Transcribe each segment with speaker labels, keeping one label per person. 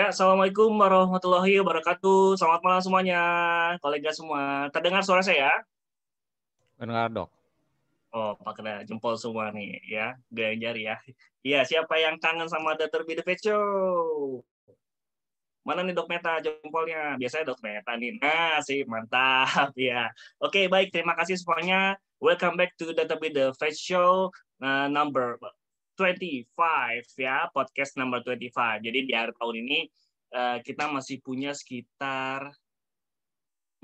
Speaker 1: Ya, Assalamualaikum warahmatullahi wabarakatuh. Selamat malam semuanya, kolega semua. Terdengar suara saya? Dengar dok. Oh, pakai jempol semua nih ya, gaya jari ya. Iya, siapa yang kangen sama The Derby The Mana nih dok Meta jempolnya? Biasanya dok Meta nih. Nah, sih mantap ya. Oke, baik. Terima kasih semuanya. Welcome back to The Derby The Show uh, number 25 ya, podcast number 25. Jadi di akhir tahun ini uh, kita masih punya sekitar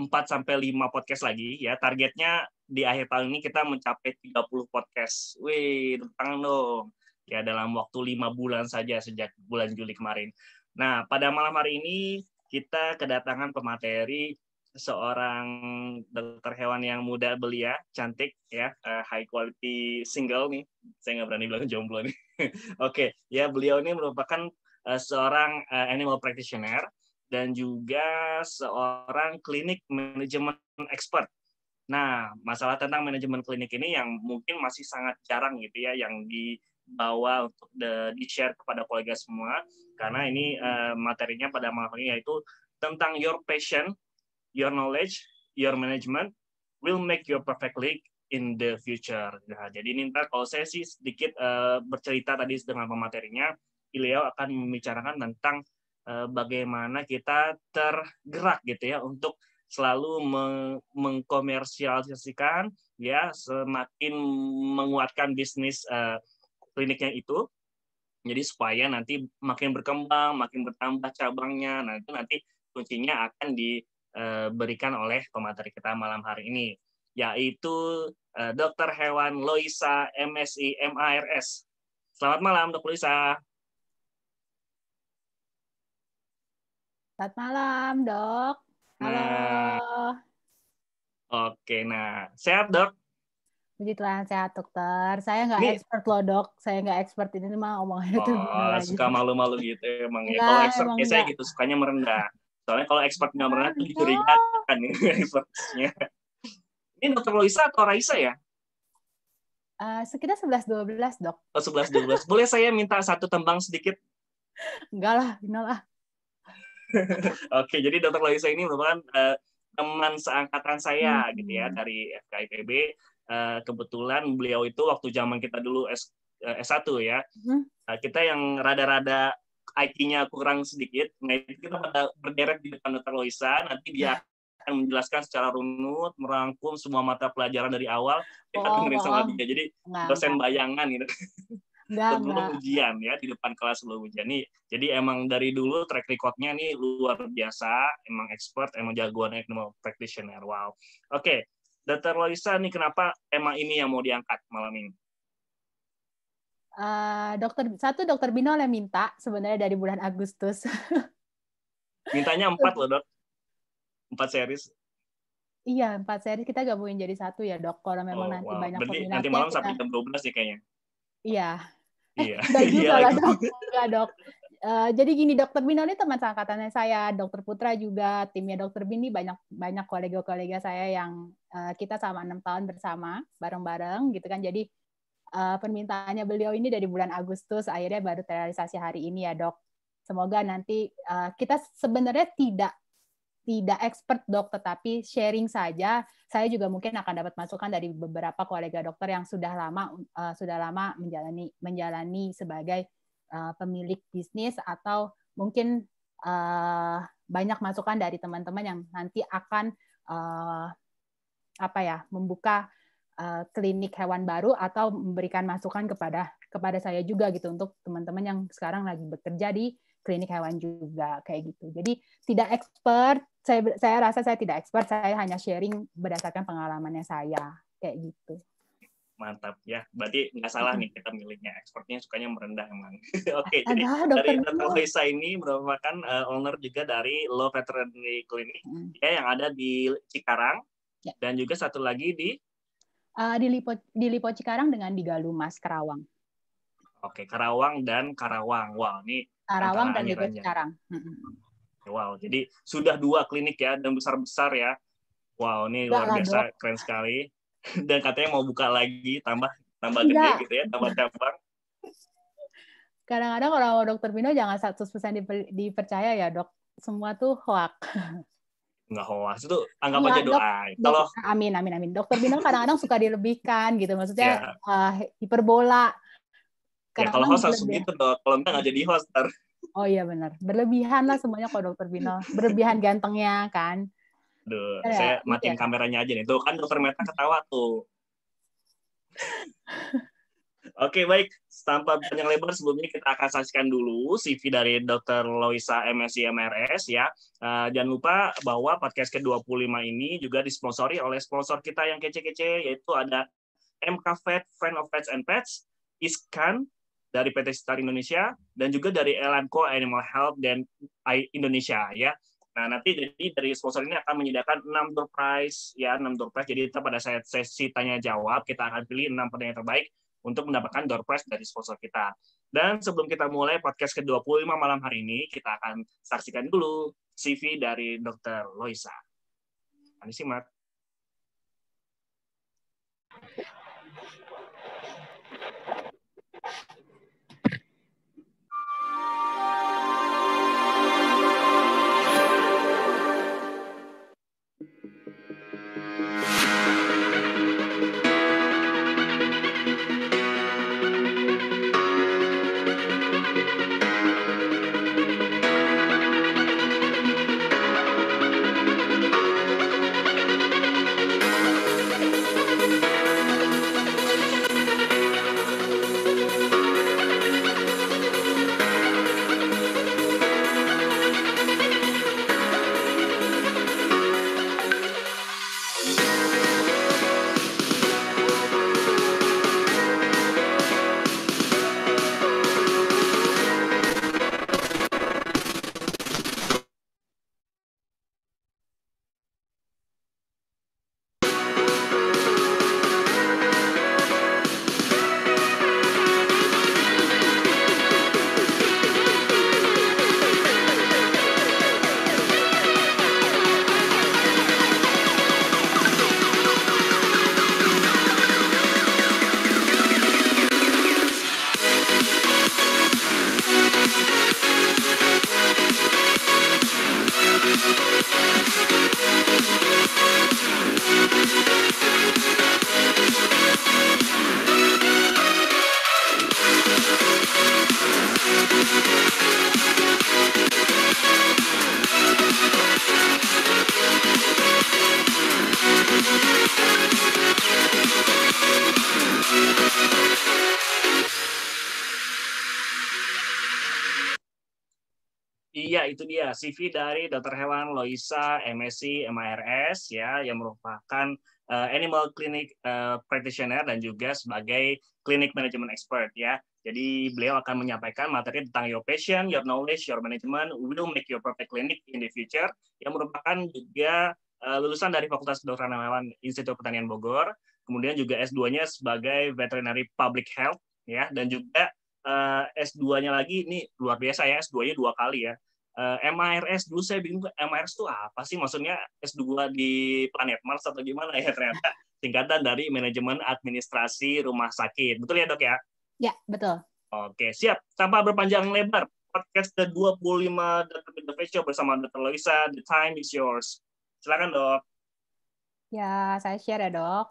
Speaker 1: 4 sampai 5 podcast lagi ya. Targetnya di akhir tahun ini kita mencapai 30 podcast. Wih, tentang dong. Ya dalam waktu 5 bulan saja sejak bulan Juli kemarin. Nah, pada malam hari ini kita kedatangan pemateri seorang dokter hewan yang muda belia, cantik ya, uh, high quality single nih. Saya nggak berani bilang jomblo nih. Oke, okay. ya beliau ini merupakan uh, seorang uh, animal practitioner dan juga seorang klinik manajemen expert. Nah, masalah tentang manajemen klinik ini yang mungkin masih sangat jarang gitu ya yang di bawa untuk di share kepada kolega semua karena ini uh, materinya pada malam ini yaitu tentang your passion your knowledge, your management will make your perfect league in the future. Nah, jadi ini ntar kalau saya sih sedikit uh, bercerita tadi dengan pematerinya, beliau akan membicarakan tentang uh, bagaimana kita tergerak gitu ya untuk selalu meng mengkomersialisasikan ya semakin menguatkan bisnis uh, kliniknya itu. Jadi supaya nanti makin berkembang, makin bertambah cabangnya, nanti nanti kuncinya akan di Eh, berikan oleh pemateri kita malam hari ini, yaitu eh, dokter Hewan Loisa MSI MARS. Selamat malam, Dok Loisa.
Speaker 2: Selamat malam, Dok. Nah. Halo.
Speaker 1: oke, nah sehat, Dok?
Speaker 2: Puji Tuhan sehat dokter. Saya nggak expert loh dok. Saya nggak expert ini mah omongannya oh, tuh. Suka gitu.
Speaker 1: malu-malu gitu emang ya. Kalau expert saya gitu sukanya merendah. Soalnya kalau expert nggak pernah itu dicurigakan ya, expertnya. Ini dokter Loisa atau Raisa ya?
Speaker 2: Uh, sekitar 11-12, dok.
Speaker 1: Oh, 11-12. Boleh saya minta satu tembang sedikit?
Speaker 2: Enggak lah, enggak lah.
Speaker 1: Oke, jadi dokter Loisa ini merupakan eh, teman seangkatan saya hmm. gitu ya dari FKIPB. Eh, kebetulan beliau itu waktu zaman kita dulu S, uh, 1 ya, hmm. kita yang rada-rada it nya kurang sedikit, nah itu kita pada berderet di depan Dr. Loisa, nanti dia iya. akan menjelaskan secara runut, merangkum semua mata pelajaran dari awal, kita oh, dengerin sama oh. dia. Jadi enggak, dosen bayangan gitu.
Speaker 2: Enggak, sebelum enggak.
Speaker 1: ujian ya di depan kelas sebelum ujian nih. Jadi emang dari dulu track record-nya ini luar biasa, emang expert, emang jagoan emang practitioner. Wow. Oke, okay. Dr. Loisa nih kenapa emang ini yang mau diangkat malam ini?
Speaker 2: Uh, dokter satu dokter Binol yang minta sebenarnya dari bulan Agustus.
Speaker 1: Mintanya empat loh dok, empat series.
Speaker 2: Iya empat series kita gabungin jadi satu ya dok. Kalau memang oh, nanti wow. banyak Berarti nanti malam sampai
Speaker 1: jam dua belas sih kayaknya. Iya. Iya. Eh, iya. Lah, dok.
Speaker 2: Enggak, dok. Uh, jadi gini dokter Bino ini teman seangkatannya saya, dokter Putra juga timnya dokter Bini banyak banyak kolega-kolega saya yang uh, kita sama enam tahun bersama bareng-bareng gitu kan. Jadi uh, permintaannya beliau ini dari bulan Agustus akhirnya baru terrealisasi hari ini ya dok. Semoga nanti uh, kita sebenarnya tidak tidak expert dok, tetapi sharing saja. Saya juga mungkin akan dapat masukan dari beberapa kolega dokter yang sudah lama uh, sudah lama menjalani menjalani sebagai uh, pemilik bisnis atau mungkin uh, banyak masukan dari teman-teman yang nanti akan uh, apa ya membuka Eh, klinik hewan baru atau memberikan masukan kepada kepada saya juga gitu untuk teman-teman yang sekarang lagi bekerja di klinik hewan juga kayak gitu. Jadi tidak expert, saya saya rasa saya tidak expert, saya hanya sharing berdasarkan pengalamannya saya kayak gitu.
Speaker 1: Mantap ya, berarti nggak salah nih kita milihnya expertnya sukanya merendah emang. Oke, jadi dari Dr. Lisa ini merupakan uh, owner juga dari Low Veterinary Clinic hmm. ya yang ada di Cikarang ya. dan juga satu lagi di
Speaker 2: uh, di Lipo di Lipo Cikarang dengan di Galumas Karawang.
Speaker 1: Oke, Karawang dan Karawang. Wow, ini Karawang dan juga Cikarang. Wow, jadi sudah dua klinik ya dan besar-besar ya. Wow, ini Gak luar biasa, keren sekali. Dan katanya mau buka lagi, tambah tambah iya. gede gitu ya, tambah cabang.
Speaker 2: Kadang-kadang orang, orang dokter Pino jangan 100% dipercaya ya, Dok. Semua tuh hoax.
Speaker 1: nggak hoax itu anggap iya, aja doa. Kalau
Speaker 2: amin amin amin. Dokter Bino kadang-kadang suka dilebihkan gitu maksudnya yeah. Iya. uh, hiperbola. ya, kalau host harus begitu
Speaker 1: dok, kalau enggak nggak jadi host ter.
Speaker 2: Oh iya benar, berlebihan lah semuanya kalau dokter Bino, berlebihan gantengnya kan.
Speaker 1: Duh, ya, saya gitu matiin ya. kameranya aja nih. Tuh kan dokter Meta ketawa tuh. Oke, baik. Tanpa panjang lebar, sebelumnya kita akan saksikan dulu CV dari Dr. Loisa MSc MRS ya. Uh, jangan lupa bahwa podcast ke-25 ini juga disponsori oleh sponsor kita yang kece-kece, yaitu ada MK Vet, Friend of Pets and Pets, Iskan, dari PT Star Indonesia, dan juga dari Elanco Animal Health dan Indonesia ya. Nah, nanti jadi dari sponsor ini akan menyediakan 6 door prize, ya, 6 door prize. Jadi, pada saat sesi tanya jawab, kita akan pilih 6 pertanyaan terbaik untuk mendapatkan door prize dari sponsor kita. Dan sebelum kita mulai podcast ke-25 malam hari ini, kita akan saksikan dulu CV dari Dr. Loisa. sih, simak. CV dari dokter hewan Loisa MSc MIRS ya yang merupakan uh, animal clinic uh, practitioner dan juga sebagai clinic management expert ya. Jadi beliau akan menyampaikan materi tentang your patient, your knowledge, your management will make your perfect clinic in the future yang merupakan juga uh, lulusan dari Fakultas Kedokteran Hewan Institut Pertanian Bogor, kemudian juga S2-nya sebagai veterinary public health ya dan juga uh, S2-nya lagi ini luar biasa ya S2-nya dua kali ya uh, eh, MIRS dulu saya bingung MIRS itu apa sih maksudnya S2 di planet Mars atau gimana ya ternyata singkatan dari manajemen administrasi rumah sakit betul ya dok ya ya betul oke siap tanpa berpanjang lebar podcast ke 25 lima The bersama Dr. Loisa the time is yours silakan dok
Speaker 2: ya saya share ya dok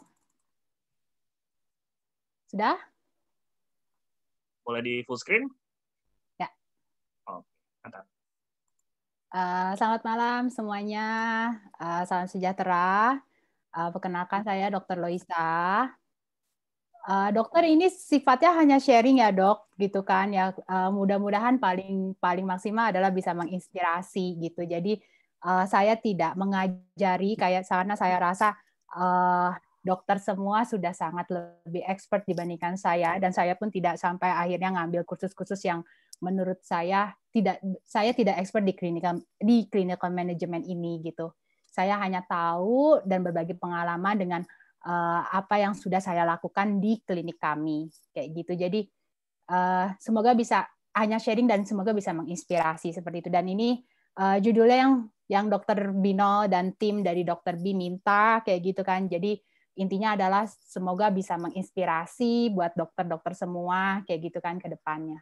Speaker 2: sudah
Speaker 1: boleh di full screen
Speaker 2: Eh, selamat malam semuanya. Uh, salam sejahtera. Uh, perkenalkan saya Dr. Loisa. Uh, dokter ini sifatnya hanya sharing ya dok, gitu kan ya. Uh, mudah-mudahan paling paling maksimal adalah bisa menginspirasi gitu. Jadi uh, saya tidak mengajari kayak karena saya rasa uh, dokter semua sudah sangat lebih expert dibandingkan saya dan saya pun tidak sampai akhirnya ngambil kursus-kursus yang menurut saya tidak saya tidak expert di clinical di clinical manajemen ini gitu. Saya hanya tahu dan berbagi pengalaman dengan uh, apa yang sudah saya lakukan di klinik kami kayak gitu. Jadi uh, semoga bisa hanya sharing dan semoga bisa menginspirasi seperti itu. Dan ini uh, judulnya yang yang Dokter Bino dan tim dari Dokter B minta kayak gitu kan. Jadi intinya adalah semoga bisa menginspirasi buat dokter-dokter semua kayak gitu kan ke depannya.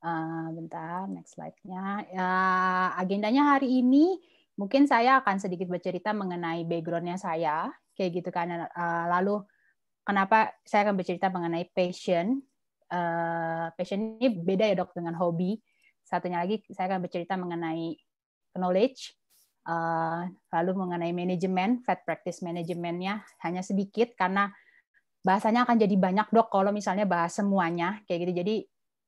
Speaker 2: Uh, bentar, next slide-nya. Uh, agendanya hari ini mungkin saya akan sedikit bercerita mengenai background-nya saya, kayak gitu kan. Uh, lalu kenapa saya akan bercerita mengenai passion. Uh, passion ini beda ya dok dengan hobi. Satunya lagi saya akan bercerita mengenai knowledge, uh, lalu mengenai manajemen, fat practice manajemennya hanya sedikit karena bahasanya akan jadi banyak dok kalau misalnya bahas semuanya kayak gitu. Jadi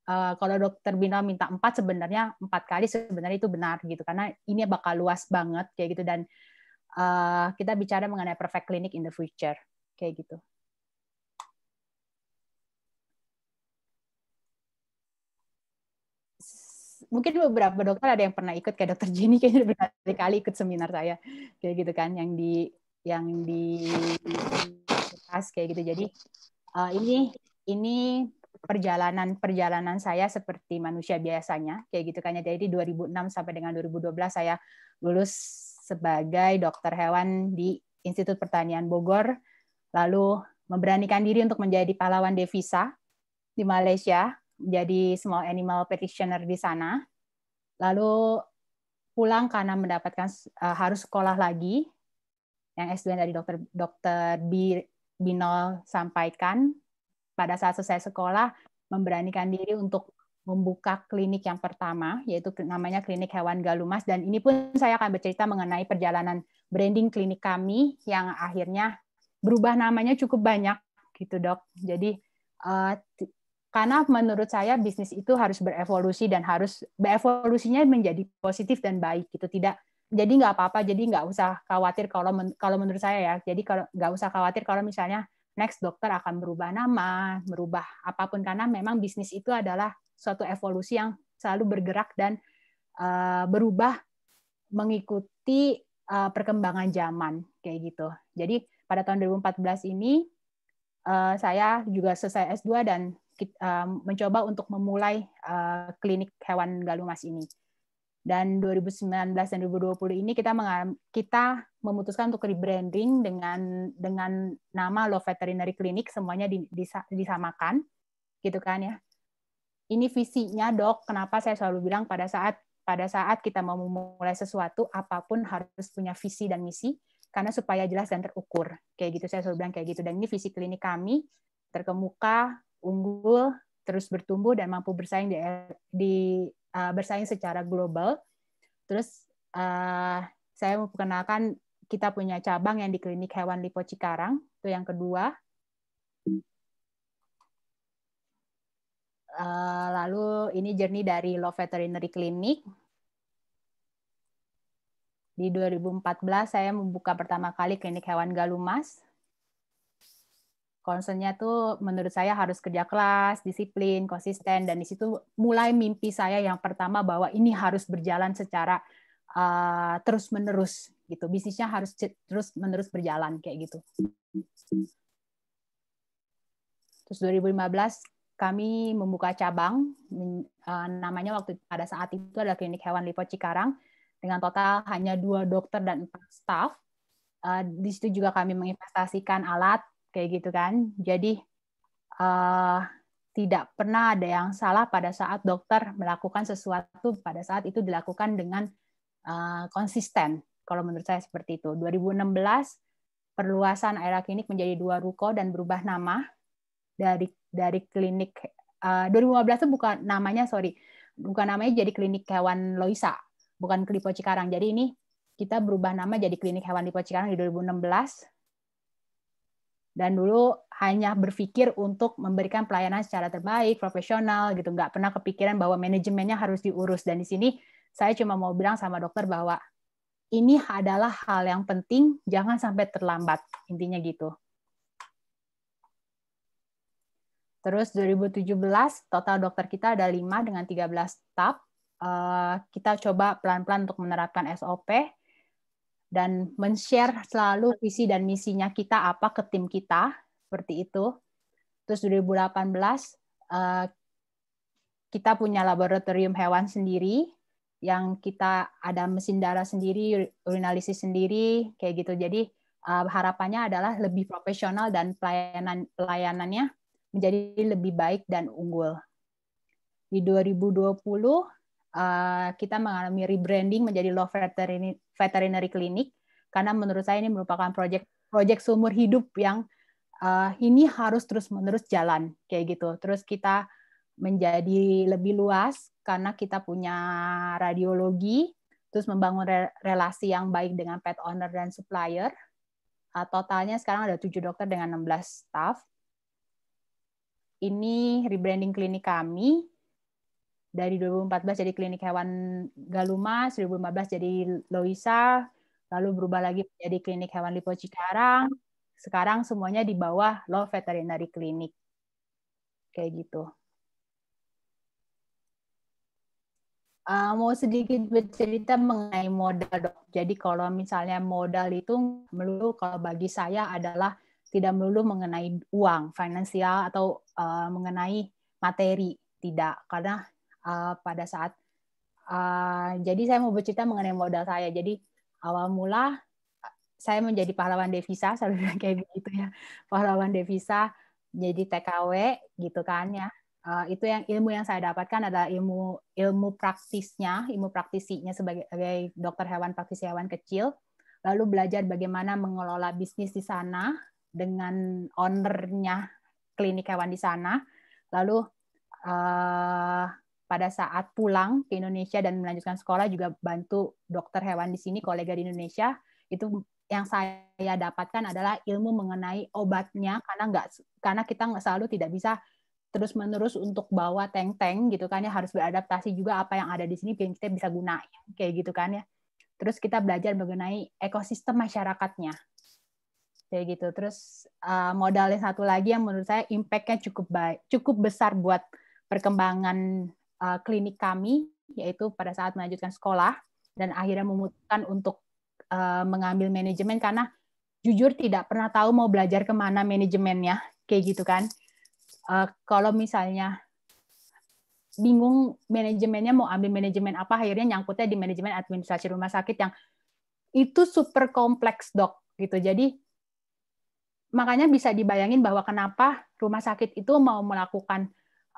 Speaker 2: Eh, kalau dokter Bina minta empat sebenarnya empat kali sebenarnya itu benar gitu karena ini bakal luas banget kayak gitu dan uh, kita bicara mengenai perfect clinic in the future kayak gitu. mungkin beberapa dokter ada yang pernah ikut kayak dokter Jenny kayaknya berkali-kali ikut seminar saya kayak gitu kan yang di yang di kelas kayak gitu jadi uh, ini ini perjalanan-perjalanan saya seperti manusia biasanya kayak gitu kan ya. Jadi 2006 sampai dengan 2012 saya lulus sebagai dokter hewan di Institut Pertanian Bogor lalu memberanikan diri untuk menjadi pahlawan devisa di Malaysia, jadi small animal petitioner di sana. Lalu pulang karena mendapatkan uh, harus sekolah lagi yang S2 dari dokter dokter B, Binol sampaikan pada saat selesai sekolah memberanikan diri untuk membuka klinik yang pertama yaitu namanya klinik hewan galumas dan ini pun saya akan bercerita mengenai perjalanan branding klinik kami yang akhirnya berubah namanya cukup banyak gitu dok jadi uh, karena menurut saya bisnis itu harus berevolusi dan harus berevolusinya menjadi positif dan baik gitu tidak jadi nggak apa-apa jadi nggak usah khawatir kalau men, kalau menurut saya ya jadi kalau nggak usah khawatir kalau misalnya next dokter akan berubah nama, berubah apapun karena memang bisnis itu adalah suatu evolusi yang selalu bergerak dan uh, berubah mengikuti uh, perkembangan zaman kayak gitu. Jadi pada tahun 2014 ini uh, saya juga selesai S2 dan uh, mencoba untuk memulai uh, klinik hewan galumas ini dan 2019 dan 2020 ini kita kita memutuskan untuk rebranding dengan dengan nama Love Veterinary Clinic semuanya disamakan gitu kan ya. Ini visinya dok, kenapa saya selalu bilang pada saat pada saat kita mau memulai sesuatu apapun harus punya visi dan misi karena supaya jelas dan terukur. Kayak gitu saya selalu bilang kayak gitu dan ini visi klinik kami terkemuka, unggul, terus bertumbuh dan mampu bersaing di, di uh, bersaing secara global. Terus uh, saya memperkenalkan kita punya cabang yang di klinik hewan Lipo Cikarang. Itu yang kedua. Uh, lalu ini jernih dari Love Veterinary Clinic. Di 2014 saya membuka pertama kali klinik hewan Galumas concernnya tuh menurut saya harus kerja keras, disiplin, konsisten, dan di situ mulai mimpi saya yang pertama bahwa ini harus berjalan secara uh, eh, terus menerus gitu, bisnisnya harus terus menerus berjalan kayak gitu. Terus 2015 kami membuka cabang, eh, namanya waktu pada saat itu adalah klinik hewan Lipo Cikarang dengan total hanya dua dokter dan empat staff. Eh, di situ juga kami menginvestasikan alat kayak gitu kan. Jadi uh, tidak pernah ada yang salah pada saat dokter melakukan sesuatu pada saat itu dilakukan dengan uh, konsisten. Kalau menurut saya seperti itu. 2016 perluasan area Klinik menjadi dua ruko dan berubah nama dari dari klinik uh, 2015 itu bukan namanya sorry bukan namanya jadi klinik hewan Loisa bukan Klipo Cikarang. Jadi ini kita berubah nama jadi klinik hewan Klipo Cikarang di 2016 dan dulu hanya berpikir untuk memberikan pelayanan secara terbaik, profesional gitu, nggak pernah kepikiran bahwa manajemennya harus diurus. Dan di sini saya cuma mau bilang sama dokter bahwa ini adalah hal yang penting, jangan sampai terlambat, intinya gitu. Terus 2017 total dokter kita ada lima dengan 13 staff. Eh, kita coba pelan-pelan untuk menerapkan SOP dan men-share selalu visi dan misinya kita apa ke tim kita seperti itu. Terus 2018 eh, kita punya laboratorium hewan sendiri yang kita ada mesin darah sendiri, urinalisis sendiri kayak gitu. Jadi eh, harapannya adalah lebih profesional dan pelayanan pelayanannya menjadi lebih baik dan unggul. Di 2020 Eh, kita mengalami rebranding menjadi Love Veterinary, Veterinary Clinic karena menurut saya ini merupakan proyek proyek seumur hidup yang uh, ini harus terus-menerus jalan kayak gitu. Terus kita menjadi lebih luas karena kita punya radiologi, terus membangun re relasi yang baik dengan pet owner dan supplier. Uh, totalnya sekarang ada tujuh dokter dengan 16 staff. Ini rebranding klinik kami dari 2014 jadi klinik hewan Galumas, 2015 jadi Loisa, lalu berubah lagi menjadi klinik hewan Lipo Cikarang. Sekarang semuanya di bawah Law Veterinary Clinic. Kayak gitu. Uh, mau sedikit bercerita mengenai modal dok. Jadi kalau misalnya modal itu melulu kalau bagi saya adalah tidak melulu mengenai uang, finansial atau uh, mengenai materi tidak karena uh, pada saat uh, jadi saya mau bercerita mengenai modal saya. Jadi awal mula eh, saya menjadi pahlawan devisa, saya bilang kayak begitu ya, pahlawan devisa jadi TKW gitu kan ya. Uh, itu yang ilmu yang saya dapatkan adalah ilmu ilmu praktisnya, ilmu praktisinya sebagai, sebagai dokter hewan praktisi hewan kecil. Lalu belajar bagaimana mengelola bisnis di sana dengan ownernya klinik hewan di sana. Lalu uh, pada saat pulang ke Indonesia dan melanjutkan sekolah juga bantu dokter hewan di sini kolega di Indonesia itu yang saya dapatkan adalah ilmu mengenai obatnya karena nggak karena kita nggak selalu tidak bisa terus menerus untuk bawa tank-tank gitu kan ya harus beradaptasi juga apa yang ada di sini biar kita bisa gunain kayak gitu kan ya terus kita belajar mengenai ekosistem masyarakatnya kayak gitu terus uh, modalnya satu lagi yang menurut saya impactnya cukup baik cukup besar buat perkembangan uh, klinik kami, yaitu pada saat melanjutkan sekolah dan akhirnya memutuskan untuk uh, mengambil manajemen karena jujur tidak pernah tahu mau belajar kemana manajemennya, kayak gitu kan. Uh, kalau misalnya bingung manajemennya mau ambil manajemen apa, akhirnya nyangkutnya di manajemen administrasi rumah sakit yang itu super kompleks dok gitu. Jadi makanya bisa dibayangin bahwa kenapa rumah sakit itu mau melakukan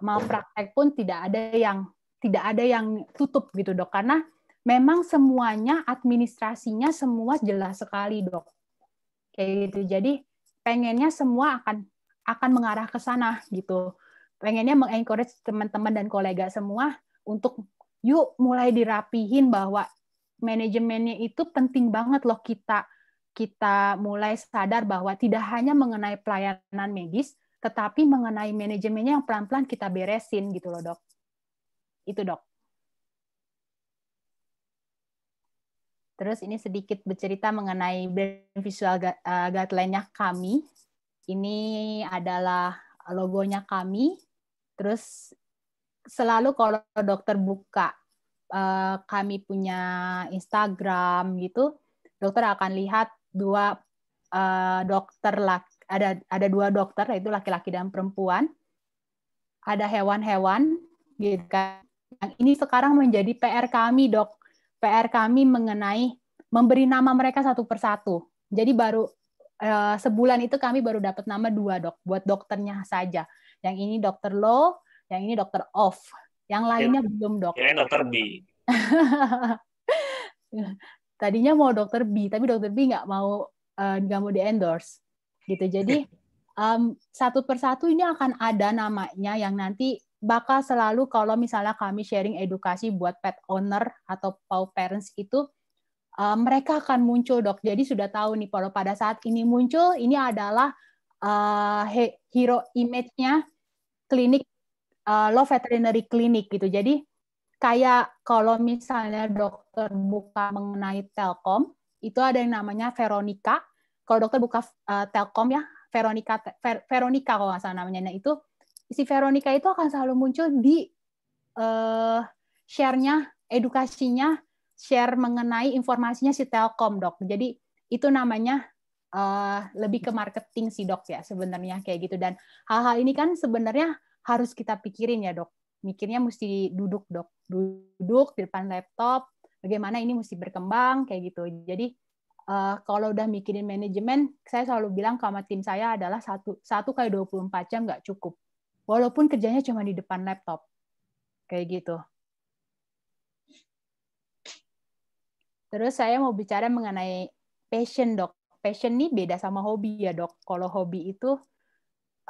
Speaker 2: malpraktek pun tidak ada yang tidak ada yang tutup gitu dok karena memang semuanya administrasinya semua jelas sekali dok kayak gitu jadi pengennya semua akan akan mengarah ke sana gitu pengennya mengencourage teman-teman dan kolega semua untuk yuk mulai dirapihin bahwa manajemennya itu penting banget loh kita kita mulai sadar bahwa tidak hanya mengenai pelayanan medis tetapi mengenai manajemennya yang pelan-pelan kita beresin gitu loh dok. Itu dok. Terus ini sedikit bercerita mengenai brand visual eh, guideline-nya kami. Ini adalah logonya kami. Terus selalu kalau dokter buka eh, kami punya Instagram gitu, dokter akan lihat dua eh, dokter laki ada ada dua dokter yaitu laki-laki dan perempuan ada hewan-hewan gitu kan yang ini sekarang menjadi PR kami dok PR kami mengenai memberi nama mereka satu persatu jadi baru eh, sebulan itu kami baru dapat nama dua dok buat dokternya saja yang ini dokter Lo yang ini dokter Off yang lainnya ya, belum dok ya
Speaker 1: dokter B
Speaker 2: tadinya mau dokter B tapi dokter B nggak mau eh, nggak uh, mau di endorse gitu. Jadi um, satu persatu ini akan ada namanya yang nanti bakal selalu kalau misalnya kami sharing edukasi buat pet owner atau paw parents itu um, mereka akan muncul dok. Jadi sudah tahu nih kalau pada saat ini muncul ini adalah uh, hero image-nya klinik uh, law veterinary clinic gitu. Jadi kayak kalau misalnya dokter buka mengenai Telkom itu ada yang namanya Veronica kalau dokter buka uh, Telkom ya, Veronica Ver, Veronica kalau nggak salah namanya. Nah, itu si Veronica itu akan selalu muncul di uh, share-nya, edukasinya, share mengenai informasinya si Telkom, Dok. Jadi itu namanya uh, lebih ke marketing sih, Dok ya sebenarnya kayak gitu dan hal-hal ini kan sebenarnya harus kita pikirin ya, Dok. Mikirnya mesti duduk, Dok. Duduk di depan laptop, bagaimana ini mesti berkembang kayak gitu. Jadi uh, kalau udah mikirin manajemen, saya selalu bilang sama tim saya adalah satu satu kali 24 jam nggak cukup. Walaupun kerjanya cuma di depan laptop. Kayak gitu. Terus saya mau bicara mengenai passion, Dok. Passion ini beda sama hobi ya, Dok. Kalau hobi itu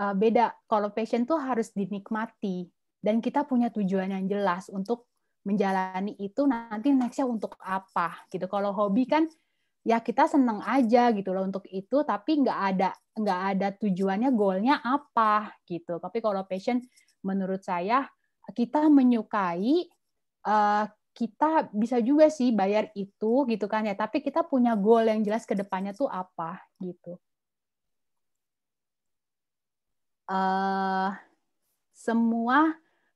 Speaker 2: uh, beda. Kalau passion tuh harus dinikmati dan kita punya tujuan yang jelas untuk menjalani itu nanti nextnya untuk apa gitu. Kalau hobi kan ya kita seneng aja gitu loh untuk itu tapi nggak ada nggak ada tujuannya goalnya apa gitu tapi kalau passion menurut saya kita menyukai eh, kita bisa juga sih bayar itu gitu kan ya tapi kita punya goal yang jelas ke depannya tuh apa gitu uh, semua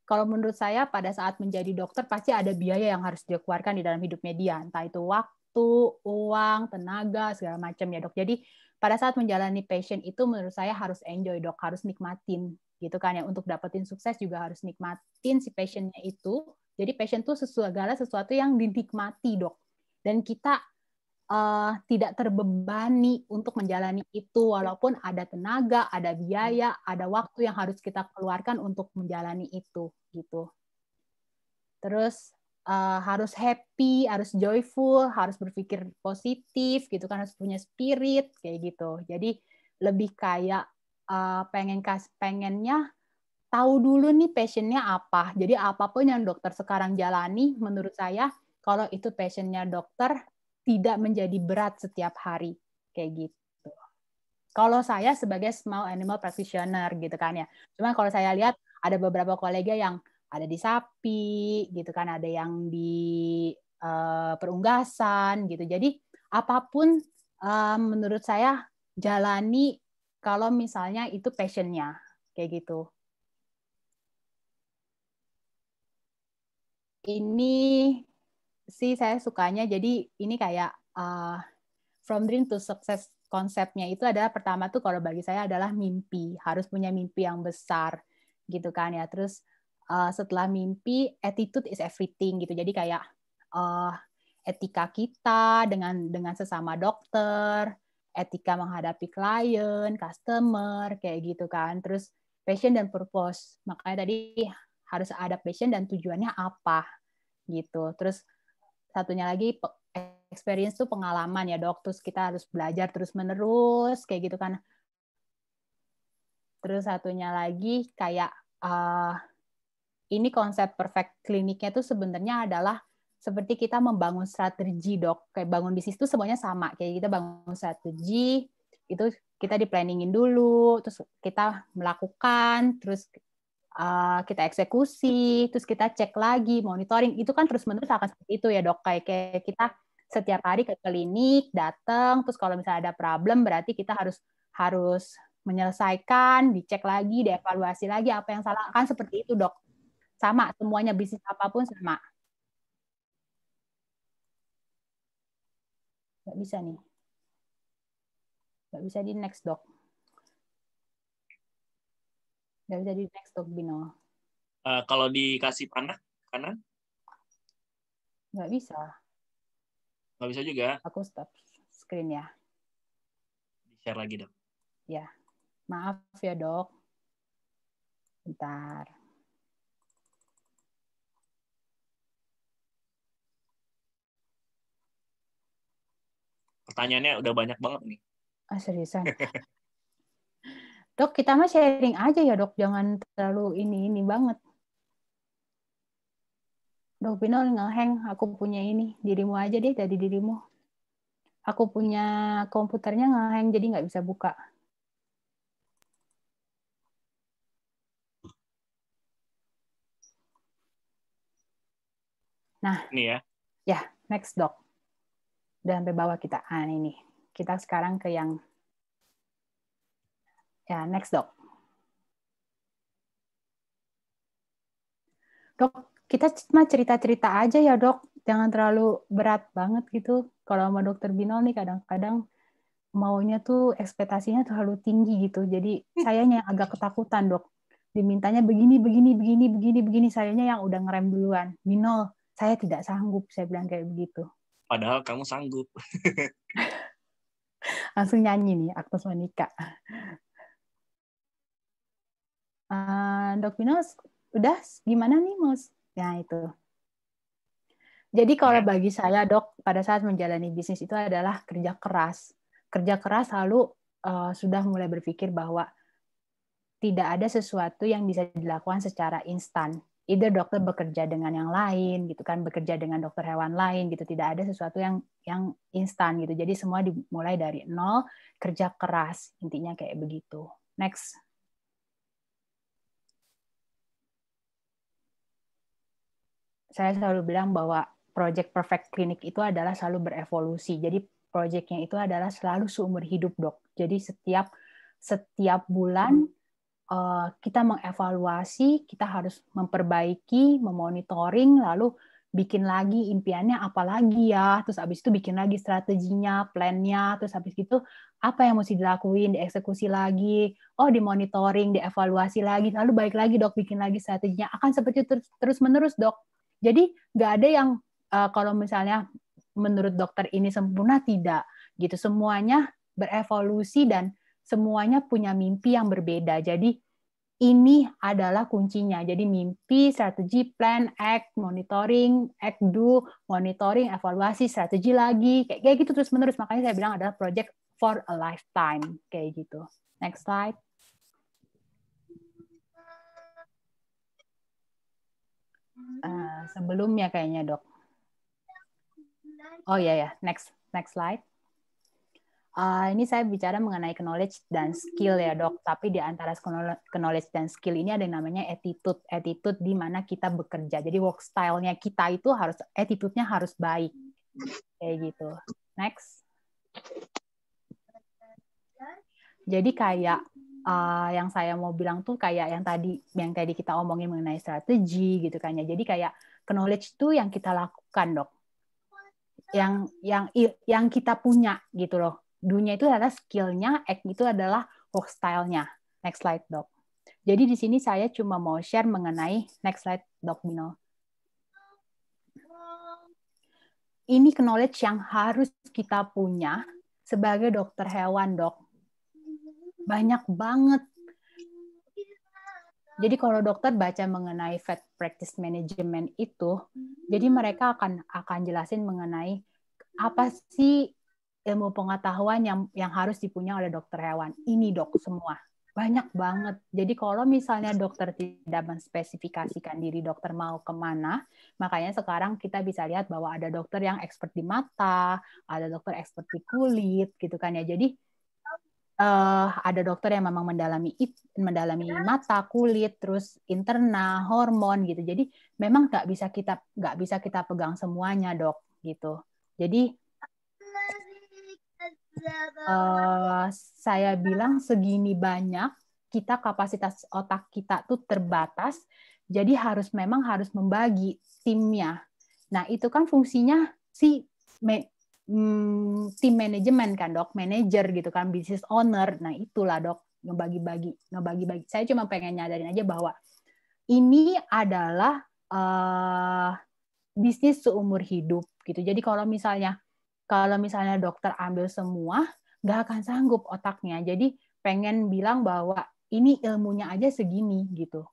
Speaker 2: kalau menurut saya pada saat menjadi dokter pasti ada biaya yang harus dikeluarkan di dalam hidupnya dia entah itu waktu waktu, uang, tenaga, segala macam ya dok. Jadi pada saat menjalani passion itu menurut saya harus enjoy dok, harus nikmatin gitu kan ya. Untuk dapetin sukses juga harus nikmatin si passionnya itu. Jadi passion tuh segala sesuatu yang dinikmati dok. Dan kita uh, tidak terbebani untuk menjalani itu walaupun ada tenaga, ada biaya, ada waktu yang harus kita keluarkan untuk menjalani itu gitu. Terus uh, harus happy, harus joyful, harus berpikir positif gitu kan harus punya spirit kayak gitu. Jadi lebih kayak uh, pengen kas pengennya tahu dulu nih passionnya apa. Jadi apapun yang dokter sekarang jalani, menurut saya kalau itu passionnya dokter tidak menjadi berat setiap hari kayak gitu. Kalau saya sebagai small animal practitioner gitu kan ya. Cuman kalau saya lihat ada beberapa kolega yang ada di sapi gitu kan ada yang di uh, perunggasan gitu jadi apapun uh, menurut saya jalani kalau misalnya itu passionnya kayak gitu ini sih saya sukanya jadi ini kayak uh, from dream to success konsepnya itu adalah pertama tuh kalau bagi saya adalah mimpi harus punya mimpi yang besar gitu kan ya terus uh, setelah mimpi attitude is everything gitu. Jadi kayak uh, etika kita dengan dengan sesama dokter, etika menghadapi klien, customer kayak gitu kan. Terus passion dan purpose. Makanya tadi harus ada passion dan tujuannya apa gitu. Terus satunya lagi experience tuh pengalaman ya dok. Terus kita harus belajar terus menerus kayak gitu kan. Terus satunya lagi kayak uh, ini konsep perfect kliniknya itu sebenarnya adalah seperti kita membangun strategi dok kayak bangun bisnis itu semuanya sama kayak kita bangun strategi itu kita di planningin dulu terus kita melakukan terus uh, kita eksekusi terus kita cek lagi monitoring itu kan terus menerus akan seperti itu ya dok kayak, kayak kita setiap hari ke klinik datang terus kalau misalnya ada problem berarti kita harus harus menyelesaikan dicek lagi dievaluasi lagi apa yang salah kan seperti itu dok sama, semuanya bisnis apapun sama. Nggak bisa nih. Nggak bisa di next doc. Nggak bisa di next doc, Bino.
Speaker 1: Uh, kalau dikasih panah, kanan? Nggak bisa. Nggak bisa juga?
Speaker 2: Aku stop screen ya.
Speaker 1: Di-share lagi, dok.
Speaker 2: Ya. Maaf ya, dok. Bentar.
Speaker 1: pertanyaannya udah banyak banget nih.
Speaker 2: Ah, seriusan. dok, kita mah sharing aja ya, Dok. Jangan terlalu ini-ini banget. Dok Bino, ngeheng, aku punya ini. Dirimu aja deh dari dirimu. Aku punya komputernya ngeheng jadi nggak bisa buka. Nah, ini ya. Ya, next dok udah sampai bawah kita ah ini kita sekarang ke yang ya next dok dok kita cuma cerita-cerita aja ya dok jangan terlalu berat banget gitu kalau sama dokter Binol nih kadang-kadang maunya tuh ekspektasinya terlalu tinggi gitu jadi sayanya yang agak ketakutan dok dimintanya begini begini begini begini begini sayanya yang udah ngerem duluan Binol saya tidak sanggup saya bilang kayak begitu
Speaker 1: padahal kamu sanggup.
Speaker 2: Langsung nyanyi nih, aktus Monica. Uh, Dok Minos, udah gimana nih mus? Ya itu. Jadi kalau ya. bagi saya dok pada saat menjalani bisnis itu adalah kerja keras. Kerja keras lalu uh, sudah mulai berpikir bahwa tidak ada sesuatu yang bisa dilakukan secara instan either dokter bekerja dengan yang lain gitu kan bekerja dengan dokter hewan lain gitu tidak ada sesuatu yang yang instan gitu jadi semua dimulai dari nol kerja keras intinya kayak begitu next saya selalu bilang bahwa project perfect clinic itu adalah selalu berevolusi jadi projectnya itu adalah selalu seumur hidup dok jadi setiap setiap bulan Eh, kita mengevaluasi, kita harus memperbaiki, memonitoring, lalu bikin lagi impiannya apa lagi ya, terus abis itu bikin lagi strateginya, plannya, terus habis itu apa yang mesti dilakuin, dieksekusi lagi, oh dimonitoring, dievaluasi lagi, lalu baik lagi dok bikin lagi strateginya, akan seperti terus, terus menerus dok. Jadi nggak ada yang uh, kalau misalnya menurut dokter ini sempurna tidak gitu, semuanya berevolusi dan semuanya punya mimpi yang berbeda. Jadi ini adalah kuncinya. Jadi mimpi, strategi, plan, act, monitoring, act do, monitoring, evaluasi, strategi lagi, kayak, kayak gitu terus menerus. Makanya saya bilang adalah project for a lifetime, kayak gitu. Next slide. Uh, eh, sebelumnya kayaknya dok. Oh ya yeah, ya, yeah. next next slide. Uh, ini saya bicara mengenai knowledge dan skill ya dok, tapi di antara knowledge dan skill ini ada yang namanya attitude. Attitude di mana kita bekerja. Jadi work style-nya kita itu harus attitude-nya harus baik. Kayak gitu. Next. Jadi kayak uh, yang saya mau bilang tuh kayak yang tadi yang tadi kita omongin mengenai strategi gitu kan ya. Jadi kayak knowledge itu yang kita lakukan, Dok. Yang yang yang kita punya gitu loh dunia itu adalah skillnya, act itu adalah work style-nya. Next slide, dok. Jadi di sini saya cuma mau share mengenai next slide, dok Bino. Ini knowledge yang harus kita punya sebagai dokter hewan, dok. Banyak banget. Jadi kalau dokter baca mengenai vet practice management itu, jadi mereka akan akan jelasin mengenai apa sih ilmu pengetahuan yang yang harus dipunya oleh dokter hewan. Ini dok semua. Banyak banget. Jadi kalau misalnya dokter tidak menspesifikasikan diri dokter mau kemana, makanya sekarang kita bisa lihat bahwa ada dokter yang expert di mata, ada dokter expert di kulit, gitu kan ya. Jadi uh, ada dokter yang memang mendalami mendalami mata, kulit, terus interna hormon gitu. Jadi memang nggak bisa kita nggak bisa kita pegang semuanya dok gitu. Jadi uh, saya bilang segini banyak kita kapasitas otak kita tuh terbatas, jadi harus memang harus membagi timnya. Nah itu kan fungsinya si me, mm, tim manajemen kan dok, manager gitu kan, business owner. Nah itulah dok ngebagi-bagi, ngebagi-bagi. Saya cuma pengen nyadarin aja bahwa ini adalah uh, bisnis seumur hidup gitu. Jadi kalau misalnya kalau misalnya dokter ambil semua, nggak akan sanggup otaknya. Jadi pengen bilang bahwa ini ilmunya aja segini gitu.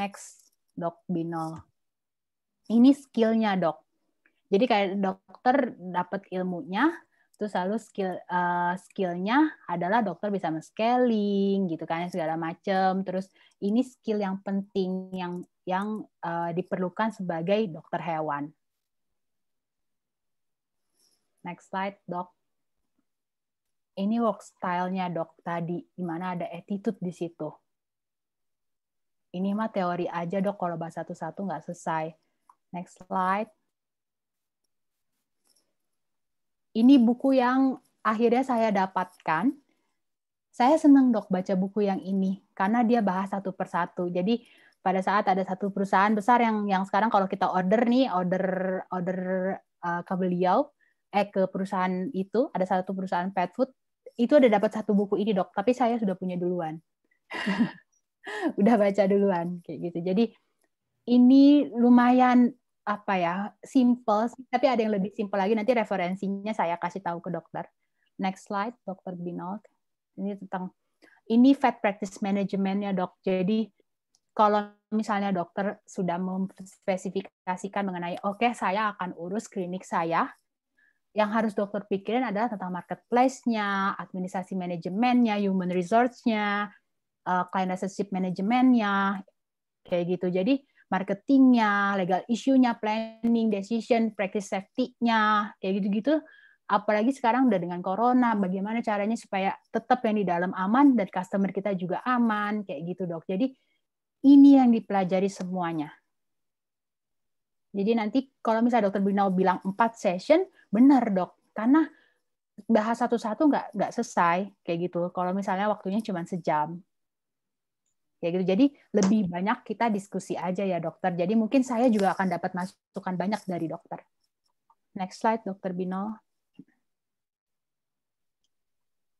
Speaker 2: Next, dok Binol. Ini skillnya dok. Jadi kayak dokter dapat ilmunya, terus lalu skill uh, skillnya adalah dokter bisa scaling gitu kan segala macam. Terus ini skill yang penting yang yang uh, diperlukan sebagai dokter hewan Next slide, dok. Ini work stylenya dok, tadi. Gimana ada attitude di situ. Ini mah teori aja, dok, kalau bahas satu-satu nggak selesai. Next slide. Ini buku yang akhirnya saya dapatkan. Saya senang, dok, baca buku yang ini. Karena dia bahas satu persatu. Jadi, pada saat ada satu perusahaan besar yang yang sekarang kalau kita order nih order order uh, ke beliau eh ke perusahaan itu ada satu perusahaan pet food itu ada dapat satu buku ini dok tapi saya sudah punya duluan udah baca duluan kayak gitu jadi ini lumayan apa ya simple tapi ada yang lebih simple lagi nanti referensinya saya kasih tahu ke dokter next slide dokter Binok ini tentang ini fat practice managementnya dok jadi kalau misalnya dokter sudah memspesifikasikan mengenai oke okay, saya akan urus klinik saya yang harus dokter pikirin adalah tentang marketplace-nya, administrasi manajemennya, human resource-nya, eh, client relationship manajemennya, kayak gitu. Jadi marketingnya, legal issue-nya, planning, decision, practice safety-nya, kayak gitu-gitu. Apalagi sekarang udah dengan corona, bagaimana caranya supaya tetap yang di dalam aman dan customer kita juga aman, kayak gitu dok. Jadi ini yang dipelajari semuanya. Jadi nanti kalau misalnya dokter Binau bilang 4 session, benar dok karena bahas satu-satu nggak nggak selesai kayak gitu kalau misalnya waktunya cuma sejam kayak gitu jadi lebih banyak kita diskusi aja ya dokter jadi mungkin saya juga akan dapat masukan banyak dari dokter next slide dokter Bino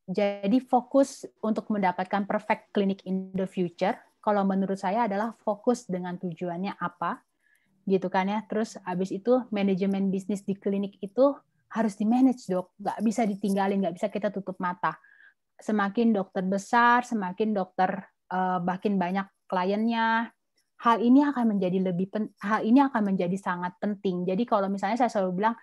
Speaker 2: jadi fokus untuk mendapatkan perfect clinic in the future kalau menurut saya adalah fokus dengan tujuannya apa gitu kan ya. Terus habis itu manajemen bisnis di klinik itu harus di manage dok, nggak bisa ditinggalin, nggak bisa kita tutup mata. Semakin dokter besar, semakin dokter uh, makin banyak kliennya, hal ini akan menjadi lebih pen, hal ini akan menjadi sangat penting. Jadi kalau misalnya saya selalu bilang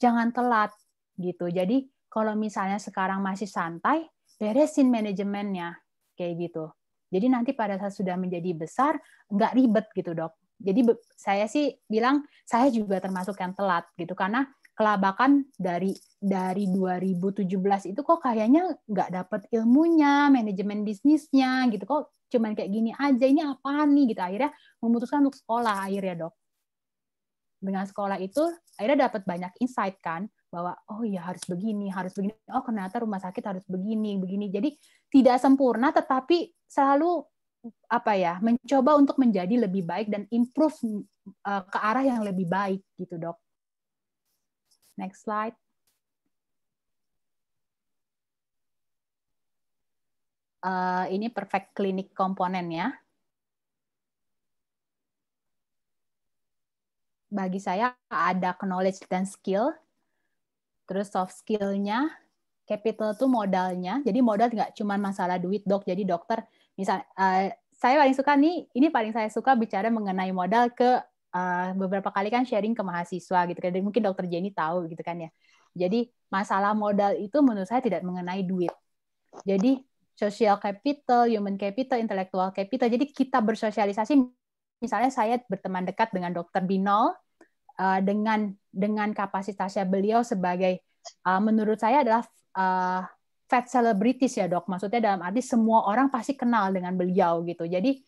Speaker 2: jangan telat gitu. Jadi kalau misalnya sekarang masih santai, beresin manajemennya kayak gitu. Jadi nanti pada saat sudah menjadi besar nggak ribet gitu dok. Jadi saya sih bilang saya juga termasuk yang telat gitu karena kelabakan dari dari 2017 itu kok kayaknya nggak dapet ilmunya, manajemen bisnisnya gitu kok cuman kayak gini aja ini apaan nih gitu akhirnya memutuskan untuk sekolah akhirnya dok dengan sekolah itu akhirnya dapat banyak insight kan bahwa oh ya harus begini harus begini oh ternyata rumah sakit harus begini begini jadi tidak sempurna tetapi selalu apa ya mencoba untuk menjadi lebih baik dan improve uh, ke arah yang lebih baik gitu dok next slide uh, ini perfect klinik komponen ya bagi saya ada knowledge dan skill terus soft skillnya capital tuh modalnya jadi modal nggak cuma masalah duit dok jadi dokter misalnya uh, eh, saya paling suka nih, ini paling saya suka bicara mengenai modal ke uh, beberapa kali kan sharing ke mahasiswa gitu kan. Mungkin dokter Jenny tahu gitu kan ya. Jadi masalah modal itu menurut saya tidak mengenai duit. Jadi social capital, human capital, intellectual capital. Jadi kita bersosialisasi misalnya saya berteman dekat dengan dokter Binol uh, dengan dengan kapasitasnya beliau sebagai uh, menurut saya adalah uh, fat celebrities ya dok maksudnya dalam arti semua orang pasti kenal dengan beliau gitu jadi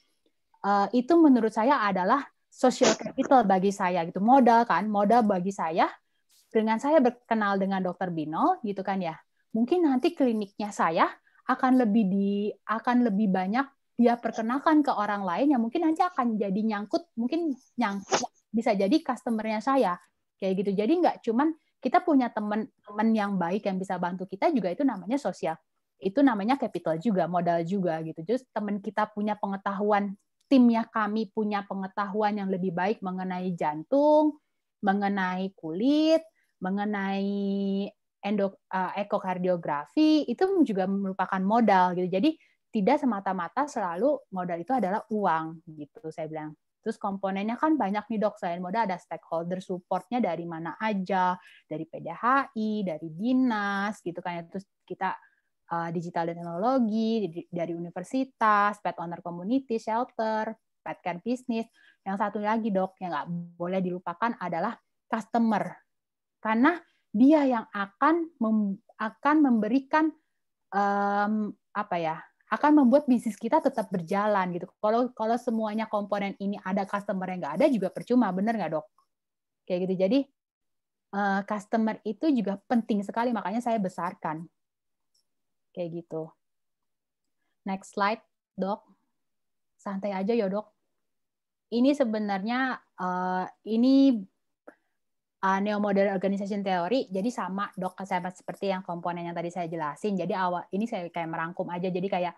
Speaker 2: uh, itu menurut saya adalah social capital bagi saya gitu modal kan modal bagi saya dengan saya berkenal dengan dokter Bino gitu kan ya mungkin nanti kliniknya saya akan lebih di akan lebih banyak dia perkenalkan ke orang lain yang mungkin nanti akan jadi nyangkut mungkin nyangkut bisa jadi customernya saya kayak gitu jadi nggak cuman kita punya teman-teman yang baik yang bisa bantu kita juga itu namanya sosial itu namanya capital juga modal juga gitu just teman kita punya pengetahuan timnya kami punya pengetahuan yang lebih baik mengenai jantung mengenai kulit mengenai endo uh, eh, ekokardiografi itu juga merupakan modal gitu jadi tidak semata-mata selalu modal itu adalah uang gitu saya bilang Terus komponennya kan banyak nih dok, selain modal ada stakeholder supportnya dari mana aja, dari PDHI, dari dinas gitu kan. Ya. Terus kita uh, digital dan teknologi, dari universitas, pet owner community, shelter, pet care business. Yang satu lagi dok, yang nggak boleh dilupakan adalah customer. Karena dia yang akan mem, akan memberikan um, apa ya akan membuat bisnis kita tetap berjalan gitu. Kalau kalau semuanya komponen ini ada customer yang nggak ada juga percuma, bener nggak dok? Kayak gitu. Jadi eh, customer itu juga penting sekali, makanya saya besarkan. Kayak gitu. Next slide, dok. Santai aja ya dok. Ini sebenarnya eh, ini uh, eh, organisasi organization theory jadi sama dok sama seperti yang komponen yang tadi saya jelasin jadi awal ini saya kayak merangkum aja jadi kayak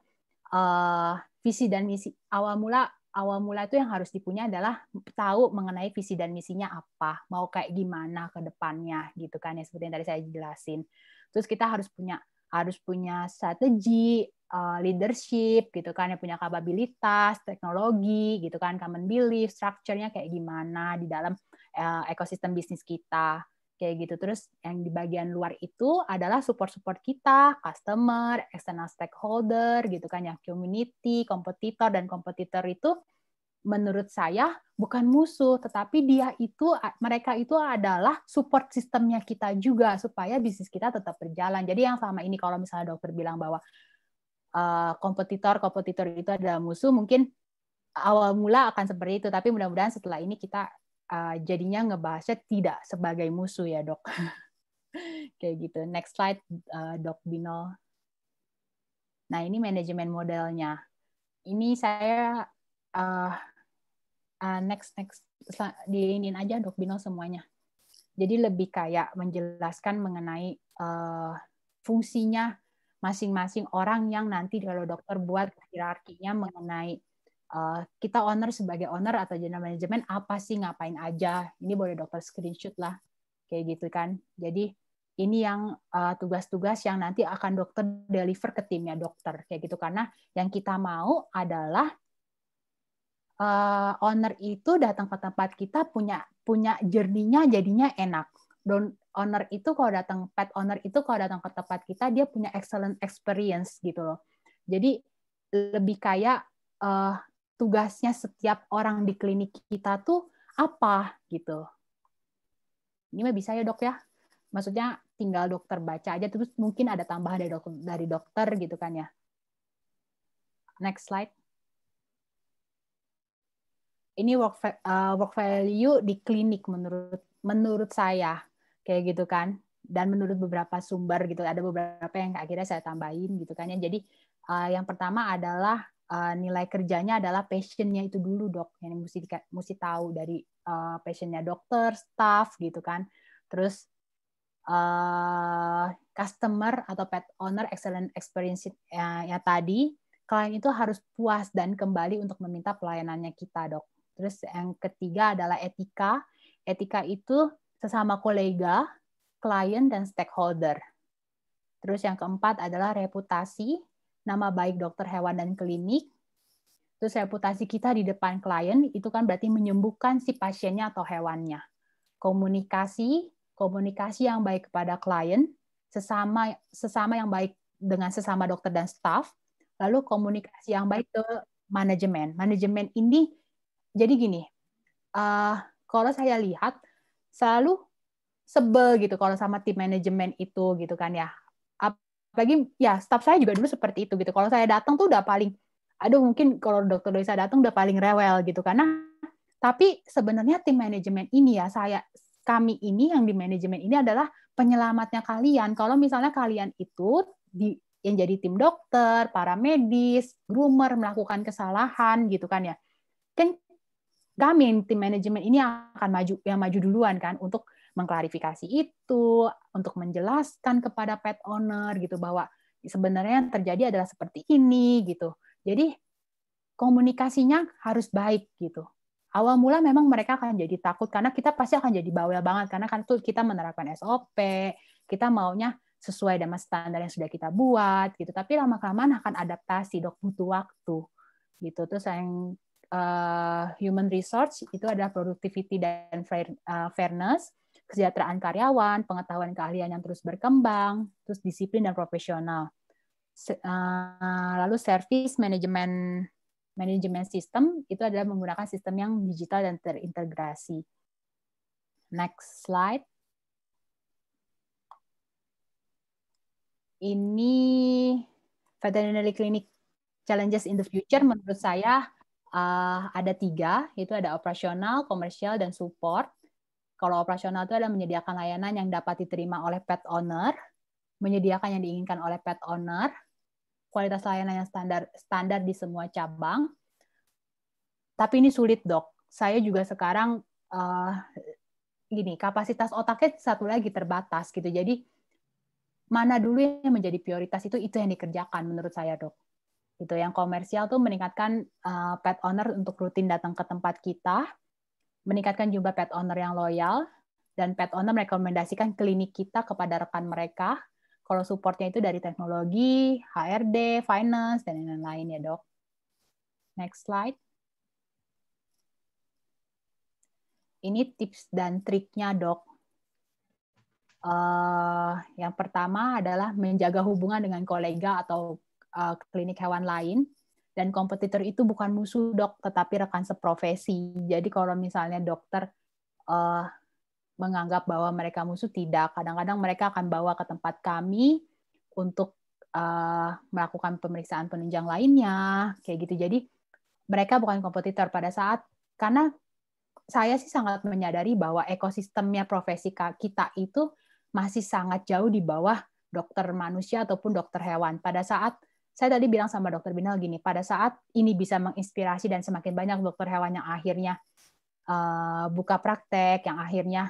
Speaker 2: uh, visi dan misi awal mula awal mula itu yang harus dipunya adalah tahu mengenai visi dan misinya apa mau kayak gimana ke depannya gitu kan ya seperti yang tadi saya jelasin terus kita harus punya harus punya strategi eh, leadership gitu kan yang punya kapabilitas teknologi gitu kan common belief structure-nya kayak gimana di dalam Eh, ekosistem bisnis kita kayak gitu. Terus yang di bagian luar itu adalah support-support kita, customer, external stakeholder gitu kan, yang community, kompetitor dan kompetitor itu menurut saya bukan musuh, tetapi dia itu mereka itu adalah support sistemnya kita juga supaya bisnis kita tetap berjalan. Jadi yang selama ini kalau misalnya dokter bilang bahwa uh, kompetitor kompetitor itu adalah musuh, mungkin awal mula akan seperti itu, tapi mudah-mudahan setelah ini kita uh, jadinya ngebahasnya tidak sebagai musuh ya dok. Kayak gitu. Next slide uh, dok Bino. Nah ini manajemen modelnya. Ini saya uh, uh, next next diinin aja dok Bino semuanya. Jadi lebih kayak menjelaskan mengenai uh, fungsinya masing-masing orang yang nanti kalau dokter buat hierarkinya mengenai Eh, kita owner sebagai owner atau general manajemen apa sih ngapain aja ini boleh dokter screenshot lah kayak gitu kan jadi ini yang eh, tugas-tugas uh, yang nanti akan dokter deliver ke timnya dokter kayak gitu karena yang kita mau adalah uh, owner itu datang ke tempat kita punya punya jerninya jadinya enak Don owner itu kalau datang pet owner itu kalau datang ke tempat kita dia punya excellent experience gitu loh jadi lebih kayak uh, tugasnya setiap orang di klinik kita tuh apa gitu. Ini mah bisa ya dok ya. Maksudnya tinggal dokter baca aja terus mungkin ada tambahan dari dokter, dari dokter gitu kan ya. Next slide. Ini work uh, work value di klinik menurut menurut saya kayak gitu kan dan menurut beberapa sumber gitu ada beberapa yang akhirnya saya tambahin gitu kan ya. Jadi uh, yang pertama adalah uh, nilai kerjanya adalah passionnya itu dulu dok yang mesti mesti tahu dari uh, passionnya dokter staff gitu kan terus uh, customer atau pet owner excellent experience ya, ya tadi klien itu harus puas dan kembali untuk meminta pelayanannya kita dok terus yang ketiga adalah etika etika itu sesama kolega klien dan stakeholder terus yang keempat adalah reputasi nama baik dokter hewan dan klinik, terus reputasi kita di depan klien, itu kan berarti menyembuhkan si pasiennya atau hewannya. Komunikasi, komunikasi yang baik kepada klien, sesama sesama yang baik dengan sesama dokter dan staff, lalu komunikasi yang baik ke manajemen. Manajemen ini jadi gini, uh, kalau saya lihat selalu sebel gitu kalau sama tim manajemen itu gitu kan ya lagi ya staff saya juga dulu seperti itu gitu kalau saya datang tuh udah paling aduh mungkin kalau dokter Doisa datang udah paling rewel gitu karena tapi sebenarnya tim manajemen ini ya saya kami ini yang di manajemen ini adalah penyelamatnya kalian kalau misalnya kalian itu di yang jadi tim dokter, para medis, groomer melakukan kesalahan gitu kan ya. Kan kami tim manajemen ini akan maju yang maju duluan kan untuk mengklarifikasi itu, untuk menjelaskan kepada pet owner gitu bahwa sebenarnya yang terjadi adalah seperti ini gitu. Jadi komunikasinya harus baik gitu. Awal mula memang mereka akan jadi takut karena kita pasti akan jadi bawel banget karena kan tuh kita menerapkan SOP, kita maunya sesuai dengan standar yang sudah kita buat gitu. Tapi lama kelamaan akan adaptasi, dok butuh waktu gitu. Terus yang uh, human resource itu adalah productivity dan eh, fairness kesejahteraan karyawan, pengetahuan keahlian yang terus berkembang, terus disiplin dan profesional. Eh, lalu service management, manajemen sistem itu adalah menggunakan sistem yang digital dan terintegrasi. Next slide. Ini veterinary clinic challenges in the future menurut saya uh, ada tiga, yaitu ada operasional, komersial, dan support. Kalau operasional itu adalah menyediakan layanan yang dapat diterima oleh pet owner, menyediakan yang diinginkan oleh pet owner, kualitas layanan yang standar standar di semua cabang. Tapi ini sulit, Dok. Saya juga sekarang uh, gini, kapasitas otaknya satu lagi terbatas gitu. Jadi mana dulu yang menjadi prioritas itu itu yang dikerjakan menurut saya, Dok Itu yang komersial tuh meningkatkan uh, pet owner untuk rutin datang ke tempat kita meningkatkan jumlah pet owner yang loyal, dan pet owner merekomendasikan klinik kita kepada rekan mereka. Kalau supportnya itu dari teknologi, HRD, finance, dan lain-lain ya dok. Next slide. Ini tips dan triknya dok. Uh, yang pertama adalah menjaga hubungan dengan kolega atau uh, klinik hewan lain dan kompetitor itu bukan musuh dok, tetapi rekan seprofesi. Jadi kalau misalnya dokter uh, menganggap bahwa mereka musuh, tidak. Kadang-kadang mereka akan bawa ke tempat kami untuk uh, melakukan pemeriksaan penunjang lainnya, kayak gitu. Jadi mereka bukan kompetitor pada saat karena saya sih sangat menyadari bahwa ekosistemnya profesi kita itu masih sangat jauh di bawah dokter manusia ataupun dokter hewan. Pada saat saya tadi bilang sama dokter Binal gini, pada saat ini bisa menginspirasi dan semakin banyak dokter hewan yang akhirnya uh, buka praktek, yang akhirnya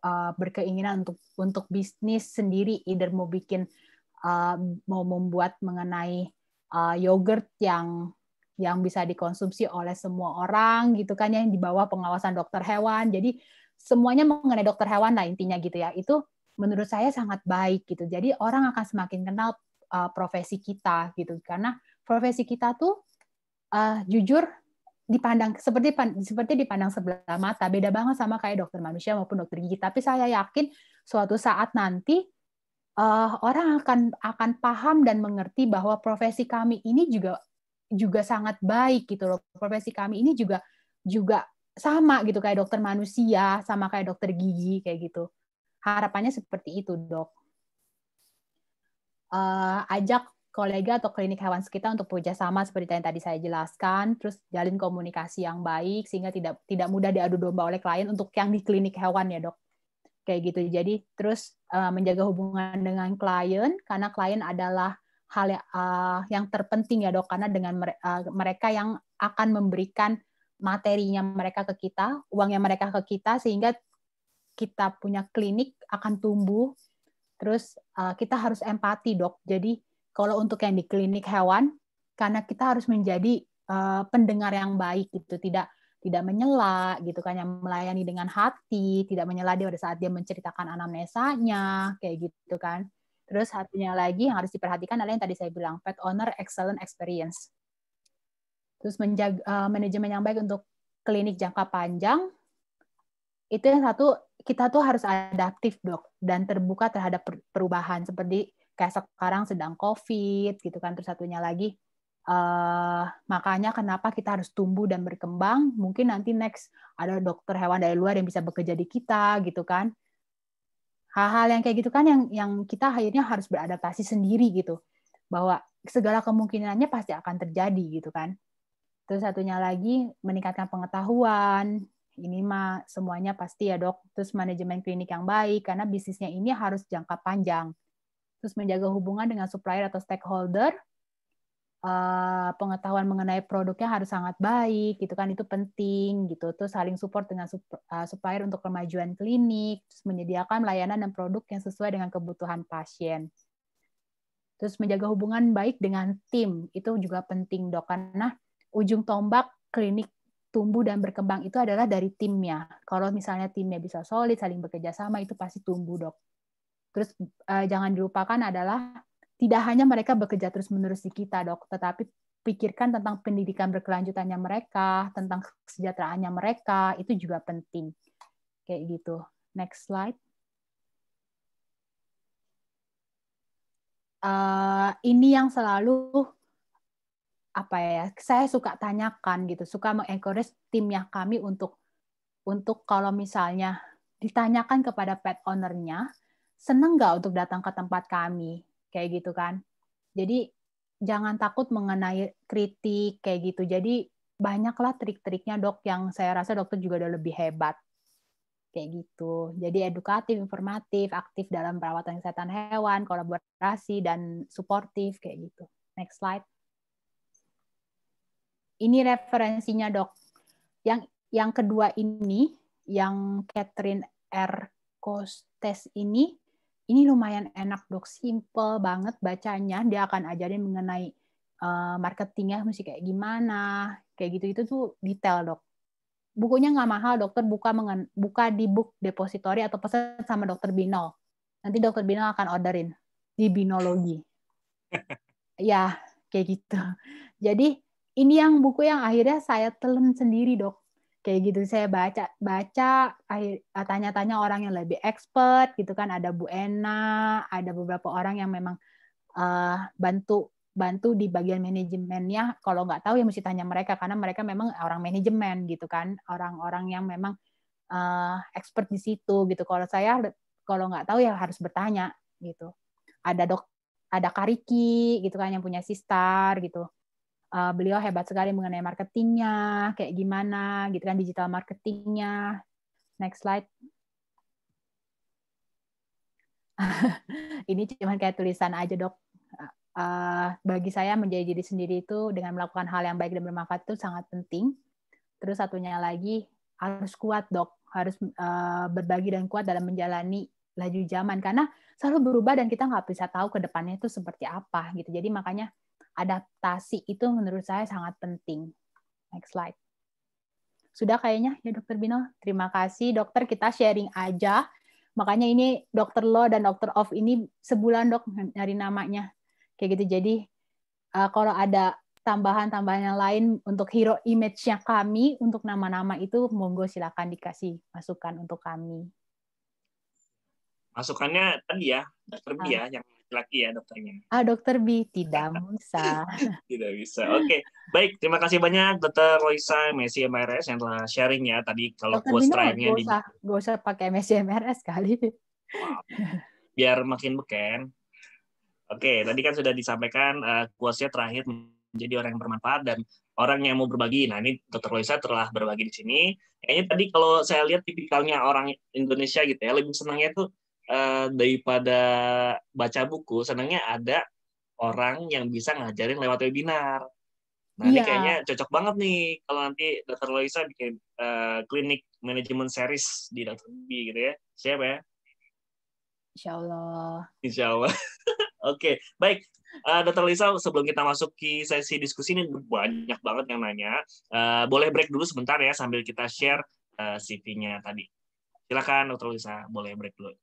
Speaker 2: uh, berkeinginan untuk untuk bisnis sendiri, either mau bikin uh, mau membuat mengenai uh, yogurt yang yang bisa dikonsumsi oleh semua orang gitu kan yang di bawah pengawasan dokter hewan. Jadi semuanya mengenai dokter hewan lah intinya gitu ya. Itu menurut saya sangat baik gitu. Jadi orang akan semakin kenal uh, profesi kita gitu karena profesi kita tuh uh, jujur dipandang seperti seperti dipandang sebelah mata beda banget sama kayak dokter manusia maupun dokter gigi tapi saya yakin suatu saat nanti uh, orang akan akan paham dan mengerti bahwa profesi kami ini juga juga sangat baik gitu loh profesi kami ini juga juga sama gitu kayak dokter manusia sama kayak dokter gigi kayak gitu harapannya seperti itu dok uh, ajak kolega atau klinik hewan sekitar untuk bekerja sama seperti yang tadi saya jelaskan, terus jalin komunikasi yang baik sehingga tidak tidak mudah diadu domba oleh klien untuk yang di klinik hewan ya dok, kayak gitu. Jadi terus uh, menjaga hubungan dengan klien karena klien adalah hal yang, uh, eh, yang terpenting ya dok, karena dengan uh, mereka yang akan memberikan materinya mereka ke kita, uangnya mereka ke kita sehingga kita punya klinik akan tumbuh Terus uh, kita harus empati dok. Jadi kalau untuk yang di klinik hewan, karena kita harus menjadi uh, pendengar yang baik gitu, tidak tidak menyela gitu kan, yang melayani dengan hati, tidak menyela dia pada saat dia menceritakan anamnesanya kayak gitu kan. Terus satunya lagi yang harus diperhatikan adalah yang tadi saya bilang pet owner excellent experience. Terus menjaga uh, eh, manajemen yang baik untuk klinik jangka panjang. Itu yang satu kita tuh harus adaptif dok dan terbuka terhadap perubahan seperti kayak sekarang sedang covid gitu kan terus satunya lagi uh, makanya kenapa kita harus tumbuh dan berkembang mungkin nanti next ada dokter hewan dari luar yang bisa bekerja di kita gitu kan hal-hal yang kayak gitu kan yang yang kita akhirnya harus beradaptasi sendiri gitu bahwa segala kemungkinannya pasti akan terjadi gitu kan terus satunya lagi meningkatkan pengetahuan ini mah semuanya pasti ya dok. Terus manajemen klinik yang baik karena bisnisnya ini harus jangka panjang. Terus menjaga hubungan dengan supplier atau stakeholder. Eh, pengetahuan mengenai produknya harus sangat baik gitu kan itu penting gitu terus saling support dengan eh, supplier untuk kemajuan klinik terus menyediakan layanan dan produk yang sesuai dengan kebutuhan pasien terus menjaga hubungan baik dengan tim itu juga penting dok karena ujung tombak klinik tumbuh dan berkembang itu adalah dari timnya. Kalau misalnya timnya bisa solid, saling bekerja sama, itu pasti tumbuh, dok. Terus eh, jangan dilupakan adalah tidak hanya mereka bekerja terus-menerus di kita, dok, tetapi pikirkan tentang pendidikan berkelanjutannya mereka, tentang kesejahteraannya mereka, itu juga penting. Kayak gitu. Next slide. Uh, ini yang selalu apa ya saya suka tanyakan gitu suka mengencourage timnya kami untuk untuk kalau misalnya ditanyakan kepada pet ownernya seneng nggak untuk datang ke tempat kami kayak gitu kan jadi jangan takut mengenai kritik kayak gitu jadi banyaklah trik-triknya dok yang saya rasa dokter juga udah lebih hebat kayak gitu. Jadi edukatif, informatif, aktif dalam perawatan kesehatan hewan, kolaborasi dan suportif kayak gitu. Next slide. Ini referensinya dok. Yang yang kedua ini, yang Catherine R. Costes ini, ini lumayan enak dok, simple banget bacanya. Dia akan ajarin mengenai uh, marketingnya mesti kayak gimana, kayak gitu itu tuh detail dok. Bukunya nggak mahal, dokter buka mengen, buka di book depository atau pesan sama dokter Bino. Nanti dokter Bino akan orderin di binologi. ya, kayak gitu. Jadi ini yang buku yang akhirnya saya telan sendiri dok kayak gitu saya baca baca eh, tanya-tanya orang yang lebih expert gitu kan ada Bu Ena ada beberapa orang yang memang uh, bantu bantu di bagian manajemennya kalau nggak tahu ya mesti tanya mereka karena mereka memang orang manajemen gitu kan orang-orang yang memang uh, expert di situ gitu kalau saya kalau nggak tahu ya harus bertanya gitu ada dok ada Kariki gitu kan yang punya sister gitu uh, beliau hebat sekali mengenai marketingnya, kayak gimana gitu kan digital marketingnya. Next slide. Ini cuma kayak tulisan aja dok. Uh, bagi saya menjadi diri sendiri itu dengan melakukan hal yang baik dan bermanfaat itu sangat penting. Terus satunya lagi harus kuat dok, harus uh, berbagi dan kuat dalam menjalani laju zaman karena selalu berubah dan kita nggak bisa tahu ke depannya itu seperti apa gitu. Jadi makanya adaptasi itu menurut saya sangat penting. Next slide. Sudah kayaknya ya Dokter Bino. Terima kasih Dokter kita sharing aja. Makanya ini Dokter Lo dan Dokter of ini sebulan dok dari namanya kayak gitu. Jadi uh, kalau ada tambahan-tambahan yang lain untuk hero image-nya kami untuk nama-nama itu monggo silakan dikasih masukan untuk kami
Speaker 1: masukannya tadi ya, terbi ya ah. yang laki-laki ya dokternya.
Speaker 2: Ah, dokter B tidak bisa.
Speaker 1: tidak bisa. Oke, okay. baik. Terima kasih banyak dokter Roisa Messi MRS yang telah sharing ya tadi kalau kuas terakhirnya di usah,
Speaker 2: gak usah pakai Messi MRS kali.
Speaker 1: Biar makin beken. Oke, okay, tadi kan sudah disampaikan uh, eh, kuasnya terakhir menjadi orang yang bermanfaat dan orang yang mau berbagi. Nah, ini dokter Loisa telah berbagi di sini. Kayaknya tadi kalau saya lihat tipikalnya orang Indonesia gitu ya, lebih senangnya tuh Eh, daripada baca buku senangnya ada orang yang bisa ngajarin lewat webinar. Nah, yeah. ini iya. kayaknya cocok banget nih kalau nanti Dr. Loisa bikin uh, klinik manajemen series di Dr. B gitu ya. Siap ya?
Speaker 2: Insya Allah.
Speaker 1: Insya Allah. Oke, okay. baik. Uh, eh, Dr. Lisa, sebelum kita masuk ke sesi diskusi ini banyak banget yang nanya. Uh, boleh break dulu sebentar ya sambil kita share uh, CV-nya tadi. Silakan Dr. Lisa, boleh break dulu.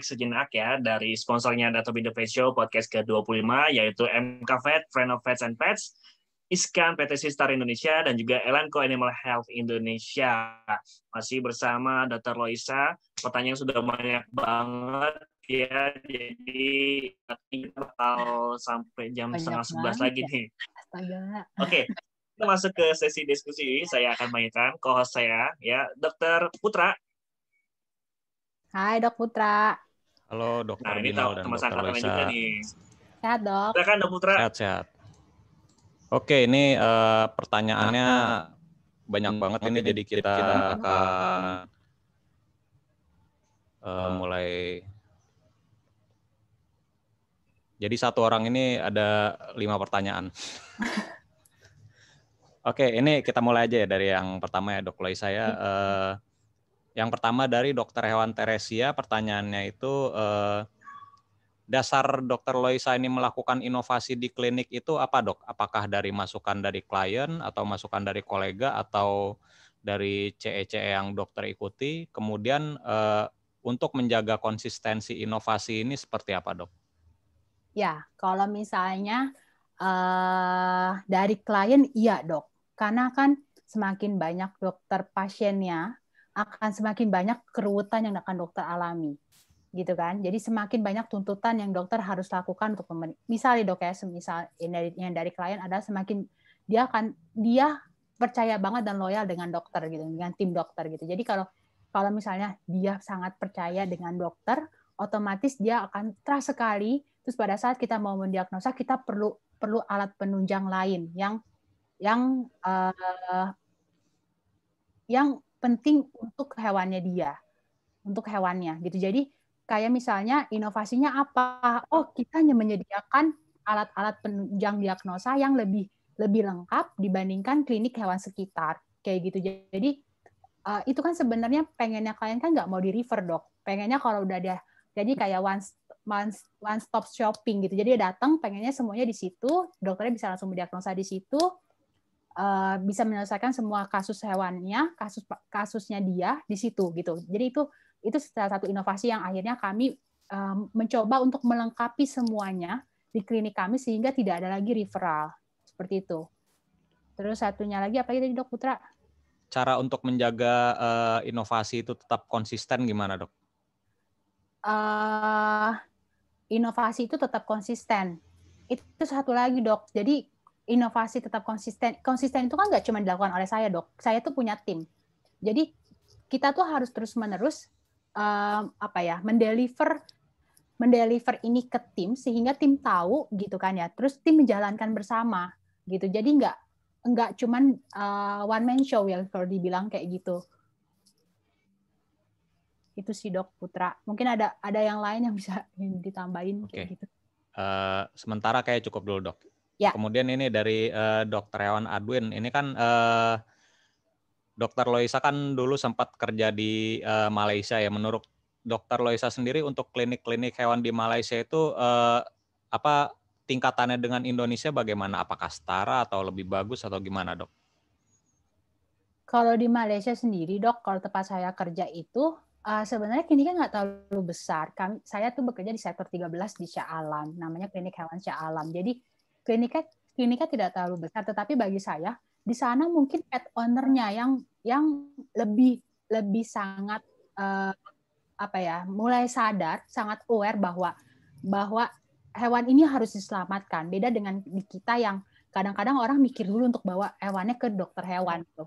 Speaker 1: break sejenak ya dari sponsornya Data Video Face Show podcast ke-25 yaitu MK Vet, Friend of Pets and Pets, Iskan PT Sistar Indonesia dan juga Elanco Animal Health Indonesia. Masih bersama Dr. Loisa. Pertanyaan sudah banyak banget ya. Jadi kita bakal sampai jam banyak setengah sebelas lagi ya. nih.
Speaker 2: Astaga. Oke.
Speaker 1: Okay. Kita masuk ke sesi diskusi. Saya akan mainkan co-host saya ya, Dr. Putra.
Speaker 2: Hai, Dok Putra.
Speaker 3: Halo dokter nah, dan teman dokter Loisa.
Speaker 2: Sehat dok. dok Putra.
Speaker 3: Sehat, sehat. Oke, ini uh, pertanyaannya banyak nah, banget ini jadi, kita, kita akan uh, mulai. Jadi satu orang ini ada lima pertanyaan. Oke, ini kita mulai aja ya dari yang pertama ya dok Loisa ya. Uh, yang pertama dari Dokter Hewan Teresia, pertanyaannya itu eh, dasar Dokter Loisa ini melakukan inovasi di klinik itu apa dok? Apakah dari masukan dari klien atau masukan dari kolega atau dari CECE e yang dokter ikuti? Kemudian eh, untuk menjaga konsistensi inovasi ini seperti apa dok?
Speaker 2: Ya, kalau misalnya eh, dari klien iya dok, karena kan semakin banyak dokter pasiennya akan semakin banyak keruwetan yang akan dokter alami gitu kan. Jadi semakin banyak tuntutan yang dokter harus lakukan untuk pemerintah. Misalnya dok ya, semisal yang dari, yang dari klien ada semakin dia akan dia percaya banget dan loyal dengan dokter gitu, dengan tim dokter gitu. Jadi kalau kalau misalnya dia sangat percaya dengan dokter, otomatis dia akan trust sekali. Terus pada saat kita mau mendiagnosa, kita perlu perlu alat penunjang lain yang yang uh, yang penting untuk hewannya dia, untuk hewannya gitu. Jadi kayak misalnya inovasinya apa? Oh kita hanya menyediakan alat-alat penunjang diagnosa yang lebih lebih lengkap dibandingkan klinik hewan sekitar kayak gitu. Jadi uh, itu kan sebenarnya pengennya kalian kan nggak mau di refer dok, pengennya kalau udah ada jadi kayak one one, one stop shopping gitu. Jadi datang pengennya semuanya di situ, dokternya bisa langsung mendiagnosa di situ, Eh, bisa menyelesaikan semua kasus hewannya, kasus kasusnya dia di situ gitu. Jadi itu itu salah satu inovasi yang akhirnya kami eh, mencoba untuk melengkapi semuanya di klinik kami sehingga tidak ada lagi referral seperti itu. Terus satunya lagi apa tadi dok Putra?
Speaker 3: Cara untuk menjaga uh, inovasi itu tetap konsisten gimana dok?
Speaker 2: Uh, inovasi itu tetap konsisten. Itu satu lagi dok. Jadi inovasi tetap konsisten konsisten itu kan nggak cuma dilakukan oleh saya dok saya tuh punya tim jadi kita tuh harus terus menerus um, apa ya mendeliver mendeliver ini ke tim sehingga tim tahu gitu kan ya terus tim menjalankan bersama gitu jadi nggak nggak cuman uh, one man show ya kalau dibilang kayak gitu itu sih dok Putra mungkin ada ada yang lain yang bisa ditambahin okay. kayak gitu
Speaker 3: uh, sementara kayak cukup dulu dok Ya. Kemudian ini dari uh, eh, Dr. Hewan Adwin, ini kan uh, eh, Dr. Loisa kan dulu sempat kerja di uh, Malaysia ya. Menurut Dokter Loisa sendiri untuk klinik-klinik hewan di Malaysia itu uh, apa tingkatannya dengan Indonesia bagaimana? Apakah setara atau lebih bagus atau gimana, Dok?
Speaker 2: Kalau di Malaysia sendiri, Dok, kalau tempat saya kerja itu uh, sebenarnya kliniknya nggak terlalu besar. Kami, saya tuh bekerja di sektor 13 di Syah Alam, namanya klinik hewan Syah Alam. Jadi Kliniknya kliniknya tidak terlalu besar tetapi bagi saya di sana mungkin pet ownernya yang yang lebih lebih sangat uh, apa ya mulai sadar sangat aware bahwa bahwa hewan ini harus diselamatkan beda dengan di kita yang kadang-kadang orang mikir dulu untuk bawa hewannya ke dokter hewan tuh gitu.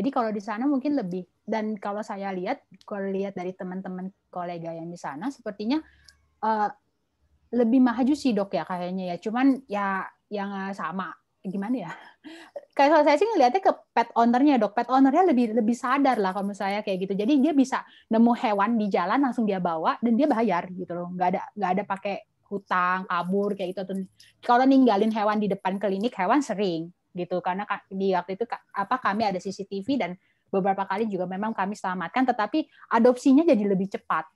Speaker 2: jadi kalau di sana mungkin lebih dan kalau saya lihat kalau lihat dari teman-teman kolega yang di sana sepertinya uh, lebih maju sih dok ya kayaknya ya cuman ya yang sama gimana ya kalau saya sih ngeliatnya ke pet ownernya dok pet ownernya lebih lebih sadar lah kalau misalnya kayak gitu jadi dia bisa nemu hewan di jalan langsung dia bawa dan dia bayar gitu loh nggak ada nggak ada pakai hutang kabur kayak gitu kalau ninggalin hewan di depan klinik hewan sering gitu karena di waktu itu apa kami ada CCTV dan beberapa kali juga memang kami selamatkan tetapi adopsinya jadi lebih cepat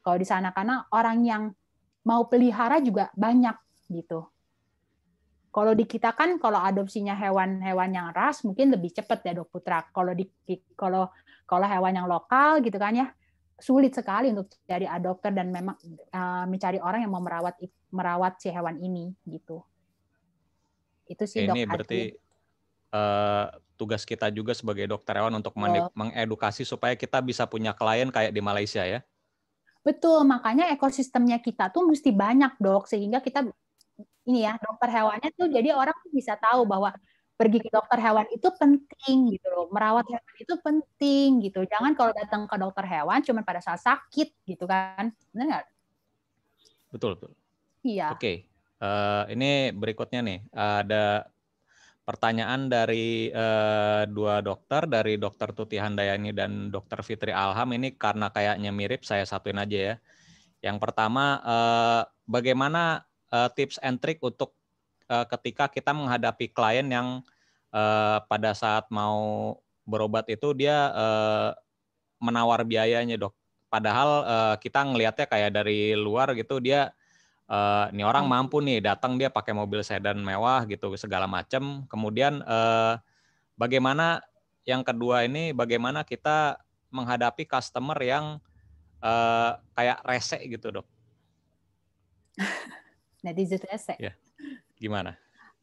Speaker 2: kalau di sana karena orang yang mau pelihara juga banyak gitu. Kalau di kita kan kalau adopsinya hewan-hewan yang ras mungkin lebih cepat ya dok Putra. Kalau di kalau kalau hewan yang lokal gitu kan ya sulit sekali untuk cari adopter dan memang uh, mencari orang yang mau merawat merawat si hewan ini gitu. Itu sih ini dok. berarti
Speaker 3: uh, tugas kita juga sebagai dokter hewan untuk mengedukasi supaya kita bisa punya klien kayak di Malaysia ya.
Speaker 2: Betul, makanya ekosistemnya kita tuh mesti banyak dok, sehingga kita ini ya dokter hewannya tuh jadi orang bisa tahu bahwa pergi ke dokter hewan itu penting gitu loh, merawat hewan itu penting gitu. Jangan kalau datang ke dokter hewan cuma pada saat sakit gitu kan, benar? Betul betul. Iya. Oke,
Speaker 3: okay. uh, eh, ini berikutnya nih ada pertanyaan dari eh, dua dokter, dari dokter Tuti Handayani dan dokter Fitri Alham ini karena kayaknya mirip, saya satuin aja ya. Yang pertama, eh, bagaimana eh, tips and trick untuk eh, ketika kita menghadapi klien yang eh, pada saat mau berobat itu dia eh, menawar biayanya dok. Padahal eh, kita ngelihatnya kayak dari luar gitu dia uh, eh, ini orang hmm. mampu nih datang dia pakai mobil sedan mewah gitu segala macam kemudian uh, bagaimana yang kedua ini bagaimana kita menghadapi customer yang uh, kayak rese gitu dok
Speaker 2: netizen rese
Speaker 3: ya. gimana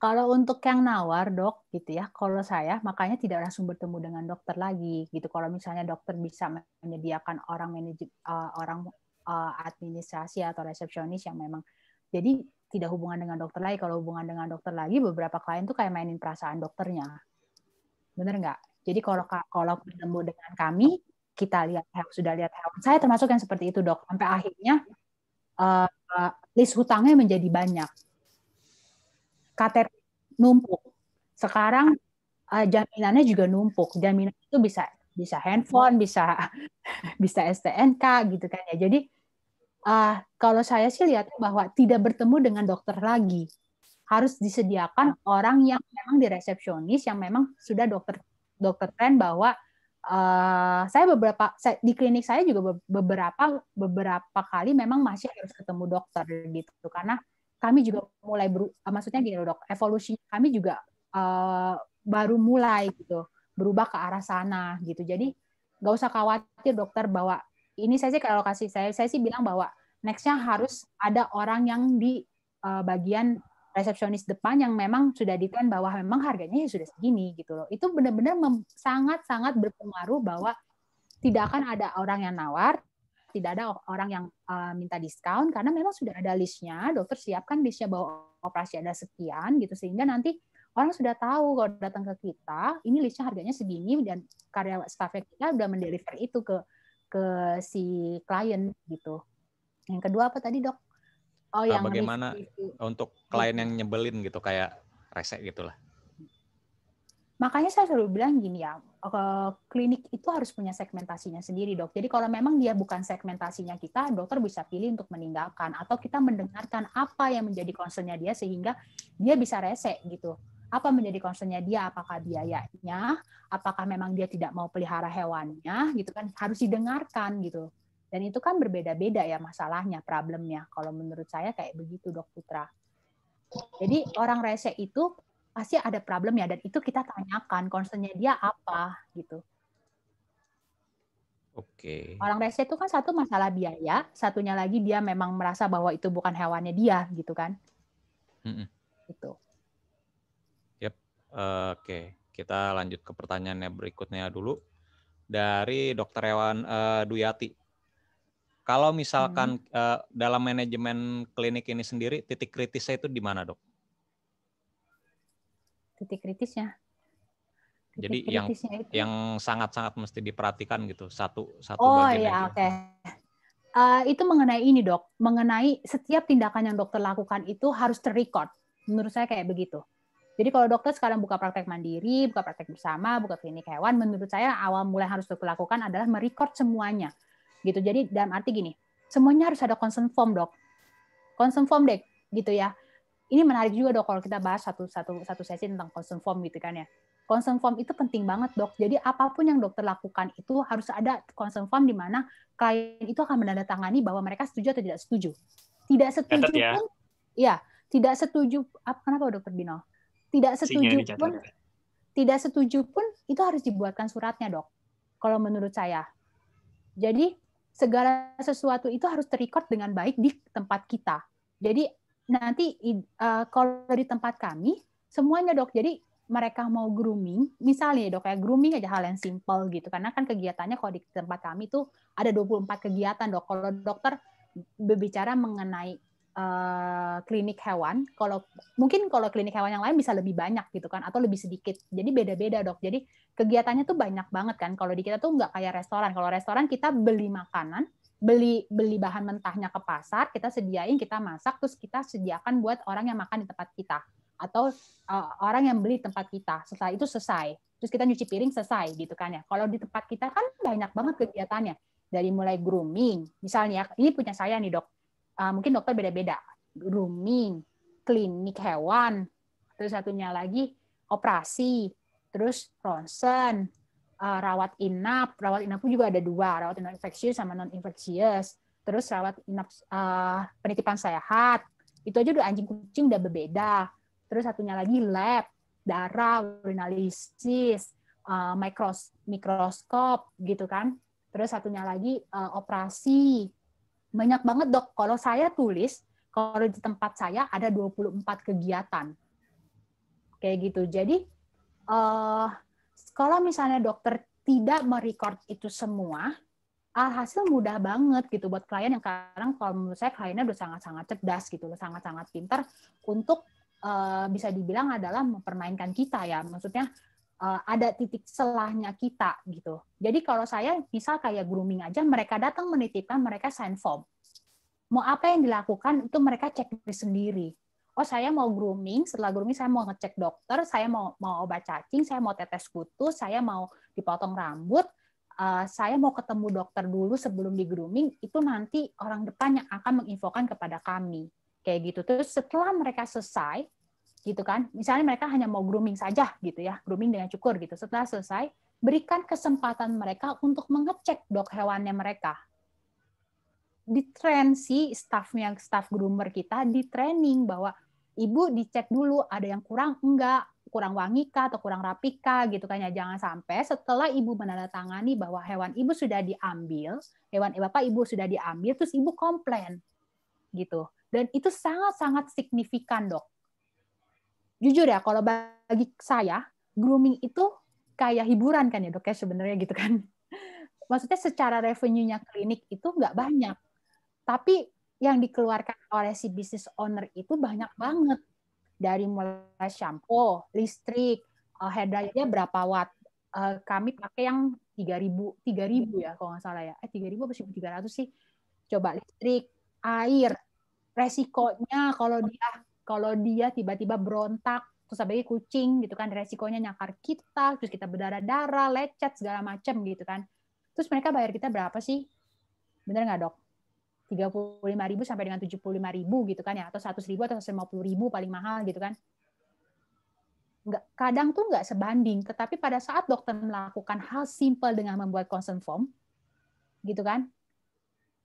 Speaker 2: kalau untuk yang nawar dok gitu ya, kalau saya makanya tidak langsung bertemu dengan dokter lagi gitu. Kalau misalnya dokter bisa menyediakan orang manajer uh, orang uh, administrasi atau resepsionis yang memang jadi tidak hubungan dengan dokter lagi. Kalau hubungan dengan dokter lagi, beberapa klien tuh kayak mainin perasaan dokternya. Bener nggak? Jadi kalau kalau bertemu dengan kami, kita lihat sudah lihat hewan. Saya termasuk yang seperti itu dok. Sampai akhirnya uh, list hutangnya menjadi banyak. KTP numpuk. Sekarang uh, jaminannya juga numpuk. Jaminan itu bisa bisa handphone, bisa bisa STNK gitu kan ya. Jadi uh, kalau saya sih lihat bahwa tidak bertemu dengan dokter lagi. Harus disediakan orang yang memang di resepsionis yang memang sudah dokter dokter tren bahwa uh, saya beberapa saya, di klinik saya juga beberapa beberapa kali memang masih harus ketemu dokter gitu karena kami juga mulai beru, eh, maksudnya gini dok evolusi kami juga uh, baru mulai gitu berubah ke arah sana gitu jadi nggak usah khawatir dokter bahwa ini saya sih kalau kasih saya saya sih bilang bahwa nextnya harus ada orang yang di uh, bagian resepsionis depan yang memang sudah ditentukan bahwa memang harganya ya sudah segini gitu loh itu benar-benar sangat-sangat berpengaruh bahwa tidak akan ada orang yang nawar tidak ada orang yang uh, minta diskon karena memang sudah ada listnya dokter siapkan listnya bahwa operasi ada sekian gitu sehingga nanti orang sudah tahu kalau datang ke kita ini listnya harganya segini dan karyawan stafnya kita sudah mendeliver itu ke ke si klien gitu. Yang kedua apa tadi dok? Oh nah, yang bagaimana review.
Speaker 3: untuk klien yang nyebelin gitu kayak rese gitulah.
Speaker 2: Makanya saya selalu bilang gini ya, klinik itu harus punya segmentasinya sendiri dok. Jadi kalau memang dia bukan segmentasinya kita, dokter bisa pilih untuk meninggalkan atau kita mendengarkan apa yang menjadi concernnya dia sehingga dia bisa rese gitu apa menjadi concernnya dia apakah biayanya apakah memang dia tidak mau pelihara hewannya gitu kan harus didengarkan gitu dan itu kan berbeda-beda ya masalahnya problemnya kalau menurut saya kayak begitu dok Putra jadi orang rese itu pasti ada problem ya dan itu kita tanyakan concernnya dia apa gitu Oke. Okay. Orang rese itu kan satu masalah biaya, satunya lagi dia memang merasa bahwa itu bukan hewannya dia gitu kan. Mm -mm. Itu.
Speaker 3: Oke, kita lanjut ke pertanyaannya berikutnya dulu dari Dokter Rewan uh, eh, Duyati. Kalau misalkan hmm. uh, dalam manajemen klinik ini sendiri, titik kritisnya itu di mana, dok?
Speaker 2: Titik kritisnya.
Speaker 3: Titik Jadi kritisnya yang itu. yang sangat-sangat mesti diperhatikan gitu satu satu oh, bagian. Oh iya,
Speaker 2: oke. Okay. Uh, eh, itu mengenai ini, dok. Mengenai setiap tindakan yang dokter lakukan itu harus terrecord. Menurut saya kayak begitu. Jadi kalau dokter sekarang buka praktek mandiri, buka praktek bersama, buka klinik hewan, menurut saya awal mulai harus dilakukan adalah merecord semuanya. Gitu. Jadi dalam arti gini, semuanya harus ada consent form, Dok. Consent form, Dek, gitu ya. Ini menarik juga, Dok, kalau kita bahas satu satu satu sesi tentang consent form gitu kan ya. Consent form itu penting banget, Dok. Jadi apapun yang dokter lakukan itu harus ada consent form di mana klien itu akan menandatangani bahwa mereka setuju atau tidak setuju. Tidak setuju ya. pun ya, tidak setuju apa kenapa dokter Binal? tidak setuju pun tidak setuju pun itu harus dibuatkan suratnya dok kalau menurut saya jadi segala sesuatu itu harus terrecord dengan baik di tempat kita jadi nanti uh, kalau di tempat kami semuanya dok jadi mereka mau grooming misalnya dok kayak grooming aja hal yang simple gitu karena kan kegiatannya kalau di tempat kami itu ada 24 kegiatan dok kalau dokter berbicara mengenai uh, klinik hewan. Kalau mungkin kalau klinik hewan yang lain bisa lebih banyak gitu kan, atau lebih sedikit. Jadi beda-beda dok. Jadi kegiatannya tuh banyak banget kan. Kalau di kita tuh nggak kayak restoran. Kalau restoran kita beli makanan, beli beli bahan mentahnya ke pasar, kita sediain, kita masak, terus kita sediakan buat orang yang makan di tempat kita atau uh, orang yang beli tempat kita. Setelah itu selesai. Terus kita nyuci piring selesai gitu kan ya. Kalau di tempat kita kan banyak banget kegiatannya dari mulai grooming misalnya ini punya saya nih dok uh, mungkin dokter beda-beda grooming klinik hewan terus satunya lagi operasi terus ronsen uh, rawat inap rawat inap juga ada dua rawat inap infeksius sama non infeksius terus rawat inap uh, penitipan sehat itu aja udah anjing kucing udah berbeda terus satunya lagi lab darah urinalisis uh, mikroskop gitu kan terus satunya lagi uh, operasi banyak banget dok, kalau saya tulis, kalau di tempat saya ada 24 kegiatan. Kayak gitu. Jadi uh, kalau misalnya dokter tidak merecord itu semua, alhasil mudah banget gitu buat klien yang sekarang kalau menurut saya kliennya udah sangat-sangat cerdas gitu loh, sangat-sangat pintar untuk uh, bisa dibilang adalah mempermainkan kita ya. Maksudnya uh, ada titik selahnya kita gitu. Jadi kalau saya misal kayak grooming aja, mereka datang menitipkan, mereka sign form. Mau apa yang dilakukan itu mereka cek sendiri. Oh saya mau grooming, setelah grooming saya mau ngecek dokter, saya mau mau obat cacing, saya mau tetes kutu, saya mau dipotong rambut, uh, saya mau ketemu dokter dulu sebelum di grooming, itu nanti orang depan yang akan menginfokan kepada kami. Kayak gitu. Terus setelah mereka selesai, gitu kan. Misalnya mereka hanya mau grooming saja gitu ya, grooming dengan cukur gitu. Setelah selesai, berikan kesempatan mereka untuk mengecek dok hewannya mereka. Di train si staffnya staff groomer kita di training bahwa ibu dicek dulu ada yang kurang enggak, kurang wangi kah atau kurang rapi kah gitu kan ya. Jangan sampai setelah ibu menandatangani bahwa hewan ibu sudah diambil, hewan bapak ibu sudah diambil terus ibu komplain gitu. Dan itu sangat-sangat signifikan, Dok jujur ya kalau bagi saya grooming itu kayak hiburan kan ya dok ya sebenarnya gitu kan maksudnya secara revenue-nya klinik itu nggak banyak tapi yang dikeluarkan oleh si business owner itu banyak banget dari mulai shampoo listrik eh, hair dryer berapa watt eh, kami pakai yang 3000 3000 ya kalau nggak salah ya eh 3000 apa 1300 sih coba listrik air resikonya kalau dia kalau dia tiba-tiba berontak terus sebagai kucing gitu kan resikonya nyakar kita terus kita berdarah-darah lecet segala macam gitu kan terus mereka bayar kita berapa sih bener nggak dok ribu sampai dengan ribu gitu kan ya atau ribu atau ribu paling mahal gitu kan nggak kadang tuh nggak sebanding tetapi pada saat dokter melakukan hal simple dengan membuat consent form gitu kan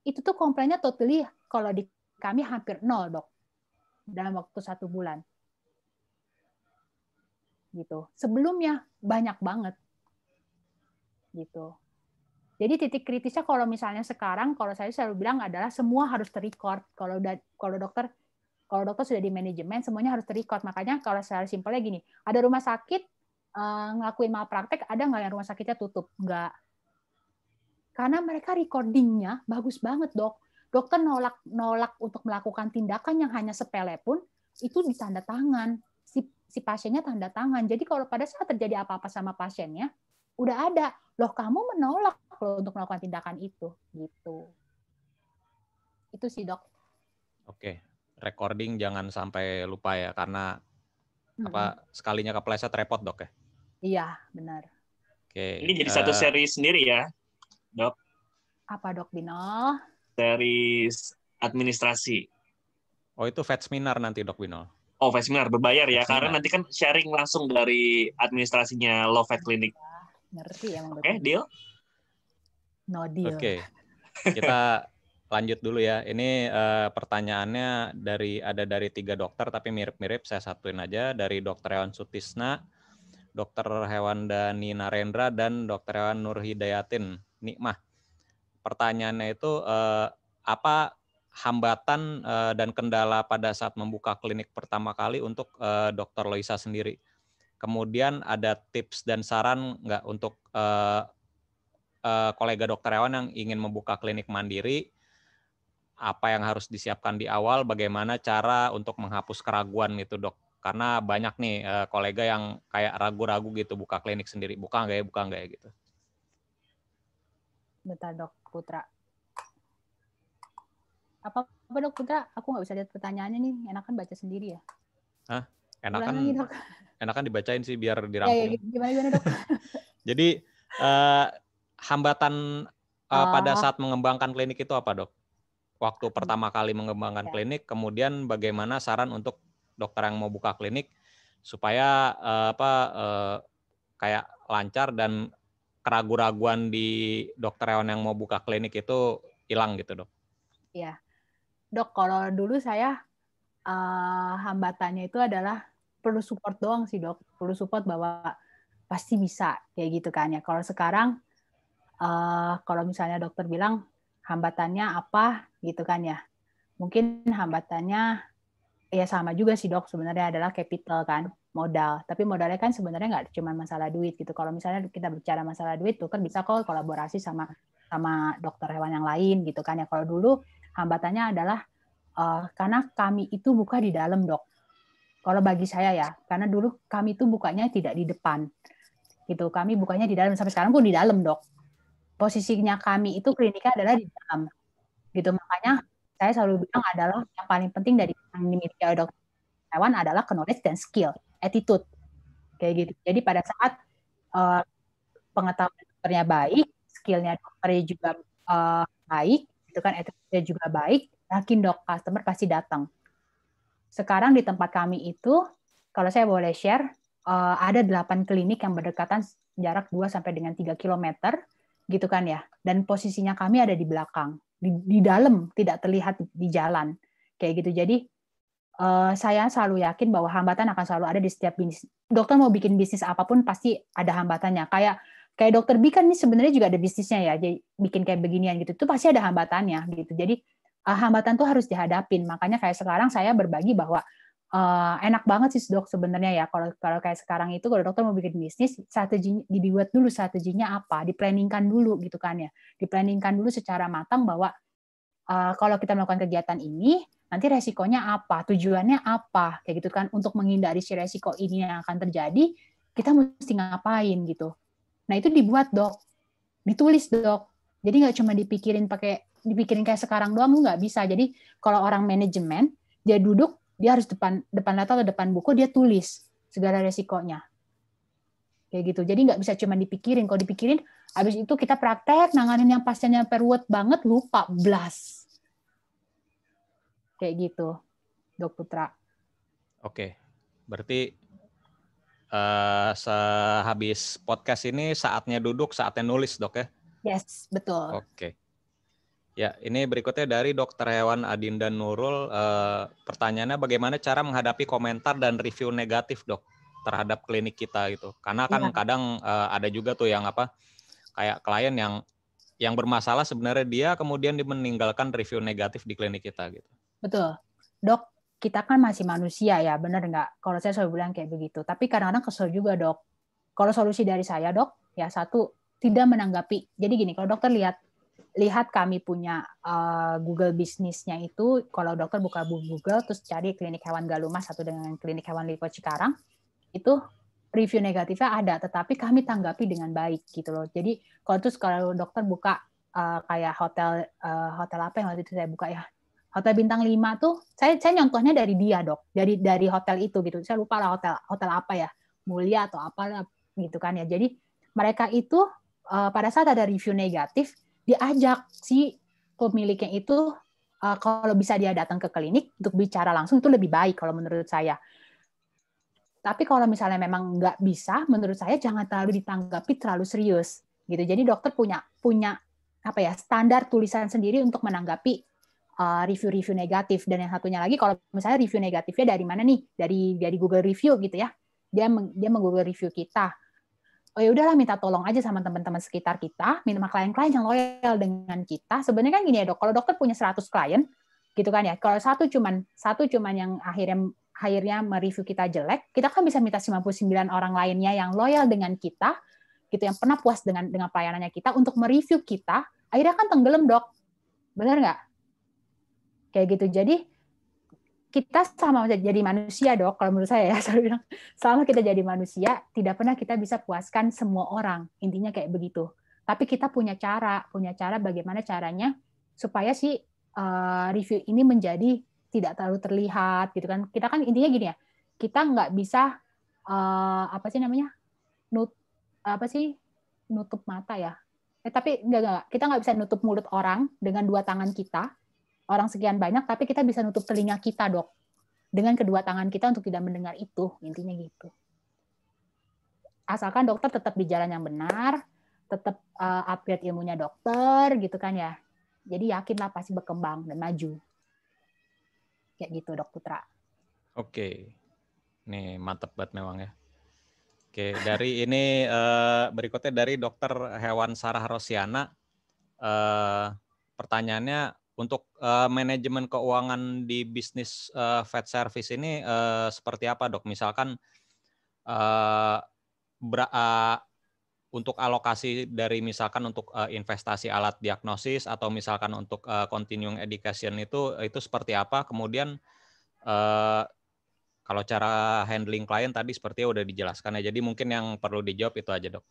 Speaker 2: itu tuh komplainnya totally kalau di kami hampir nol dok dalam waktu satu bulan. Gitu. Sebelumnya banyak banget. Gitu. Jadi titik kritisnya kalau misalnya sekarang, kalau saya selalu bilang adalah semua harus terrecord. Kalau udah, kalau dokter kalau dokter sudah di manajemen, semuanya harus terrecord. Makanya kalau saya simpelnya gini, ada rumah sakit eh, ngelakuin malpraktek, ada nggak yang rumah sakitnya tutup? Nggak. Karena mereka recordingnya bagus banget dok dokter nolak nolak untuk melakukan tindakan yang hanya sepele pun itu ditanda tangan si si pasiennya tanda tangan. Jadi kalau pada saat terjadi apa-apa sama pasiennya udah ada loh kamu menolak loh untuk melakukan tindakan itu gitu. Itu sih dok.
Speaker 3: Oke, recording jangan sampai lupa ya karena hmm. apa sekalinya kepleset repot dok ya.
Speaker 2: Iya benar.
Speaker 3: Oke. Ini jadi uh, satu seri sendiri ya, dok.
Speaker 2: Apa dok Bino?
Speaker 3: Dari administrasi. Oh itu Fed seminar nanti dok Winol. Oh Fed seminar berbayar ya karena nanti kan sharing langsung dari administrasinya
Speaker 1: Love Vet Clinic. Ah,
Speaker 2: ngerti ya Oke eh, okay, deal. No deal. Oke
Speaker 3: okay. kita lanjut dulu ya. Ini uh, pertanyaannya dari ada dari tiga dokter tapi mirip-mirip saya satuin aja dari dokter Hewan Sutisna, dokter Hewan Dani Narendra dan dokter Hewan Nur Hidayatin Nikmah pertanyaannya itu eh, apa hambatan eh, dan kendala pada saat membuka klinik pertama kali untuk eh, Dokter Loisa sendiri? Kemudian ada tips dan saran nggak untuk eh, eh, kolega dokter hewan yang ingin membuka klinik mandiri? Apa yang harus disiapkan di awal? Bagaimana cara untuk menghapus keraguan itu, dok? Karena banyak nih eh, kolega yang kayak ragu-ragu gitu buka klinik sendiri, buka nggak ya, buka nggak ya gitu.
Speaker 2: Bentar dok. Putra. Apa, apa dok Putra? Aku nggak bisa lihat pertanyaannya nih. Enakan baca sendiri ya.
Speaker 3: Hah? Enakan, Lagi, enakan dibacain sih biar dirampung. Ya, ya,
Speaker 2: gimana, gimana dok?
Speaker 3: Jadi eh, hambatan
Speaker 2: eh, uh, pada saat
Speaker 3: mengembangkan klinik itu apa dok? Waktu hmm. pertama kali mengembangkan ya. klinik, kemudian bagaimana saran untuk dokter yang mau buka klinik supaya eh, apa eh, kayak lancar dan keraguan-raguan di dokter hewan yang mau buka klinik itu hilang gitu dok?
Speaker 2: Iya, dok kalau dulu saya uh, hambatannya itu adalah perlu support doang sih dok, perlu support bahwa pasti bisa kayak gitu kan ya. Kalau sekarang uh, kalau misalnya dokter bilang hambatannya apa gitu kan ya, mungkin hambatannya ya sama juga sih dok sebenarnya adalah capital kan modal. Tapi modalnya kan sebenarnya nggak cuma masalah duit gitu. Kalau misalnya kita bicara masalah duit tuh kan bisa kok kolaborasi sama sama dokter hewan yang lain gitu kan ya. Kalau dulu hambatannya adalah uh, karena kami itu buka di dalam dok. Kalau bagi saya ya, karena dulu kami itu bukanya tidak di depan gitu. Kami bukanya di dalam sampai sekarang pun di dalam dok. Posisinya kami itu kliniknya adalah di dalam gitu. Makanya saya selalu bilang adalah yang paling penting dari yang dimiliki dokter hewan adalah knowledge dan skill attitude kayak gitu. Jadi pada saat uh, pengetahuan dokternya baik, skillnya dokternya juga uh, baik, itu kan attitude-nya juga baik, yakin dok customer pasti datang. Sekarang di tempat kami itu, kalau saya boleh share, uh, ada delapan klinik yang berdekatan jarak 2 sampai dengan tiga kilometer, gitu kan ya. Dan posisinya kami ada di belakang, di, di dalam, tidak terlihat di, di jalan. Kayak gitu. Jadi Eh, saya selalu yakin bahwa hambatan akan selalu ada di setiap bisnis. Dokter mau bikin bisnis apapun pasti ada hambatannya. Kayak kayak dokter B kan sebenarnya juga ada bisnisnya ya. Jadi bikin kayak beginian gitu. Itu pasti ada hambatannya gitu. Jadi uh, hambatan tuh harus dihadapin. Makanya kayak sekarang saya berbagi bahwa uh, enak banget sih dok sebenarnya ya kalau kalau kayak sekarang itu kalau dokter mau bikin bisnis strategi dibuat dulu strateginya apa, diplanningkan dulu gitu kan ya. Diplanningkan dulu secara matang bahwa uh, kalau kita melakukan kegiatan ini nanti resikonya apa, tujuannya apa, kayak gitu kan untuk menghindari si resiko ini yang akan terjadi, kita mesti ngapain gitu. Nah itu dibuat dok, ditulis dok. Jadi nggak cuma dipikirin pakai dipikirin kayak sekarang doang nggak bisa. Jadi kalau orang manajemen dia duduk dia harus depan depan laptop, atau depan buku dia tulis segala resikonya kayak gitu. Jadi nggak bisa cuma dipikirin. Kalau dipikirin, habis itu kita praktek nanganin yang pasiennya perwet banget lupa blast Kayak gitu, Dok Putra.
Speaker 3: Oke, berarti uh, sehabis podcast ini saatnya duduk, saatnya nulis, Dok ya?
Speaker 2: Yes, betul.
Speaker 3: Oke. Ya, ini berikutnya dari Dokter Hewan Adinda Nurul. Uh, pertanyaannya bagaimana cara menghadapi komentar dan review negatif, Dok, terhadap klinik kita gitu? Karena kan ya. kadang uh, ada juga tuh yang apa kayak klien yang yang bermasalah sebenarnya dia kemudian meninggalkan review negatif di klinik kita
Speaker 2: gitu. Betul. Dok, kita kan masih manusia ya, benar nggak? Kalau saya selalu bilang kayak begitu. Tapi kadang-kadang kesel juga dok. Kalau solusi dari saya dok, ya satu, tidak menanggapi. Jadi gini, kalau dokter lihat lihat kami punya uh, Google bisnisnya itu, kalau dokter buka Google terus cari klinik hewan Galumas satu dengan klinik hewan Lipo Cikarang, itu review negatifnya ada, tetapi kami tanggapi dengan baik gitu loh. Jadi kalau terus kalau dokter buka uh, kayak hotel uh, hotel apa yang waktu itu saya buka ya hotel bintang 5 tuh saya saya nyontohnya dari dia dok dari dari hotel itu gitu saya lupa lah hotel hotel apa ya mulia atau apa gitu kan ya jadi mereka itu eh, pada saat ada review negatif diajak si pemiliknya itu eh, kalau bisa dia datang ke klinik untuk bicara langsung itu lebih baik kalau menurut saya tapi kalau misalnya memang nggak bisa menurut saya jangan terlalu ditanggapi terlalu serius gitu jadi dokter punya punya apa ya standar tulisan sendiri untuk menanggapi Eh, review-review negatif dan yang satunya lagi kalau misalnya review negatifnya dari mana nih dari dari Google review gitu ya dia meng, dia menggoogle review kita oh ya udahlah minta tolong aja sama teman-teman sekitar kita minta klien-klien yang loyal dengan kita sebenarnya kan gini ya dok kalau dokter punya 100 klien gitu kan ya kalau satu cuman satu cuman yang akhirnya akhirnya mereview kita jelek kita kan bisa minta 99 orang lainnya yang loyal dengan kita gitu yang pernah puas dengan dengan pelayanannya kita untuk mereview kita akhirnya kan tenggelam dok benar nggak kayak gitu jadi kita sama jadi manusia dok kalau menurut saya ya selalu bilang selama kita jadi manusia tidak pernah kita bisa puaskan semua orang intinya kayak begitu tapi kita punya cara punya cara bagaimana caranya supaya si eh, review ini menjadi tidak terlalu terlihat gitu kan kita kan intinya gini ya kita nggak bisa uh, apa sih namanya nut apa sih nutup mata ya eh, tapi enggak, enggak, kita nggak bisa nutup mulut orang dengan dua tangan kita orang sekian banyak tapi kita bisa nutup telinga kita dok dengan kedua tangan kita untuk tidak mendengar itu intinya gitu asalkan dokter tetap di jalan yang benar tetap uh, upgrade ilmunya dokter gitu kan ya jadi yakinlah pasti berkembang dan maju kayak gitu dok Putra
Speaker 3: oke nih mantep banget memang ya Oke, dari ini uh, berikutnya dari Dokter Hewan Sarah Rosiana. Uh, pertanyaannya untuk uh, manajemen keuangan di bisnis uh, eh, vet service ini uh, seperti apa dok? Misalkan uh, ber, uh, untuk alokasi dari misalkan untuk uh, investasi alat diagnosis atau misalkan untuk uh, continuing education itu itu seperti apa? Kemudian uh, kalau cara handling klien tadi seperti udah dijelaskan ya. Jadi mungkin yang perlu dijawab itu aja dok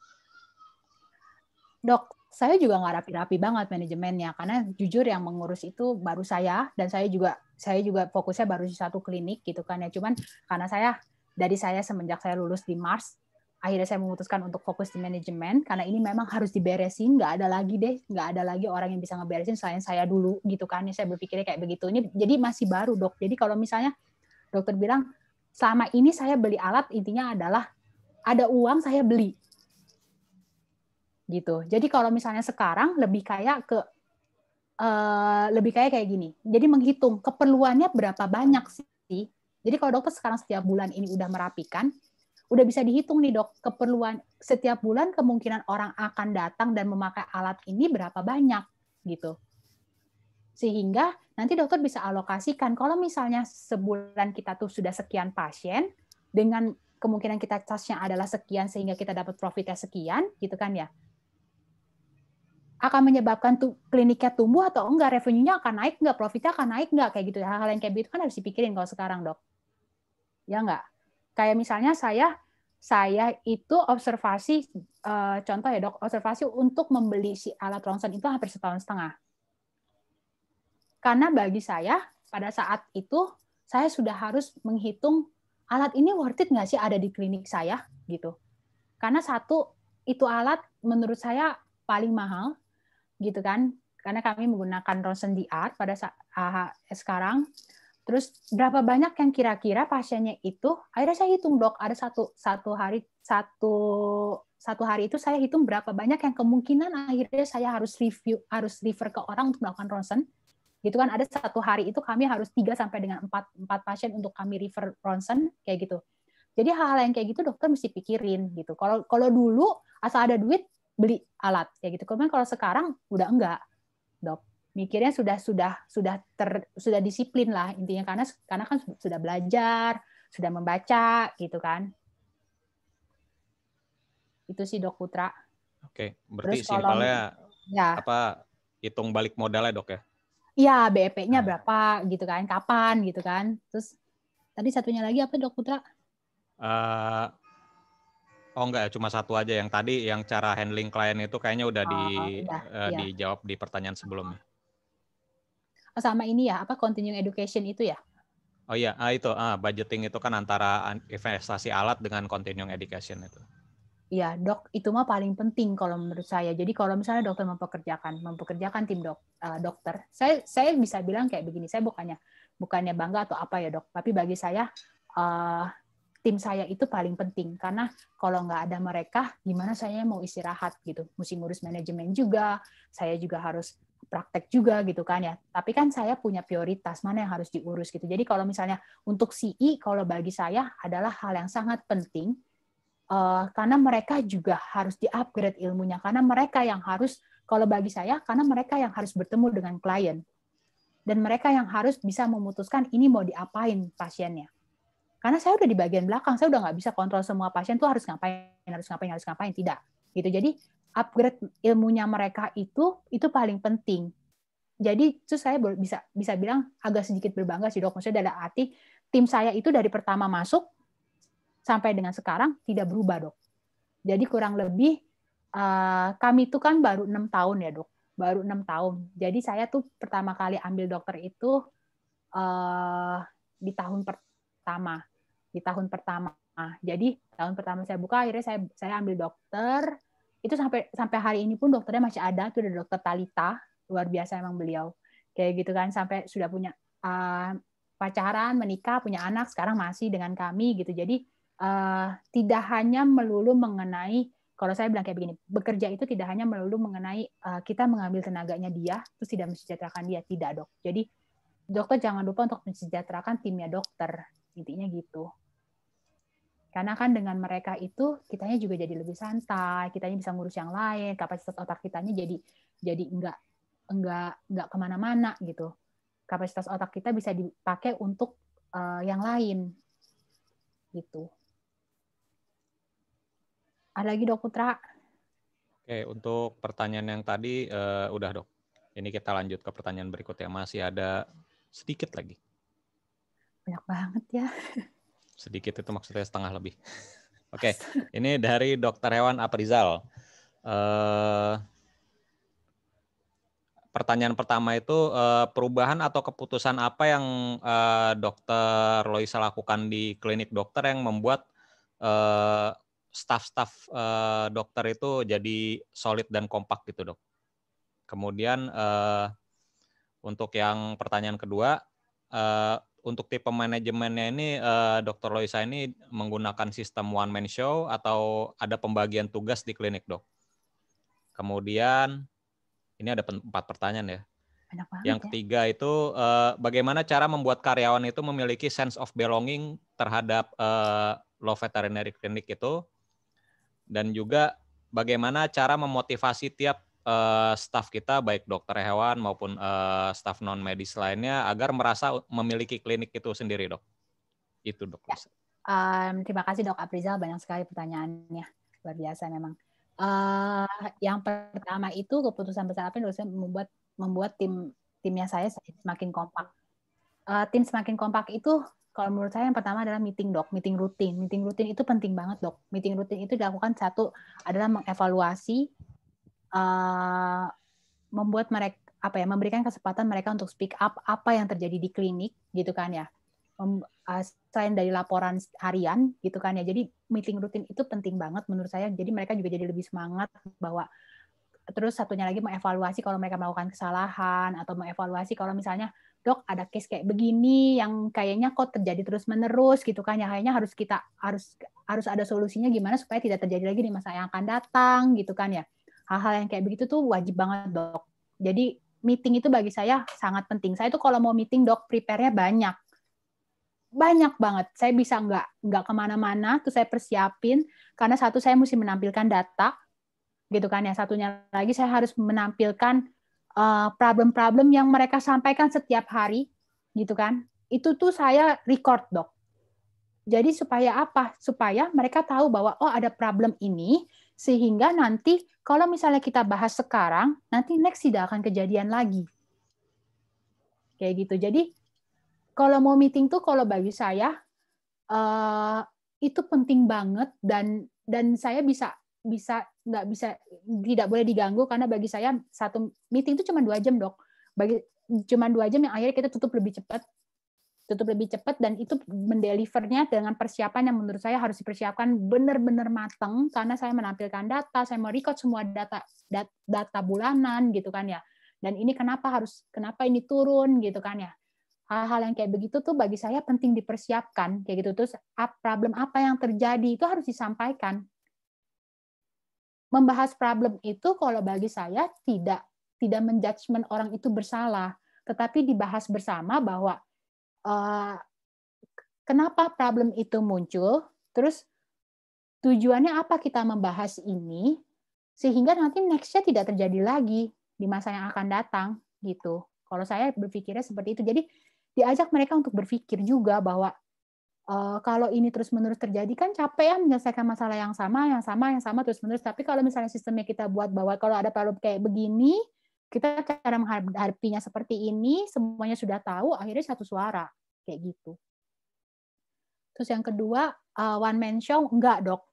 Speaker 2: dok saya juga nggak rapi-rapi banget manajemennya karena jujur yang mengurus itu baru saya dan saya juga saya juga fokusnya baru di satu klinik gitu kan ya cuman karena saya dari saya semenjak saya lulus di Mars akhirnya saya memutuskan untuk fokus di manajemen karena ini memang harus diberesin nggak ada lagi deh nggak ada lagi orang yang bisa ngeberesin selain saya dulu gitu kan ya saya berpikirnya kayak begitu ini jadi masih baru dok jadi kalau misalnya dokter bilang selama ini saya beli alat intinya adalah ada uang saya beli gitu. Jadi kalau misalnya sekarang lebih kayak ke uh, lebih kayak kayak gini. Jadi menghitung keperluannya berapa banyak sih. Jadi kalau dokter sekarang setiap bulan ini udah merapikan, udah bisa dihitung nih dok keperluan setiap bulan kemungkinan orang akan datang dan memakai alat ini berapa banyak gitu. Sehingga nanti dokter bisa alokasikan kalau misalnya sebulan kita tuh sudah sekian pasien dengan kemungkinan kita charge-nya adalah sekian sehingga kita dapat profitnya sekian gitu kan ya akan menyebabkan tuh kliniknya tumbuh atau enggak, revenue-nya akan naik enggak, profitnya akan naik enggak, kayak gitu. Ya. Hal-hal yang kayak gitu kan harus dipikirin kalau sekarang, dok. Ya enggak? Kayak misalnya saya saya itu observasi, eh, contoh ya dok, observasi untuk membeli si alat ronsen itu hampir setahun setengah. Karena bagi saya, pada saat itu, saya sudah harus menghitung alat ini worth it nggak sih ada di klinik saya, gitu. Karena satu, itu alat menurut saya paling mahal, gitu kan karena kami menggunakan Rosen DR pada saat ah, sekarang terus berapa banyak yang kira-kira pasiennya itu akhirnya saya hitung dok ada satu satu hari satu satu hari itu saya hitung berapa banyak yang kemungkinan akhirnya saya harus review harus refer ke orang untuk melakukan ronsen gitu kan ada satu hari itu kami harus tiga sampai dengan empat 4 pasien untuk kami refer ronsen kayak gitu. Jadi hal-hal yang kayak gitu dokter mesti pikirin gitu. Kalau kalau dulu asal ada duit beli alat ya gitu. Kemudian kalau sekarang udah enggak, dok. Mikirnya sudah sudah sudah ter, sudah disiplin lah intinya karena karena kan sudah belajar, sudah membaca gitu kan. Itu sih dok Putra.
Speaker 3: Oke, berarti Terus simpelnya kalau, ya. apa hitung balik modalnya dok ya?
Speaker 2: Iya, BEP-nya nah. berapa gitu kan, kapan gitu kan. Terus tadi satunya lagi apa dok Putra?
Speaker 3: Uh, Oh enggak ya, cuma satu aja yang tadi yang cara handling klien itu kayaknya udah oh, di oh, udah, uh, iya. dijawab di pertanyaan sebelumnya.
Speaker 2: Oh, sama ini ya, apa continuing education itu ya?
Speaker 3: Oh iya, ah, itu ah, budgeting itu kan antara investasi alat dengan continuing education itu.
Speaker 2: Iya, dok, itu mah paling penting kalau menurut saya. Jadi kalau misalnya dokter mempekerjakan, mempekerjakan tim dok, uh, dokter, saya saya bisa bilang kayak begini, saya bukannya bukannya bangga atau apa ya dok, tapi bagi saya uh, tim saya itu paling penting karena kalau nggak ada mereka gimana saya mau istirahat gitu mesti ngurus manajemen juga saya juga harus praktek juga gitu kan ya tapi kan saya punya prioritas mana yang harus diurus gitu jadi kalau misalnya untuk CI e, kalau bagi saya adalah hal yang sangat penting uh, karena mereka juga harus diupgrade ilmunya karena mereka yang harus kalau bagi saya karena mereka yang harus bertemu dengan klien dan mereka yang harus bisa memutuskan ini mau diapain pasiennya karena saya udah di bagian belakang, saya udah nggak bisa kontrol semua pasien tuh harus ngapain, harus ngapain, harus ngapain, tidak. Gitu. Jadi upgrade ilmunya mereka itu itu paling penting. Jadi itu saya bisa bisa bilang agak sedikit berbangga sih dok. Maksudnya dalam arti tim saya itu dari pertama masuk sampai dengan sekarang tidak berubah dok. Jadi kurang lebih eh, kami itu kan baru enam tahun ya dok, baru enam tahun. Jadi saya tuh pertama kali ambil dokter itu eh, di tahun pertama di tahun pertama. Jadi tahun pertama saya buka akhirnya saya saya ambil dokter. Itu sampai sampai hari ini pun dokternya masih ada tuh ada dokter Talita, luar biasa emang beliau. Kayak gitu kan sampai sudah punya uh, pacaran, menikah, punya anak, sekarang masih dengan kami gitu. Jadi uh, tidak hanya melulu mengenai kalau saya bilang kayak begini, bekerja itu tidak hanya melulu mengenai uh, kita mengambil tenaganya dia, terus tidak mensejahterakan dia, tidak dok. Jadi dokter jangan lupa untuk mensejahterakan timnya dokter intinya gitu karena kan dengan mereka itu kitanya juga jadi lebih santai kitanya bisa ngurus yang lain kapasitas otak kitanya jadi jadi enggak enggak enggak kemana-mana gitu kapasitas otak kita bisa dipakai untuk uh, yang lain gitu ada lagi dok Putra
Speaker 3: oke untuk pertanyaan yang tadi uh, udah dok ini kita lanjut ke pertanyaan berikutnya masih ada sedikit lagi banyak banget ya. Sedikit itu maksudnya setengah lebih. Oke, okay. ini dari Dokter Hewan Aprizal. Uh, pertanyaan pertama itu uh, perubahan atau keputusan apa yang uh, Dokter Loisa lakukan di klinik dokter yang membuat uh, staff-staff uh, dokter itu jadi solid dan kompak gitu dok. Kemudian uh, untuk yang pertanyaan kedua, uh, untuk tipe manajemennya ini uh, eh, Dr. Loisa ini menggunakan sistem one man show atau ada pembagian tugas di klinik, Dok? Kemudian ini ada empat pertanyaan ya. Yang ya. ketiga ya. itu uh, bagaimana cara membuat karyawan itu memiliki sense of belonging terhadap uh, law veterinary clinic itu dan juga bagaimana cara memotivasi tiap Eh, staf kita baik dokter hewan maupun uh, eh, staf non medis lainnya agar merasa memiliki klinik itu sendiri dok itu dok ya.
Speaker 2: um, terima kasih dok Aprizal banyak sekali pertanyaannya luar biasa memang uh, yang pertama itu keputusan besar apa yang membuat membuat tim timnya saya semakin kompak uh, tim semakin kompak itu kalau menurut saya yang pertama adalah meeting dok, meeting rutin. Meeting rutin itu penting banget dok. Meeting rutin itu dilakukan satu adalah mengevaluasi Eh, membuat mereka apa ya memberikan kesempatan mereka untuk speak up apa yang terjadi di klinik gitu kan ya eh, selain dari laporan harian gitu kan ya jadi meeting rutin itu penting banget menurut saya jadi mereka juga jadi lebih semangat bahwa terus satunya lagi mengevaluasi kalau mereka melakukan kesalahan atau mengevaluasi kalau misalnya dok ada case kayak begini yang kayaknya kok terjadi terus menerus gitu kan ya kayaknya harus kita harus harus ada solusinya gimana supaya tidak terjadi lagi di masa yang akan datang gitu kan ya hal-hal yang kayak begitu tuh wajib banget dok. Jadi meeting itu bagi saya sangat penting. Saya itu kalau mau meeting dok prepare-nya banyak, banyak banget. Saya bisa nggak nggak kemana-mana, tuh saya persiapin karena satu saya mesti menampilkan data, gitu kan Yang Satunya lagi saya harus menampilkan eh, problem-problem uh, problem -problem yang mereka sampaikan setiap hari, gitu kan. Itu tuh saya record dok. Jadi supaya apa? Supaya mereka tahu bahwa oh ada problem ini, sehingga nanti kalau misalnya kita bahas sekarang, nanti next tidak akan kejadian lagi. Kayak gitu. Jadi kalau mau meeting tuh kalau bagi saya uh, itu penting banget dan dan saya bisa bisa nggak bisa tidak boleh diganggu karena bagi saya satu meeting itu cuma dua jam dok bagi cuma dua jam yang akhirnya kita tutup lebih cepat tutup lebih cepat dan itu mendelivernya dengan persiapan yang menurut saya harus dipersiapkan benar-benar matang karena saya menampilkan data, saya mau record semua data data bulanan gitu kan ya. Dan ini kenapa harus kenapa ini turun gitu kan ya. Hal-hal yang kayak begitu tuh bagi saya penting dipersiapkan kayak gitu terus problem apa yang terjadi itu harus disampaikan. Membahas problem itu kalau bagi saya tidak tidak menjudgment orang itu bersalah, tetapi dibahas bersama bahwa Eh, kenapa problem itu muncul, terus tujuannya apa kita membahas ini, sehingga nanti next-nya tidak terjadi lagi di masa yang akan datang gitu. Kalau saya berpikirnya seperti itu, jadi diajak mereka untuk berpikir juga bahwa uh, kalau ini terus-menerus terjadi kan capek ya menyelesaikan masalah yang sama, yang sama, yang sama terus-menerus. Tapi kalau misalnya sistemnya kita buat bahwa kalau ada problem kayak begini, kita cara menghadapinya seperti ini, semuanya sudah tahu, akhirnya satu suara kayak gitu. Terus yang kedua, eh, one man show enggak dok.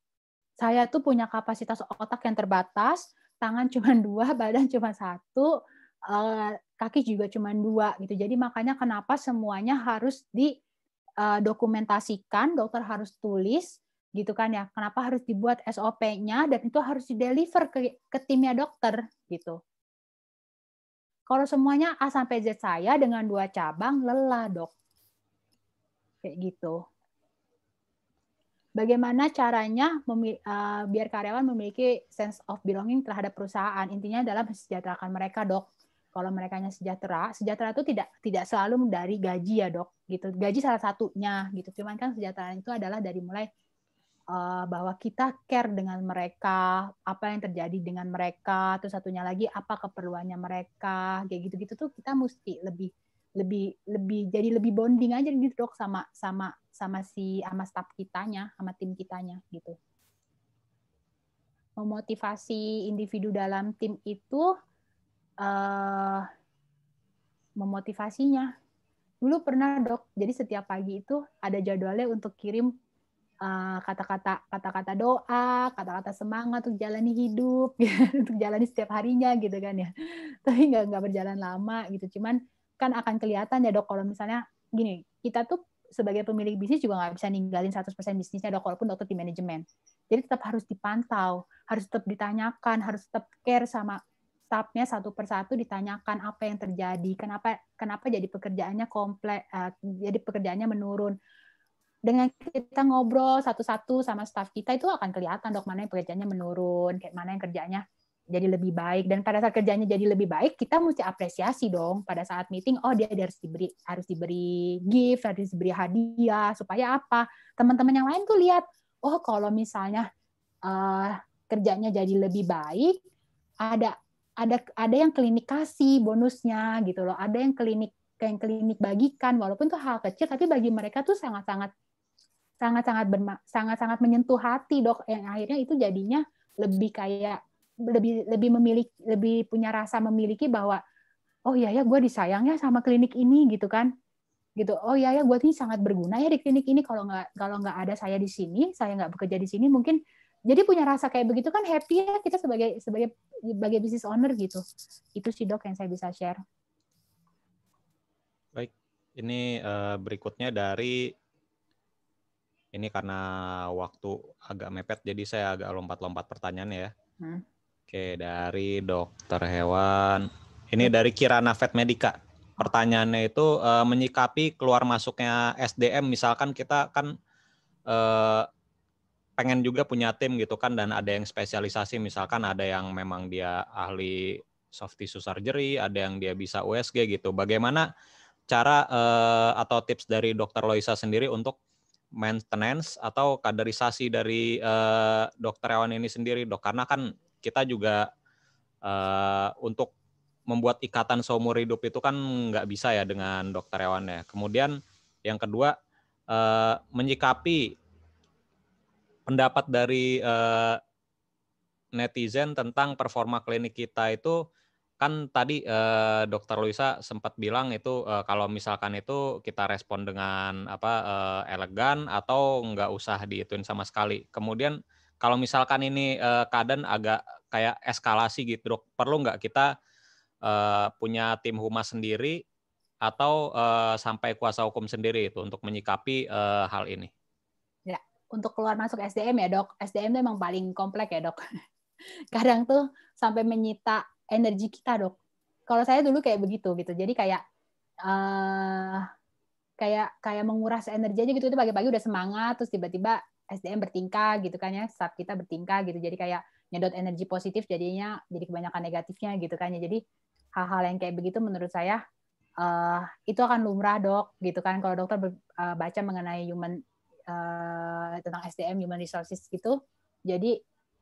Speaker 2: Saya tuh punya kapasitas otak yang terbatas, tangan cuma dua, badan cuma satu, eh, kaki juga cuma dua gitu. Jadi makanya kenapa semuanya harus didokumentasikan, eh, dokter harus tulis gitu kan ya. Kenapa harus dibuat SOP-nya dan itu harus di-deliver ke, ke timnya dokter gitu kalau semuanya A sampai Z saya dengan dua cabang, lelah dok. Kayak gitu. Bagaimana caranya eh, biar karyawan memiliki sense of belonging terhadap perusahaan? Intinya dalam mensejahterakan mereka, dok. Kalau mereka sejahtera, sejahtera itu tidak tidak selalu dari gaji ya, dok. Gitu, gaji salah satunya gitu. Cuman kan sejahtera itu adalah dari mulai Eh, bahwa kita care dengan mereka, apa yang terjadi dengan mereka, terus satunya lagi apa keperluannya mereka, kayak gitu-gitu tuh kita mesti lebih lebih lebih jadi lebih bonding aja gitu dok sama sama sama si sama staff kitanya, sama tim kitanya gitu. Memotivasi individu dalam tim itu uh, memotivasinya. Dulu pernah dok, jadi setiap pagi itu ada jadwalnya untuk kirim Eh, kata-kata uh, kata-kata doa, kata-kata semangat untuk jalani hidup, ya, untuk jalani setiap harinya gitu kan ya. Tapi nggak nggak berjalan lama gitu. Cuman kan akan kelihatan ya dok kalau misalnya gini kita tuh sebagai pemilik bisnis juga nggak bisa ninggalin 100% bisnisnya dok walaupun dokter di manajemen. Jadi tetap harus dipantau, harus tetap ditanyakan, harus tetap care sama staffnya satu persatu ditanyakan apa yang terjadi, kenapa kenapa jadi pekerjaannya komplek, uh, eh, jadi pekerjaannya menurun, dengan kita ngobrol satu-satu sama staff kita itu akan kelihatan dok mana yang pekerjaannya menurun, kayak mana yang kerjanya jadi lebih baik dan pada saat kerjanya jadi lebih baik kita mesti apresiasi dong pada saat meeting oh dia harus diberi harus diberi gift harus diberi hadiah supaya apa teman-teman yang lain tuh lihat oh kalau misalnya uh, kerjanya jadi lebih baik ada ada ada yang klinik kasih bonusnya gitu loh ada yang klinik yang klinik bagikan walaupun tuh hal kecil tapi bagi mereka tuh sangat-sangat sangat-sangat sangat-sangat menyentuh hati dok yang akhirnya itu jadinya lebih kayak lebih lebih memiliki lebih punya rasa memiliki bahwa oh iya ya gue disayang ya sama klinik ini gitu kan gitu oh iya ya gue ini sangat berguna ya di klinik ini kalau nggak kalau nggak ada saya di sini saya nggak bekerja di sini mungkin jadi punya rasa kayak begitu kan happy ya kita sebagai sebagai sebagai business owner gitu itu sih dok yang saya bisa share
Speaker 3: baik ini eh, berikutnya dari ini karena waktu agak mepet jadi saya agak lompat-lompat pertanyaannya ya. Hmm. Oke, dari dokter hewan. Ini hmm. dari Kirana Vet Medica. Pertanyaannya itu e, menyikapi keluar masuknya SDM misalkan kita kan e, pengen juga punya tim gitu kan dan ada yang spesialisasi misalkan ada yang memang dia ahli soft tissue surgery, ada yang dia bisa USG gitu. Bagaimana cara e, atau tips dari dokter Loisa sendiri untuk maintenance atau kaderisasi dari uh, dokter hewan ini sendiri dok karena kan kita juga uh, untuk membuat ikatan seumur hidup itu kan nggak bisa ya dengan dokter hewan ya kemudian yang kedua uh, menyikapi pendapat dari uh, netizen tentang performa klinik kita itu kan tadi eh, dokter Luisa sempat bilang itu eh, kalau misalkan itu kita respon dengan apa eh, elegan atau nggak usah diituin sama sekali. Kemudian kalau misalkan ini eh, keadaan agak kayak eskalasi gitu, dok, perlu nggak kita eh, punya tim humas sendiri atau eh, sampai kuasa hukum sendiri itu untuk menyikapi eh, hal ini?
Speaker 2: Ya, untuk keluar masuk SDM ya dok, SDM itu memang paling kompleks ya dok. Kadang tuh sampai menyita energi kita dok kalau saya dulu kayak begitu gitu jadi kayak uh, kayak kayak menguras energi aja gitu itu pagi-pagi udah semangat terus tiba-tiba SDM bertingkah gitu kan ya saat kita bertingkah gitu jadi kayak nyedot energi positif jadinya jadi kebanyakan negatifnya gitu kan ya jadi hal-hal yang kayak begitu menurut saya uh, itu akan lumrah dok gitu kan kalau dokter ber, uh, baca mengenai human uh, tentang SDM human resources gitu jadi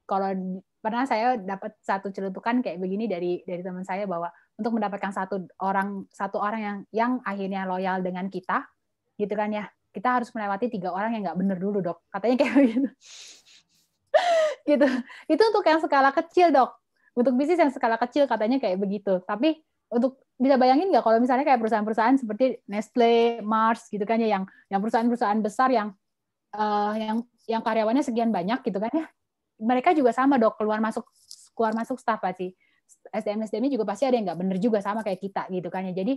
Speaker 2: kalau pernah saya dapat satu celutukan kayak begini dari dari teman saya bahwa untuk mendapatkan satu orang satu orang yang yang akhirnya loyal dengan kita gitu kan ya kita harus melewati tiga orang yang nggak bener dulu dok katanya kayak begitu gitu itu untuk yang skala kecil dok untuk bisnis yang skala kecil katanya kayak begitu tapi untuk bisa bayangin nggak kalau misalnya kayak perusahaan-perusahaan seperti Nestle, Mars gitu kan ya yang yang perusahaan-perusahaan besar yang uh, yang yang karyawannya sekian banyak gitu kan ya mereka juga sama dok keluar masuk keluar masuk staff pasti SDM SDM juga pasti ada yang nggak bener juga sama kayak kita gitu kan ya jadi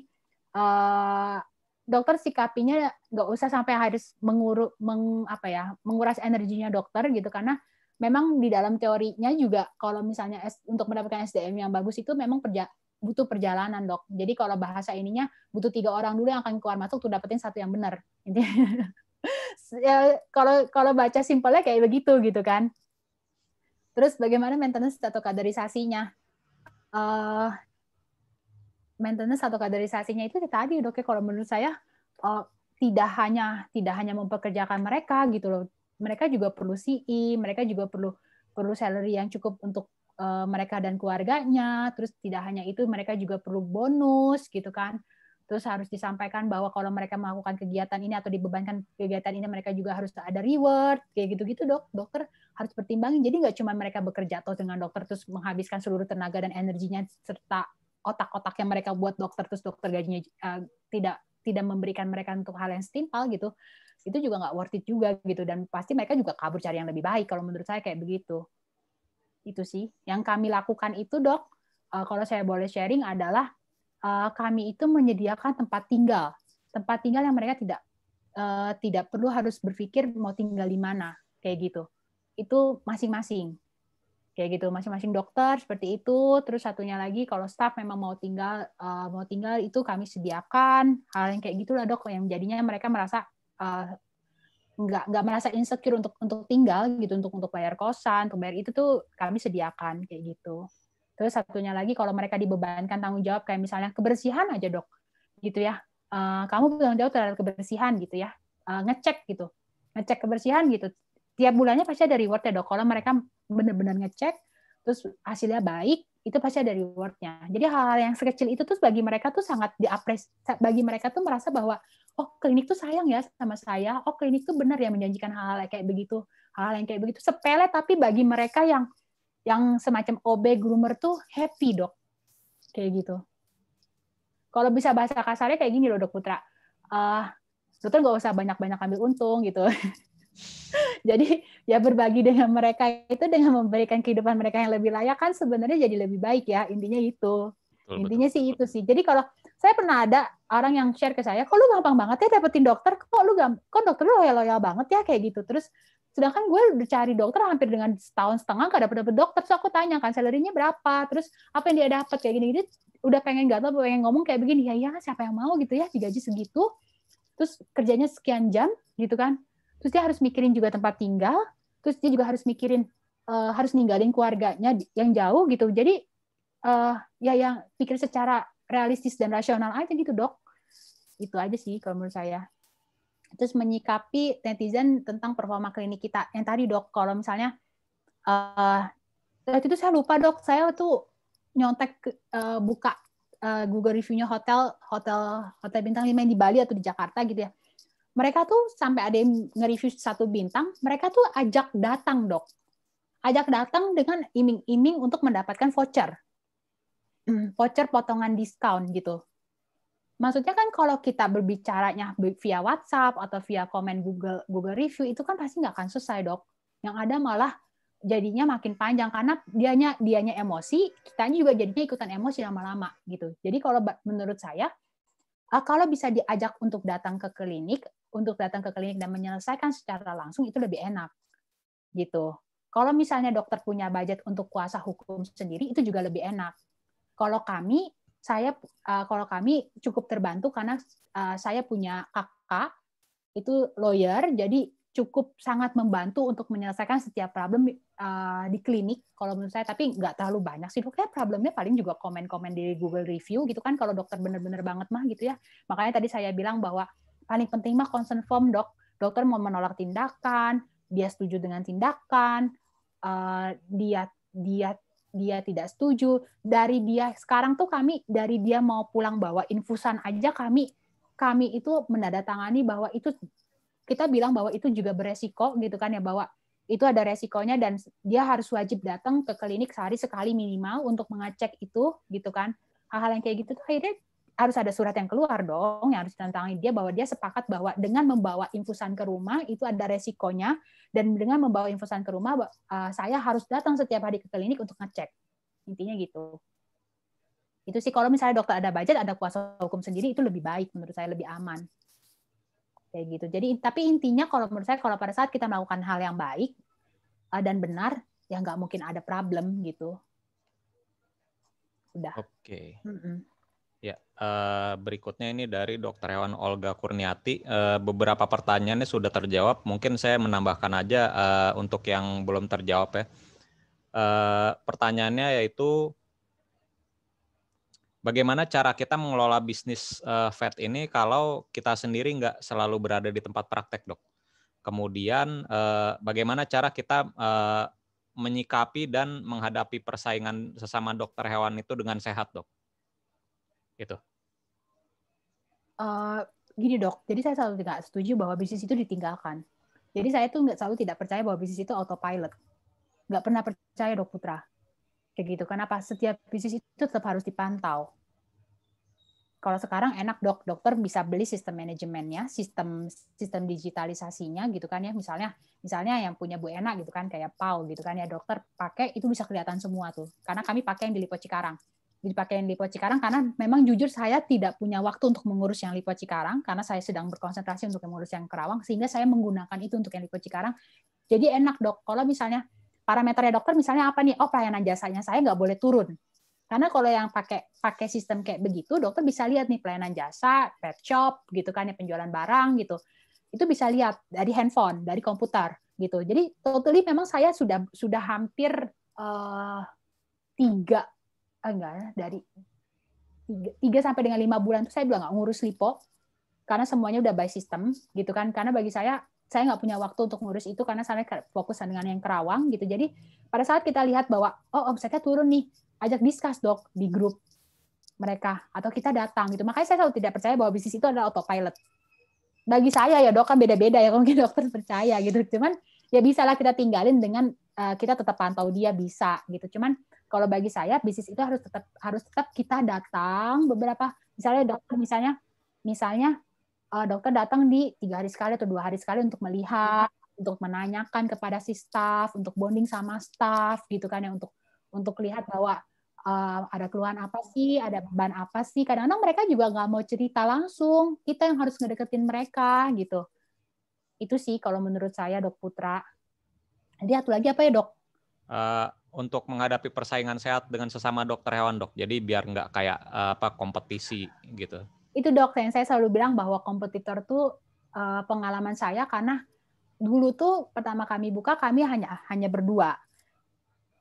Speaker 2: uh, dokter sikapinya nggak usah sampai harus menguru meng, apa ya menguras energinya dokter gitu karena memang di dalam teorinya juga kalau misalnya S, untuk mendapatkan SDM yang bagus itu memang perja, butuh perjalanan dok. Jadi kalau bahasa ininya butuh tiga orang dulu yang akan keluar masuk tuh dapetin satu yang benar. ya, kalau kalau baca simpelnya kayak begitu gitu kan. Terus bagaimana maintenance atau kaderisasinya? Uh, maintenance atau kaderisasinya itu ya tadi dok ya. kalau menurut saya uh, tidak hanya tidak hanya mempekerjakan mereka gitu loh. Mereka juga perlu CI, e, mereka juga perlu perlu salary yang cukup untuk uh, mereka dan keluarganya. Terus tidak hanya itu mereka juga perlu bonus gitu kan terus harus disampaikan bahwa kalau mereka melakukan kegiatan ini atau dibebankan kegiatan ini mereka juga harus ada reward kayak gitu-gitu dok dokter harus pertimbangin jadi nggak cuma mereka bekerja atau dengan dokter terus menghabiskan seluruh tenaga dan energinya serta otak-otak yang mereka buat dokter terus dokter gajinya uh, tidak tidak memberikan mereka untuk hal yang setimpal gitu itu juga nggak worth it juga gitu dan pasti mereka juga kabur cari yang lebih baik kalau menurut saya kayak begitu itu sih yang kami lakukan itu dok uh, kalau saya boleh sharing adalah Eh, kami itu menyediakan tempat tinggal, tempat tinggal yang mereka tidak uh, tidak perlu harus berpikir mau tinggal di mana kayak gitu. Itu masing-masing kayak gitu masing-masing dokter seperti itu terus satunya lagi kalau staff memang mau tinggal uh, mau tinggal itu kami sediakan hal yang kayak gitulah dok yang jadinya mereka merasa uh, nggak nggak merasa insecure untuk untuk tinggal gitu untuk untuk bayar kosan untuk bayar itu tuh kami sediakan kayak gitu Terus satunya lagi kalau mereka dibebankan tanggung jawab kayak misalnya kebersihan aja dok, gitu ya. Eh, kamu tanggung jawab terhadap kebersihan gitu ya, eh, ngecek gitu, ngecek kebersihan gitu. Tiap bulannya pasti ada rewardnya dok. Kalau mereka benar-benar ngecek, terus hasilnya baik, itu pasti ada rewardnya. Jadi hal-hal yang sekecil itu tuh bagi mereka tuh sangat diapres, bagi mereka tuh merasa bahwa oh klinik tuh sayang ya sama saya, oh klinik tuh benar ya menjanjikan hal-hal kayak begitu, hal-hal yang kayak begitu sepele tapi bagi mereka yang yang semacam OB groomer tuh happy dok kayak gitu kalau bisa bahasa kasarnya kayak gini loh dok Putra uh, dokter nggak usah banyak-banyak ambil untung gitu jadi ya berbagi dengan mereka itu dengan memberikan kehidupan mereka yang lebih layak kan sebenarnya jadi lebih baik ya intinya itu betul, intinya betul, sih betul. itu sih jadi kalau saya pernah ada orang yang share ke saya, kok lu gampang banget ya dapetin dokter, kok lu gampang, kok dokter lu loyal loyal banget ya kayak gitu. Terus sedangkan gue udah cari dokter hampir dengan setahun setengah gak dapet dapet dokter. so aku tanya kan salarynya berapa, terus apa yang dia dapat kayak gini, gini udah pengen gak tau pengen ngomong kayak begini ya ya siapa yang mau gitu ya digaji segitu terus kerjanya sekian jam gitu kan terus dia harus mikirin juga tempat tinggal terus dia juga harus mikirin uh, harus ninggalin keluarganya yang jauh gitu jadi uh, ya yang pikir secara realistis dan rasional aja gitu dok itu aja sih kalau menurut saya terus menyikapi netizen tentang performa klinik kita yang tadi dok kalau misalnya uh, itu saya lupa dok saya tuh nyontek uh, buka uh, Google reviewnya hotel hotel hotel bintang lima yang di Bali atau di Jakarta gitu ya mereka tuh sampai ada yang nge-review satu bintang, mereka tuh ajak datang dok, ajak datang dengan iming-iming untuk mendapatkan voucher. Hmm, voucher potongan diskon gitu. Maksudnya kan kalau kita berbicaranya via WhatsApp atau via komen Google Google review itu kan pasti nggak akan selesai dok. Yang ada malah jadinya makin panjang karena dianya dianya emosi, kitanya juga jadinya ikutan emosi lama-lama gitu. Jadi kalau menurut saya eh, kalau bisa diajak untuk datang ke klinik, untuk datang ke klinik dan menyelesaikan secara langsung itu lebih enak gitu. Kalau misalnya dokter punya budget untuk kuasa hukum sendiri itu juga lebih enak kalau kami, saya eh, kalau kami cukup terbantu karena eh, saya punya kakak itu lawyer, jadi cukup sangat membantu untuk menyelesaikan setiap problem eh, di klinik kalau menurut saya tapi nggak terlalu banyak sih kayak problemnya paling juga komen-komen di Google review gitu kan kalau dokter bener-bener banget mah gitu ya makanya tadi saya bilang bahwa paling penting mah concern form dok dokter mau menolak tindakan dia setuju dengan tindakan dia dia dia tidak setuju dari dia sekarang tuh kami dari dia mau pulang bawa infusan aja kami kami itu menandatangani bahwa itu kita bilang bahwa itu juga beresiko gitu kan ya bahwa itu ada resikonya dan dia harus wajib datang ke klinik sehari sekali minimal untuk mengecek itu gitu kan hal-hal yang kayak gitu tuh akhirnya harus ada surat yang keluar dong yang harus ditantangin dia bahwa dia sepakat bahwa dengan membawa infusan ke rumah itu ada resikonya dan dengan membawa infusan ke rumah eh, saya harus datang setiap hari ke klinik untuk ngecek intinya gitu itu sih kalau misalnya dokter ada budget ada kuasa hukum sendiri itu lebih baik menurut saya lebih aman kayak gitu jadi tapi intinya kalau menurut saya kalau pada saat kita melakukan hal yang baik eh, dan benar ya nggak mungkin ada problem gitu udah oke okay. mm -mm.
Speaker 3: Ya, uh, berikutnya ini dari Dokter Hewan Olga Kurniati. Uh, beberapa pertanyaannya sudah terjawab. Mungkin saya menambahkan aja uh, untuk yang belum terjawab ya. Uh, pertanyaannya yaitu bagaimana cara kita mengelola bisnis uh, vet ini kalau kita sendiri nggak selalu berada di tempat praktek, dok? Kemudian uh, bagaimana cara kita uh, menyikapi dan menghadapi persaingan sesama dokter hewan itu dengan sehat, dok? gitu?
Speaker 2: Uh, gini dok, jadi saya selalu tidak setuju bahwa bisnis itu ditinggalkan. Jadi saya tuh nggak selalu tidak percaya bahwa bisnis itu autopilot. Nggak pernah percaya dok Putra. Kayak gitu. Kenapa? Setiap bisnis itu tetap harus dipantau. Kalau sekarang enak dok, dokter bisa beli sistem manajemennya, sistem sistem digitalisasinya gitu kan ya. Misalnya misalnya yang punya Bu Enak gitu kan kayak Paul gitu kan ya dokter pakai itu bisa kelihatan semua tuh. Karena kami pakai yang di Lipo Cikarang dipakai yang Lipo Cikarang karena memang jujur saya tidak punya waktu untuk mengurus yang Lipo Cikarang karena saya sedang berkonsentrasi untuk mengurus yang Kerawang sehingga saya menggunakan itu untuk yang Lipo Cikarang. Jadi enak dok kalau misalnya parameternya dokter misalnya apa nih oh pelayanan jasanya saya nggak boleh turun karena kalau yang pakai pakai sistem kayak begitu dokter bisa lihat nih pelayanan jasa pet shop gitu kan ya penjualan barang gitu itu bisa lihat dari handphone dari komputer gitu jadi totally memang saya sudah sudah hampir uh, tiga enggak dari 3 sampai dengan 5 bulan itu saya udah nggak ngurus lipo karena semuanya udah by system gitu kan karena bagi saya saya nggak punya waktu untuk ngurus itu karena saya fokus dengan yang kerawang gitu jadi pada saat kita lihat bahwa oh omsetnya turun nih ajak diskus dok di grup mereka atau kita datang gitu makanya saya selalu tidak percaya bahwa bisnis itu adalah autopilot bagi saya ya dok kan beda-beda ya mungkin dokter percaya gitu cuman ya bisa lah kita tinggalin dengan uh, kita tetap pantau dia bisa gitu. Cuman kalau bagi saya bisnis itu harus tetap harus tetap kita datang beberapa misalnya dokter misalnya misalnya uh, dokter datang di tiga hari sekali atau dua hari sekali untuk melihat untuk menanyakan kepada si staff untuk bonding sama staff gitu kan ya untuk untuk lihat bahwa uh, ada keluhan apa sih, ada beban apa sih. Kadang-kadang mereka juga nggak mau cerita langsung. Kita yang harus ngedeketin mereka gitu. Itu sih kalau menurut saya Dok Putra. Jadi satu lagi apa ya Dok?
Speaker 3: Uh, untuk menghadapi persaingan sehat dengan sesama dokter hewan dok. Jadi biar nggak kayak uh, apa kompetisi gitu.
Speaker 2: Itu dok yang saya selalu bilang bahwa kompetitor tuh uh, pengalaman saya karena dulu tuh pertama kami buka kami hanya hanya berdua.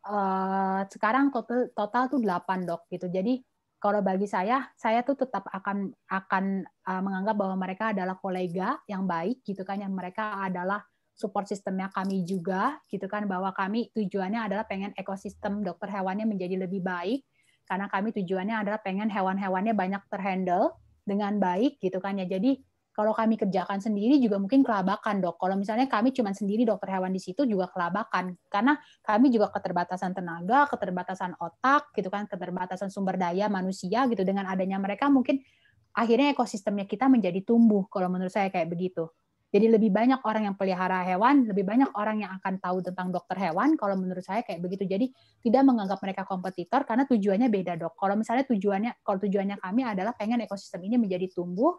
Speaker 2: Uh, sekarang total total tuh delapan dok gitu. Jadi kalau bagi saya saya tuh tetap akan akan uh, menganggap bahwa mereka adalah kolega yang baik gitu kan yang mereka adalah support sistemnya kami juga gitu kan bahwa kami tujuannya adalah pengen ekosistem dokter hewannya menjadi lebih baik karena kami tujuannya adalah pengen hewan-hewannya banyak terhandle dengan baik gitu kan ya jadi kalau kami kerjakan sendiri juga mungkin kelabakan dok. Kalau misalnya kami cuma sendiri dokter hewan di situ juga kelabakan karena kami juga keterbatasan tenaga, keterbatasan otak gitu kan, keterbatasan sumber daya manusia gitu. Dengan adanya mereka mungkin akhirnya ekosistemnya kita menjadi tumbuh kalau menurut saya kayak begitu. Jadi lebih banyak orang yang pelihara hewan, lebih banyak orang yang akan tahu tentang dokter hewan. Kalau menurut saya kayak begitu. Jadi tidak menganggap mereka kompetitor karena tujuannya beda dok. Kalau misalnya tujuannya, kalau tujuannya kami adalah pengen ekosistem ini menjadi tumbuh,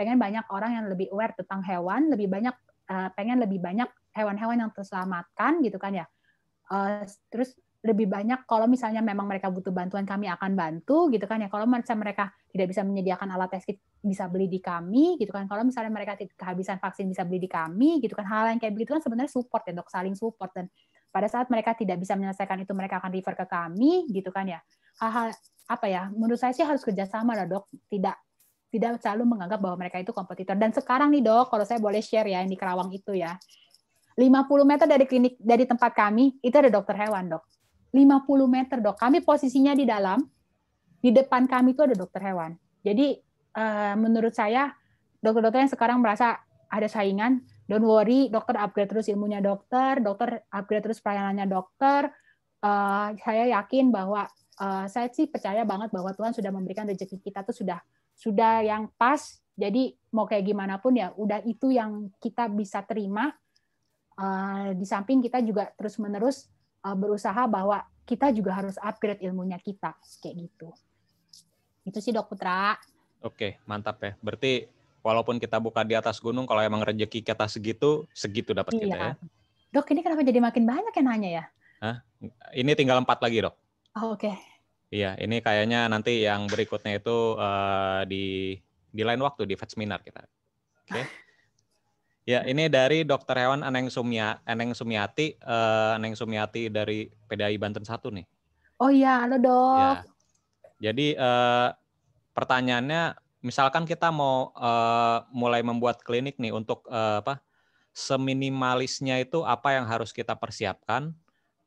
Speaker 2: pengen banyak orang yang lebih aware tentang hewan, lebih banyak uh, pengen lebih banyak hewan-hewan yang terselamatkan gitu kan ya. Uh, terus lebih banyak kalau misalnya memang mereka butuh bantuan kami akan bantu gitu kan ya kalau misalnya mereka tidak bisa menyediakan alat tes kit bisa beli di kami gitu kan kalau misalnya mereka kehabisan vaksin bisa beli di kami gitu kan hal yang kayak begitu kan sebenarnya support ya dok saling support dan pada saat mereka tidak bisa menyelesaikan itu mereka akan refer ke kami gitu kan ya hal-hal apa ya menurut saya sih harus kerjasama lah dok tidak tidak selalu menganggap bahwa mereka itu kompetitor. Dan sekarang nih dok, kalau saya boleh share ya yang di Karawang itu ya, 50 meter dari klinik dari tempat kami itu ada dokter hewan dok. 50 meter dok, kami posisinya di dalam, di depan kami itu ada dokter hewan. Jadi uh, menurut saya dokter-dokter yang sekarang merasa ada saingan, don't worry, dokter upgrade terus ilmunya dokter, dokter upgrade terus pelayanannya dokter. Uh, saya yakin bahwa uh, saya sih percaya banget bahwa Tuhan sudah memberikan rezeki kita tuh sudah sudah yang pas. Jadi mau kayak gimana pun ya udah itu yang kita bisa terima. Eh, di samping kita juga terus-menerus eh, berusaha bahwa kita juga harus upgrade ilmunya kita kayak gitu. Itu sih Dok Putra.
Speaker 3: Oke, mantap ya. Berarti walaupun kita buka di atas gunung kalau emang rezeki kita segitu, segitu dapat iya. kita ya.
Speaker 2: Dok, ini kenapa jadi makin banyak yang nanya ya?
Speaker 3: Hah? Ini tinggal empat lagi, Dok. Oh, Oke. Okay. Iya, ini kayaknya nanti yang berikutnya itu uh, di di lain waktu di Fed Seminar kita. Oke. Okay. Ya, ini dari Dokter Hewan Aneng Sumia, Aneng Sumiati uh, Aneng Sumiati dari PDAI Banten 1 nih.
Speaker 2: Oh iya, halo Dok.
Speaker 3: Ya. Jadi uh, pertanyaannya misalkan kita mau uh, mulai membuat klinik nih untuk uh, apa? Seminimalisnya itu apa yang harus kita persiapkan?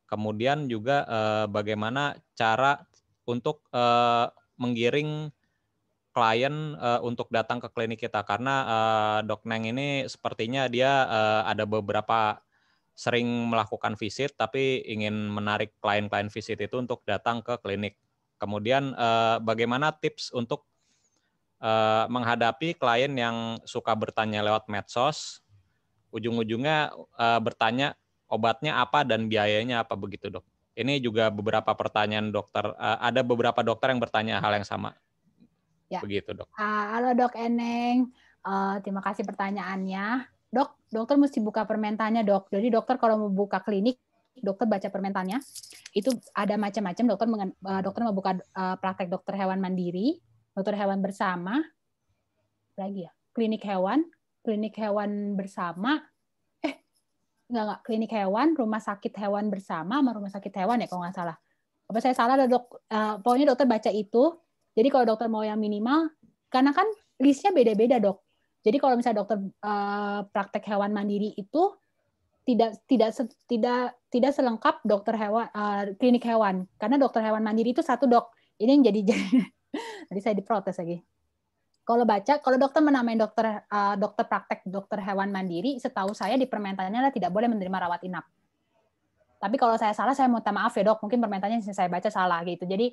Speaker 3: Kemudian juga uh, bagaimana cara untuk uh, menggiring klien uh, untuk datang ke klinik kita karena uh, Dok Neng ini sepertinya dia uh, ada beberapa sering melakukan visit tapi ingin menarik klien-klien visit itu untuk datang ke klinik. Kemudian uh, bagaimana tips untuk uh, menghadapi klien yang suka bertanya lewat medsos, ujung-ujungnya uh, bertanya obatnya apa dan biayanya apa begitu dok? ini juga beberapa pertanyaan dokter uh, ada beberapa dokter yang bertanya hal yang sama. Ya. Begitu, Dok.
Speaker 2: Ah, halo, Dok Eneng. Uh, terima kasih pertanyaannya. Dok, dokter mesti buka permentanya Dok. Jadi dokter kalau mau buka klinik, dokter baca permentanya. Itu ada macam-macam dokter uh, dokter mau buka uh, praktek dokter hewan mandiri, dokter hewan bersama. Lagi ya, klinik hewan, klinik hewan bersama, nggak nggak klinik hewan, rumah sakit hewan bersama sama rumah sakit hewan ya kalau nggak salah. Apa saya salah dok, uh, pokoknya dokter baca itu. Jadi kalau dokter mau yang minimal, karena kan listnya beda-beda dok. Jadi kalau misalnya dokter uh, praktek hewan mandiri itu tidak tidak tidak tidak selengkap dokter hewan uh, klinik hewan karena dokter hewan mandiri itu satu dok ini yang jadi jadi saya diprotes lagi kalau baca kalau dokter menamai dokter uh, dokter praktek dokter hewan mandiri setahu saya di lah tidak boleh menerima rawat inap tapi kalau saya salah saya minta maaf ya dok mungkin permentaannya saya baca salah gitu jadi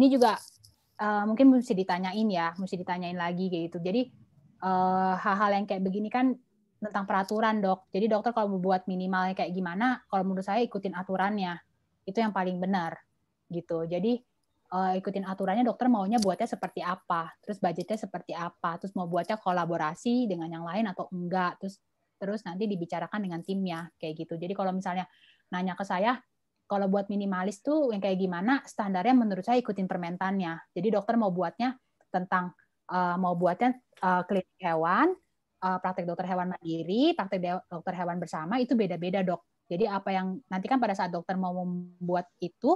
Speaker 2: ini juga uh, mungkin mesti ditanyain ya mesti ditanyain lagi gitu jadi eh, hal-hal uh, yang kayak begini kan tentang peraturan dok jadi dokter kalau membuat minimalnya kayak gimana kalau menurut saya ikutin aturannya itu yang paling benar gitu jadi uh, ikutin aturannya dokter maunya buatnya seperti apa, terus budgetnya seperti apa, terus mau buatnya kolaborasi dengan yang lain atau enggak, terus terus nanti dibicarakan dengan timnya kayak gitu. Jadi kalau misalnya nanya ke saya, kalau buat minimalis tuh yang kayak gimana? Standarnya menurut saya ikutin permentannya. Jadi dokter mau buatnya tentang uh, mau buatnya uh, klinik hewan, uh, praktek dokter hewan mandiri, praktek dokter hewan bersama itu beda-beda dok. Jadi apa yang nanti kan pada saat dokter mau membuat itu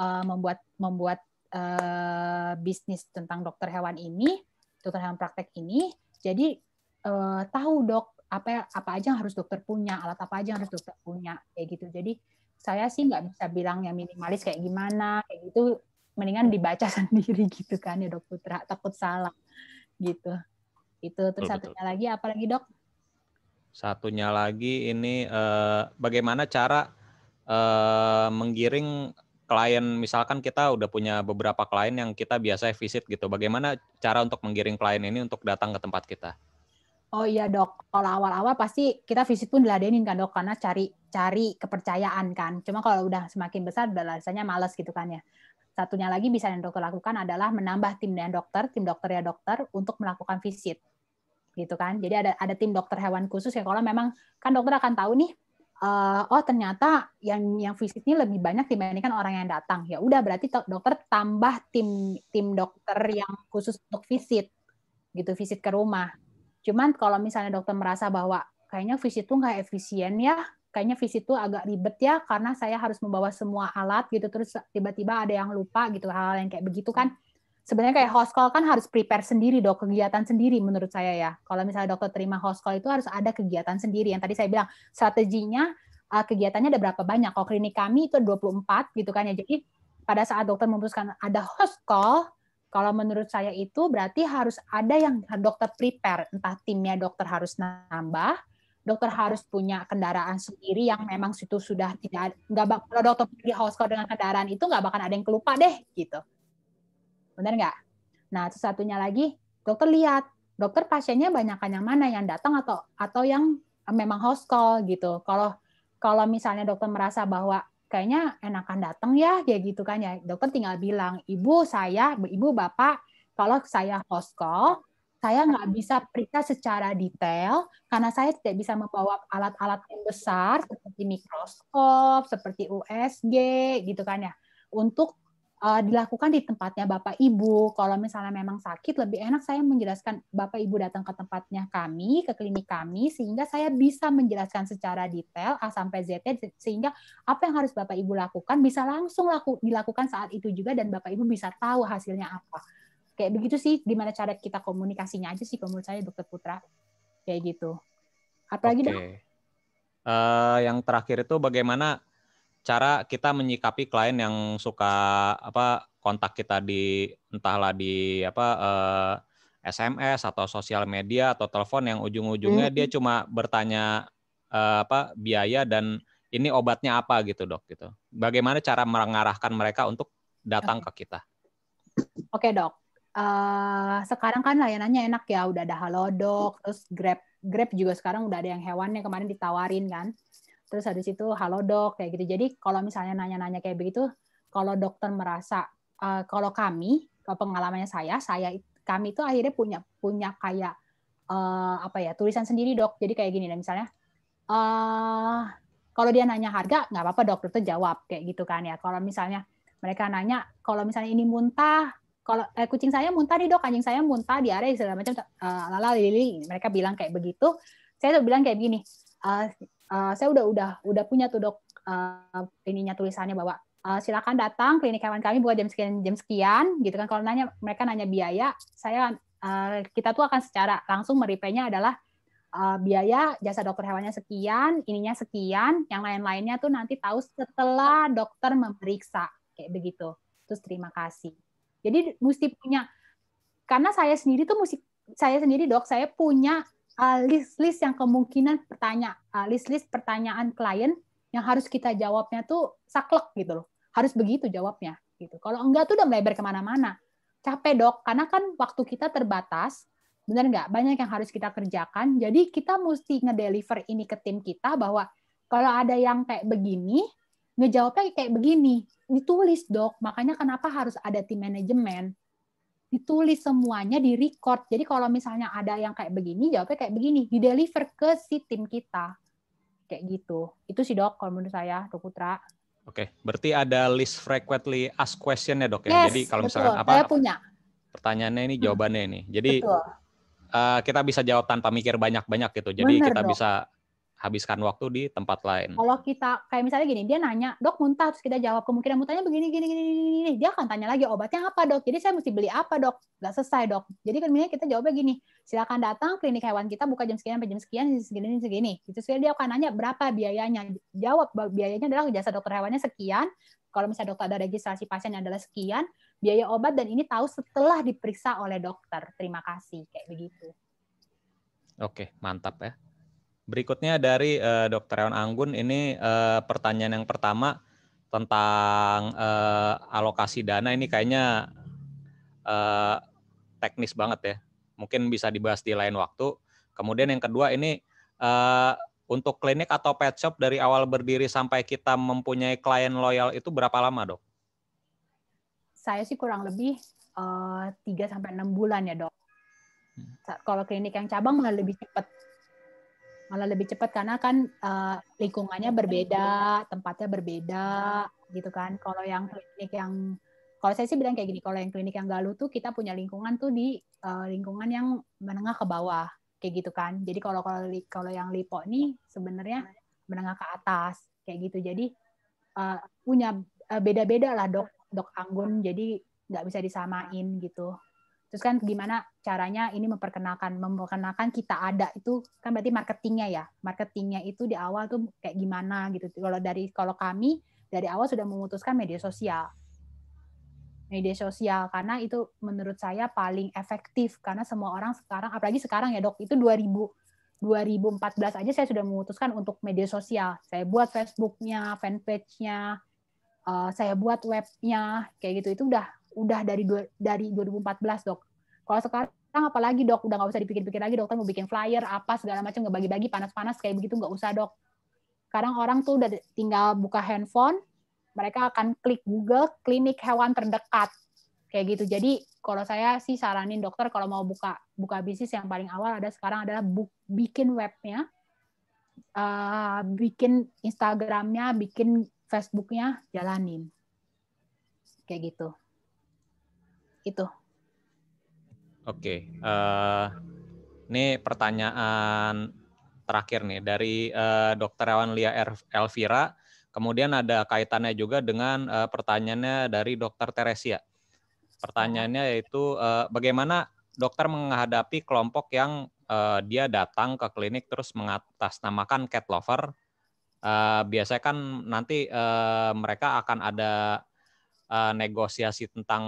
Speaker 2: uh, membuat membuat uh, bisnis tentang dokter hewan ini, dokter hewan praktek ini. Jadi uh, tahu dok apa apa aja yang harus dokter punya, alat apa aja yang harus dokter punya kayak gitu. Jadi saya sih nggak bisa bilang yang minimalis kayak gimana kayak gitu. Mendingan dibaca sendiri gitu kan ya dok Putra, takut salah gitu. Itu terus betul, satunya betul. lagi apa lagi dok?
Speaker 3: Satunya lagi ini uh, bagaimana cara uh, menggiring klien misalkan kita udah punya beberapa klien yang kita biasa visit gitu. Bagaimana cara untuk menggiring klien ini untuk datang ke tempat kita?
Speaker 2: Oh iya dok, kalau awal-awal pasti kita visit pun diladenin kan dok, karena cari cari kepercayaan kan. Cuma kalau udah semakin besar, rasanya males gitu kan ya. Satunya lagi bisa yang dokter lakukan adalah menambah tim dan dokter, tim dokter ya dokter untuk melakukan visit gitu kan. Jadi ada ada tim dokter hewan khusus ya kalau memang kan dokter akan tahu nih uh, oh ternyata yang yang visitnya lebih banyak dibandingkan orang yang datang ya udah berarti dokter tambah tim tim dokter yang khusus untuk visit gitu visit ke rumah cuman kalau misalnya dokter merasa bahwa kayaknya visit tuh nggak efisien ya kayaknya visit tuh agak ribet ya karena saya harus membawa semua alat gitu terus tiba-tiba ada yang lupa gitu hal-hal yang kayak begitu kan sebenarnya kayak host call kan harus prepare sendiri dok kegiatan sendiri menurut saya ya kalau misalnya dokter terima host call itu harus ada kegiatan sendiri yang tadi saya bilang strateginya eh, kegiatannya ada berapa banyak kalau klinik kami itu 24 gitu kan ya jadi pada saat dokter memutuskan ada host call kalau menurut saya itu berarti harus ada yang dokter prepare entah timnya dokter harus nambah dokter harus punya kendaraan sendiri yang memang situ sudah tidak nggak kalau dokter pergi host call dengan kendaraan itu nggak bakal ada yang kelupa deh gitu Benar nggak? Nah, satunya lagi, dokter lihat, dokter pasiennya banyak yang mana yang datang atau atau yang eh, memang host call gitu. Kalau kalau misalnya dokter merasa bahwa kayaknya enakan datang ya ya gitu kan ya dokter tinggal bilang ibu saya ibu bapak kalau saya host call saya nggak bisa periksa secara detail karena saya tidak bisa membawa alat-alat yang besar seperti mikroskop seperti USG gitu kan ya untuk uh, dilakukan di tempatnya Bapak Ibu. Kalau misalnya memang sakit, lebih enak saya menjelaskan Bapak Ibu datang ke tempatnya kami, ke klinik kami, sehingga saya bisa menjelaskan secara detail A sampai Z, sehingga apa yang harus Bapak Ibu lakukan bisa langsung laku, dilakukan saat itu juga, dan Bapak Ibu bisa tahu hasilnya apa. Kayak begitu sih, gimana cara kita komunikasinya aja sih, menurut saya, Dokter Putra. Kayak gitu. Apalagi okay. Dok?
Speaker 3: Uh, yang terakhir itu bagaimana cara kita menyikapi klien yang suka apa kontak kita di entahlah di apa eh, SMS atau sosial media atau telepon yang ujung-ujungnya hmm. dia cuma bertanya eh, apa biaya dan ini obatnya apa gitu dok gitu. Bagaimana cara mengarahkan mereka untuk datang okay. ke kita?
Speaker 2: Oke okay, dok. Uh, sekarang kan layanannya enak ya, udah ada halodoc, terus grab grab juga sekarang udah ada yang hewannya kemarin ditawarin kan terus habis itu halo dok kayak gitu jadi kalau misalnya nanya-nanya kayak begitu kalau dokter merasa uh, kalau kami kalau pengalamannya saya saya kami itu akhirnya punya punya kayak uh, apa ya tulisan sendiri dok jadi kayak gini dan misalnya uh, kalau dia nanya harga nggak apa-apa dokter tuh jawab kayak gitu kan ya kalau misalnya mereka nanya kalau misalnya ini muntah kalau eh, kucing saya muntah nih dok anjing saya muntah di area segala macam uh, lala lili mereka bilang kayak begitu saya tuh bilang kayak gini uh, Eh, saya udah udah udah punya tuh dok uh, ininya tulisannya bahwa uh, silakan datang klinik hewan kami buat jam sekian jam sekian gitu kan kalau nanya mereka nanya biaya saya uh, kita tuh akan secara langsung meripenya adalah uh, biaya jasa dokter hewannya sekian, ininya sekian, yang lain-lainnya tuh nanti tahu setelah dokter memeriksa kayak begitu. Terus terima kasih. Jadi mesti punya karena saya sendiri tuh mesti saya sendiri dok saya punya list-list ah, yang kemungkinan pertanyaan, ah, list-list pertanyaan klien yang harus kita jawabnya tuh saklek gitu loh. Harus begitu jawabnya gitu. Kalau enggak tuh udah melebar kemana-mana. Capek dok, karena kan waktu kita terbatas, benar nggak? Banyak yang harus kita kerjakan. Jadi kita mesti ngedeliver ini ke tim kita bahwa kalau ada yang kayak begini, ngejawabnya kayak begini. Ditulis dok, makanya kenapa harus ada tim manajemen ditulis semuanya di record. Jadi kalau misalnya ada yang kayak begini, jawabnya kayak begini, di deliver ke si tim kita. Kayak gitu. Itu sih dok kalau menurut saya, Dok Putra.
Speaker 3: Oke, berarti ada list frequently asked question ya dok ya. Jadi kalau misalkan apa saya punya. pertanyaannya ini hmm. jawabannya hmm. ini. Jadi betul. Uh, kita bisa jawab tanpa mikir banyak-banyak gitu. Jadi Bener, kita dok. bisa habiskan waktu di tempat lain.
Speaker 2: Kalau kita kayak misalnya gini, dia nanya, "Dok, muntah." Terus kita jawab, "Kemungkinan muntahnya begini gini gini gini." Dia akan tanya lagi, "Obatnya apa, Dok?" Jadi saya mesti beli apa, Dok? Gak selesai, Dok. Jadi kan kita jawabnya gini, "Silakan datang klinik hewan kita buka jam sekian sampai jam sekian, segini segini." Itu saya dia akan nanya berapa biayanya. Jawab biayanya adalah jasa dokter hewannya sekian, kalau misalnya dokter ada registrasi pasien adalah sekian, biaya obat dan ini tahu setelah diperiksa oleh dokter. Terima kasih, kayak begitu.
Speaker 3: Oke, mantap ya. Berikutnya dari uh, eh, Dr. Ewan Anggun ini uh, pertanyaan yang pertama tentang uh, alokasi dana ini kayaknya uh, teknis banget ya. Mungkin bisa dibahas di lain waktu. Kemudian yang kedua ini uh, untuk klinik atau pet shop dari awal berdiri sampai kita mempunyai klien loyal itu berapa lama, Dok?
Speaker 2: Saya sih kurang lebih uh, 3 6 bulan ya, Dok. Hmm. Kalau klinik yang cabang malah lebih cepat malah lebih cepat karena kan uh, lingkungannya berbeda, tempatnya berbeda gitu kan. Kalau yang klinik yang kalau saya sih bilang kayak gini, kalau yang klinik yang galuh tuh kita punya lingkungan tuh di uh, lingkungan yang menengah ke bawah kayak gitu kan. Jadi kalau kalau kalau yang lipo nih sebenarnya menengah ke atas kayak gitu. Jadi uh, punya beda-beda lah dok dok Anggun jadi nggak bisa disamain gitu terus kan gimana caranya ini memperkenalkan memperkenalkan kita ada itu kan berarti marketingnya ya marketingnya itu di awal tuh kayak gimana gitu kalau dari kalau kami dari awal sudah memutuskan media sosial media sosial karena itu menurut saya paling efektif karena semua orang sekarang apalagi sekarang ya dok itu 2000 2014 aja saya sudah memutuskan untuk media sosial saya buat Facebooknya fanpage-nya eh, saya buat webnya kayak gitu itu udah udah dari dua, dari 2014 dok kalau sekarang apalagi dok udah nggak usah dipikir-pikir lagi dokter mau bikin flyer apa segala macam nggak bagi-bagi panas-panas kayak begitu nggak usah dok sekarang orang tuh udah tinggal buka handphone mereka akan klik Google klinik hewan terdekat kayak gitu jadi kalau saya sih saranin dokter kalau mau buka buka bisnis yang paling awal ada sekarang adalah bu, bikin webnya uh, bikin Instagramnya bikin Facebooknya jalanin kayak gitu itu.
Speaker 3: Oke, okay. uh, eh, ini pertanyaan terakhir nih dari uh, Dokter Ewan Lia er, Elvira. Kemudian ada kaitannya juga dengan uh, pertanyaannya dari Dokter Teresia. Pertanyaannya yaitu uh, bagaimana dokter menghadapi kelompok yang uh, dia datang ke klinik terus mengatasnamakan cat lover. Uh, biasanya kan nanti uh, mereka akan ada uh, negosiasi tentang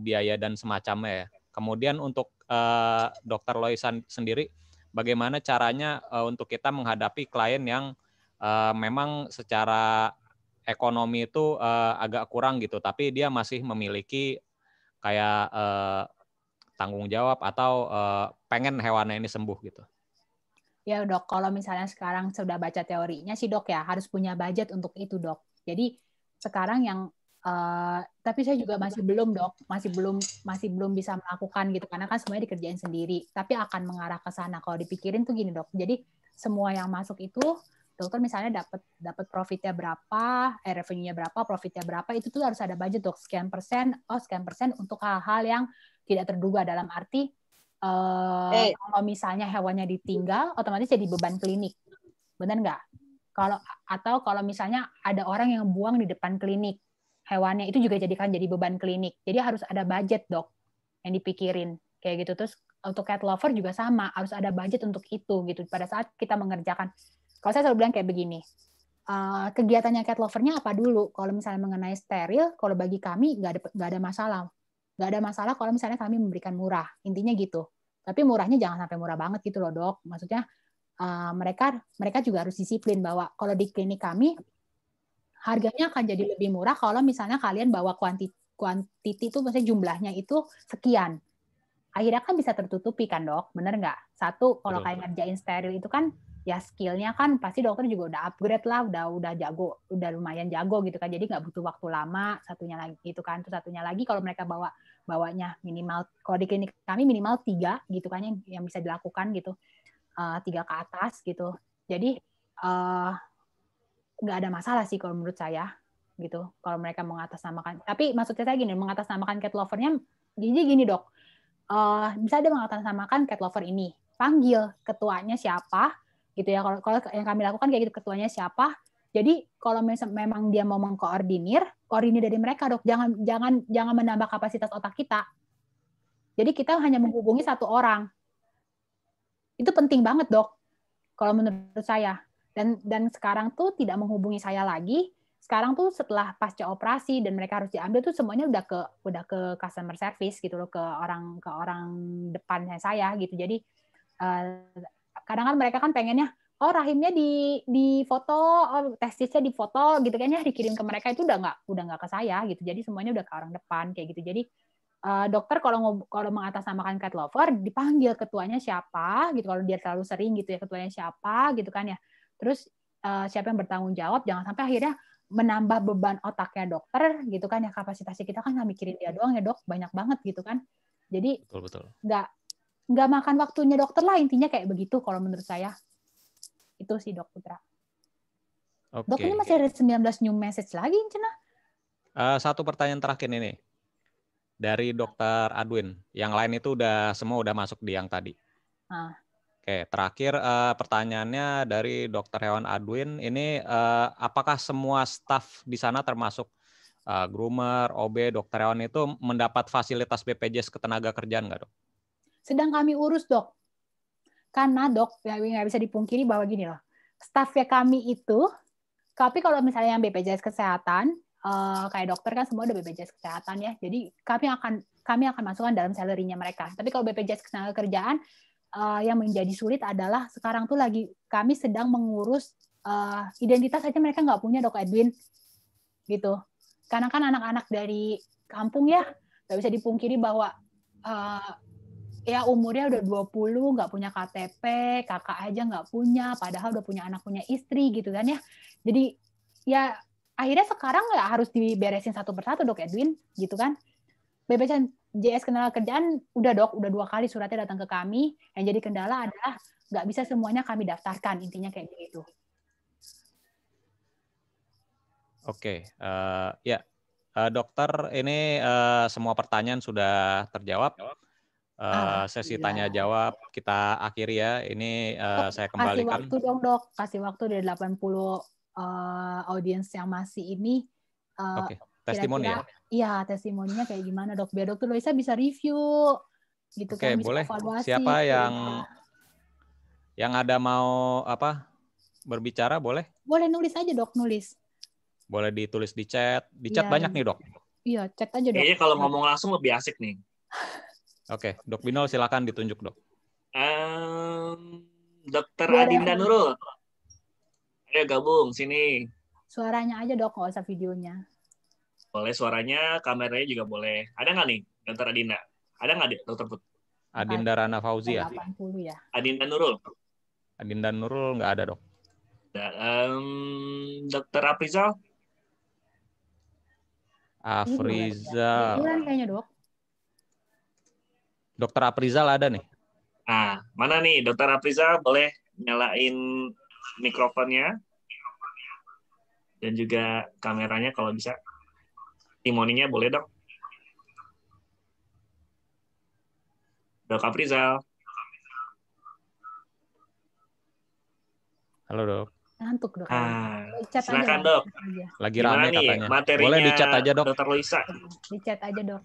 Speaker 3: biaya dan semacamnya ya. Kemudian untuk uh, Dokter Loisan sendiri, bagaimana caranya uh, untuk kita menghadapi klien yang uh, memang secara ekonomi itu uh, agak kurang gitu, tapi dia masih memiliki kayak uh, tanggung jawab atau uh, pengen hewannya ini sembuh gitu.
Speaker 2: Ya dok, kalau misalnya sekarang sudah baca teorinya sih dok ya harus punya budget untuk itu dok. Jadi sekarang yang Eh, tapi saya juga masih belum dok, masih belum masih belum bisa melakukan gitu karena kan semuanya dikerjain sendiri. Tapi akan mengarah ke sana kalau dipikirin tuh gini dok. Jadi semua yang masuk itu dokter misalnya dapat dapat profitnya berapa, eh, revenue-nya berapa, profitnya berapa itu tuh harus ada budget dok sekian persen, oh sekian persen untuk hal-hal yang tidak terduga dalam arti uh, eh, hey. Eh. kalau misalnya hewannya ditinggal otomatis jadi beban klinik, benar nggak? Kalau atau kalau misalnya ada orang yang buang di depan klinik hewannya itu juga jadikan jadi beban klinik. Jadi harus ada budget dok yang dipikirin kayak gitu. Terus untuk cat lover juga sama harus ada budget untuk itu gitu. Pada saat kita mengerjakan, kalau saya selalu bilang kayak begini, eh, kegiatannya cat lovernya apa dulu? Kalau misalnya mengenai steril, kalau bagi kami nggak ada nggak ada masalah, nggak ada masalah kalau misalnya kami memberikan murah, intinya gitu. Tapi murahnya jangan sampai murah banget gitu loh dok. Maksudnya uh, mereka mereka juga harus disiplin bahwa kalau di klinik kami harganya akan jadi lebih murah kalau misalnya kalian bawa kuantiti kuantiti itu maksudnya jumlahnya itu sekian. Akhirnya kan bisa tertutupi kan dok, bener nggak? Satu kalau kalian ngerjain steril itu kan ya skillnya kan pasti dokter juga udah upgrade lah, udah udah jago, udah lumayan jago gitu kan. Jadi nggak butuh waktu lama. Satunya lagi itu kan, itu satunya lagi kalau mereka bawa bawanya minimal kalau di klinik kami minimal tiga gitu kan yang, yang bisa dilakukan gitu uh, tiga ke atas gitu. Jadi uh, nggak ada masalah sih kalau menurut saya gitu kalau mereka mengatasnamakan tapi maksudnya saya gini mengatasnamakan cat lovernya jadi gini dok uh, bisa ada mengatasnamakan cat lover ini panggil ketuanya siapa gitu ya kalau kalau yang kami lakukan kayak gitu ketuanya siapa jadi kalau memang dia mau mengkoordinir koordinir dari mereka dok jangan jangan jangan menambah kapasitas otak kita jadi kita hanya menghubungi satu orang itu penting banget dok kalau menurut saya dan dan sekarang tuh tidak menghubungi saya lagi sekarang tuh setelah pasca operasi dan mereka harus diambil tuh semuanya udah ke udah ke customer service gitu loh ke orang ke orang depannya saya gitu jadi kadang eh, kadang kan mereka kan pengennya oh rahimnya di di foto oh, testisnya di foto gitu kan ya dikirim ke mereka itu udah nggak udah nggak ke saya gitu jadi semuanya udah ke orang depan kayak gitu jadi uh, dokter kalau kalau mengatasnamakan cat lover dipanggil ketuanya siapa gitu kalau dia terlalu sering gitu ya ketuanya siapa gitu kan ya terus uh, siapa yang bertanggung jawab jangan sampai akhirnya menambah beban otaknya dokter gitu kan ya kapasitasnya kita kan nggak mikirin dia doang ya dok banyak banget gitu kan jadi nggak nggak makan waktunya dokter lah intinya kayak begitu kalau menurut saya itu sih dok Putra
Speaker 3: okay. dok ini masih ada
Speaker 2: 19 new message lagi Cina
Speaker 3: uh, satu pertanyaan terakhir ini dari dokter Adwin yang lain itu udah semua udah masuk di yang tadi ah. Oke, terakhir uh, pertanyaannya dari Dokter Hewan Adwin, ini uh, apakah semua staf di sana termasuk uh, groomer, OB, dokter hewan itu mendapat fasilitas BPJS ketenaga kerjaan
Speaker 2: nggak dok? Sedang kami urus dok, karena dok ya nggak bisa dipungkiri bahwa gini loh, stafnya kami itu, tapi kalau misalnya yang BPJS kesehatan, uh, kayak dokter kan semua udah BPJS kesehatan ya, jadi kami akan kami akan masukkan dalam salarynya mereka. Tapi kalau BPJS ketenaga kerjaan uh, yang menjadi sulit adalah sekarang tuh lagi kami sedang mengurus uh, identitas aja mereka nggak punya dok Edwin gitu karena kan anak-anak dari kampung ya nggak bisa dipungkiri bahwa uh, ya umurnya udah 20 nggak punya KTP kakak aja nggak punya padahal udah punya anak punya istri gitu kan ya jadi ya akhirnya sekarang nggak harus diberesin satu persatu dok Edwin gitu kan bebasan JS kendala kerjaan udah dok, udah dua kali suratnya datang ke kami. Yang jadi kendala adalah nggak bisa semuanya kami daftarkan, intinya kayak gitu.
Speaker 3: Oke, okay. uh, eh, ya uh, dokter ini uh, semua pertanyaan sudah terjawab. Uh, sesi tanya jawab kita akhiri ya. Ini uh, oh, saya kembalikan. Kasih waktu
Speaker 2: dong dok, kasih waktu dari 80 uh, audiens yang masih ini. Uh, Oke, okay. testimoni ya Iya, testimoninya kayak gimana dok? Biar dokter Loisa bisa review gitu Oke, kan, bisa boleh. evaluasi. Siapa gitu. yang
Speaker 3: yang ada mau apa berbicara boleh?
Speaker 2: Boleh nulis aja dok, nulis.
Speaker 3: Boleh ditulis di chat. Di chat ya, banyak iya. nih dok.
Speaker 2: Iya, chat aja dok. Kayaknya kalau ngomong
Speaker 3: langsung lebih asik nih. Oke, dok Binol silakan ditunjuk dok. Um, Dokter Adinda Nurul. Ayo gabung sini.
Speaker 2: Suaranya aja dok, nggak usah videonya.
Speaker 1: Boleh suaranya, kameranya juga boleh. Ada nggak nih, Dokter Adinda? Ada nggak, Dokter
Speaker 3: Put? Adinda Rana Fauzi ya?
Speaker 2: ya?
Speaker 1: Adinda Nurul?
Speaker 3: Adinda Nurul nggak ada, dok.
Speaker 1: Um,
Speaker 3: Dokter Afrizal? Afrizal. dokter kayaknya, dok. Afrizal ada nih.
Speaker 1: ah mana nih Dokter Afrizal boleh nyalain mikrofonnya dan juga kameranya kalau bisa testimoninya boleh dong.
Speaker 2: Dok Aprizal. Halo dok. Ngantuk dok. Ah, silakan aja, dok. Lagi Gimana rame nih, katanya. Materinya
Speaker 3: boleh dicat
Speaker 1: aja dok. Dokter Luisa.
Speaker 2: Dicat aja dok.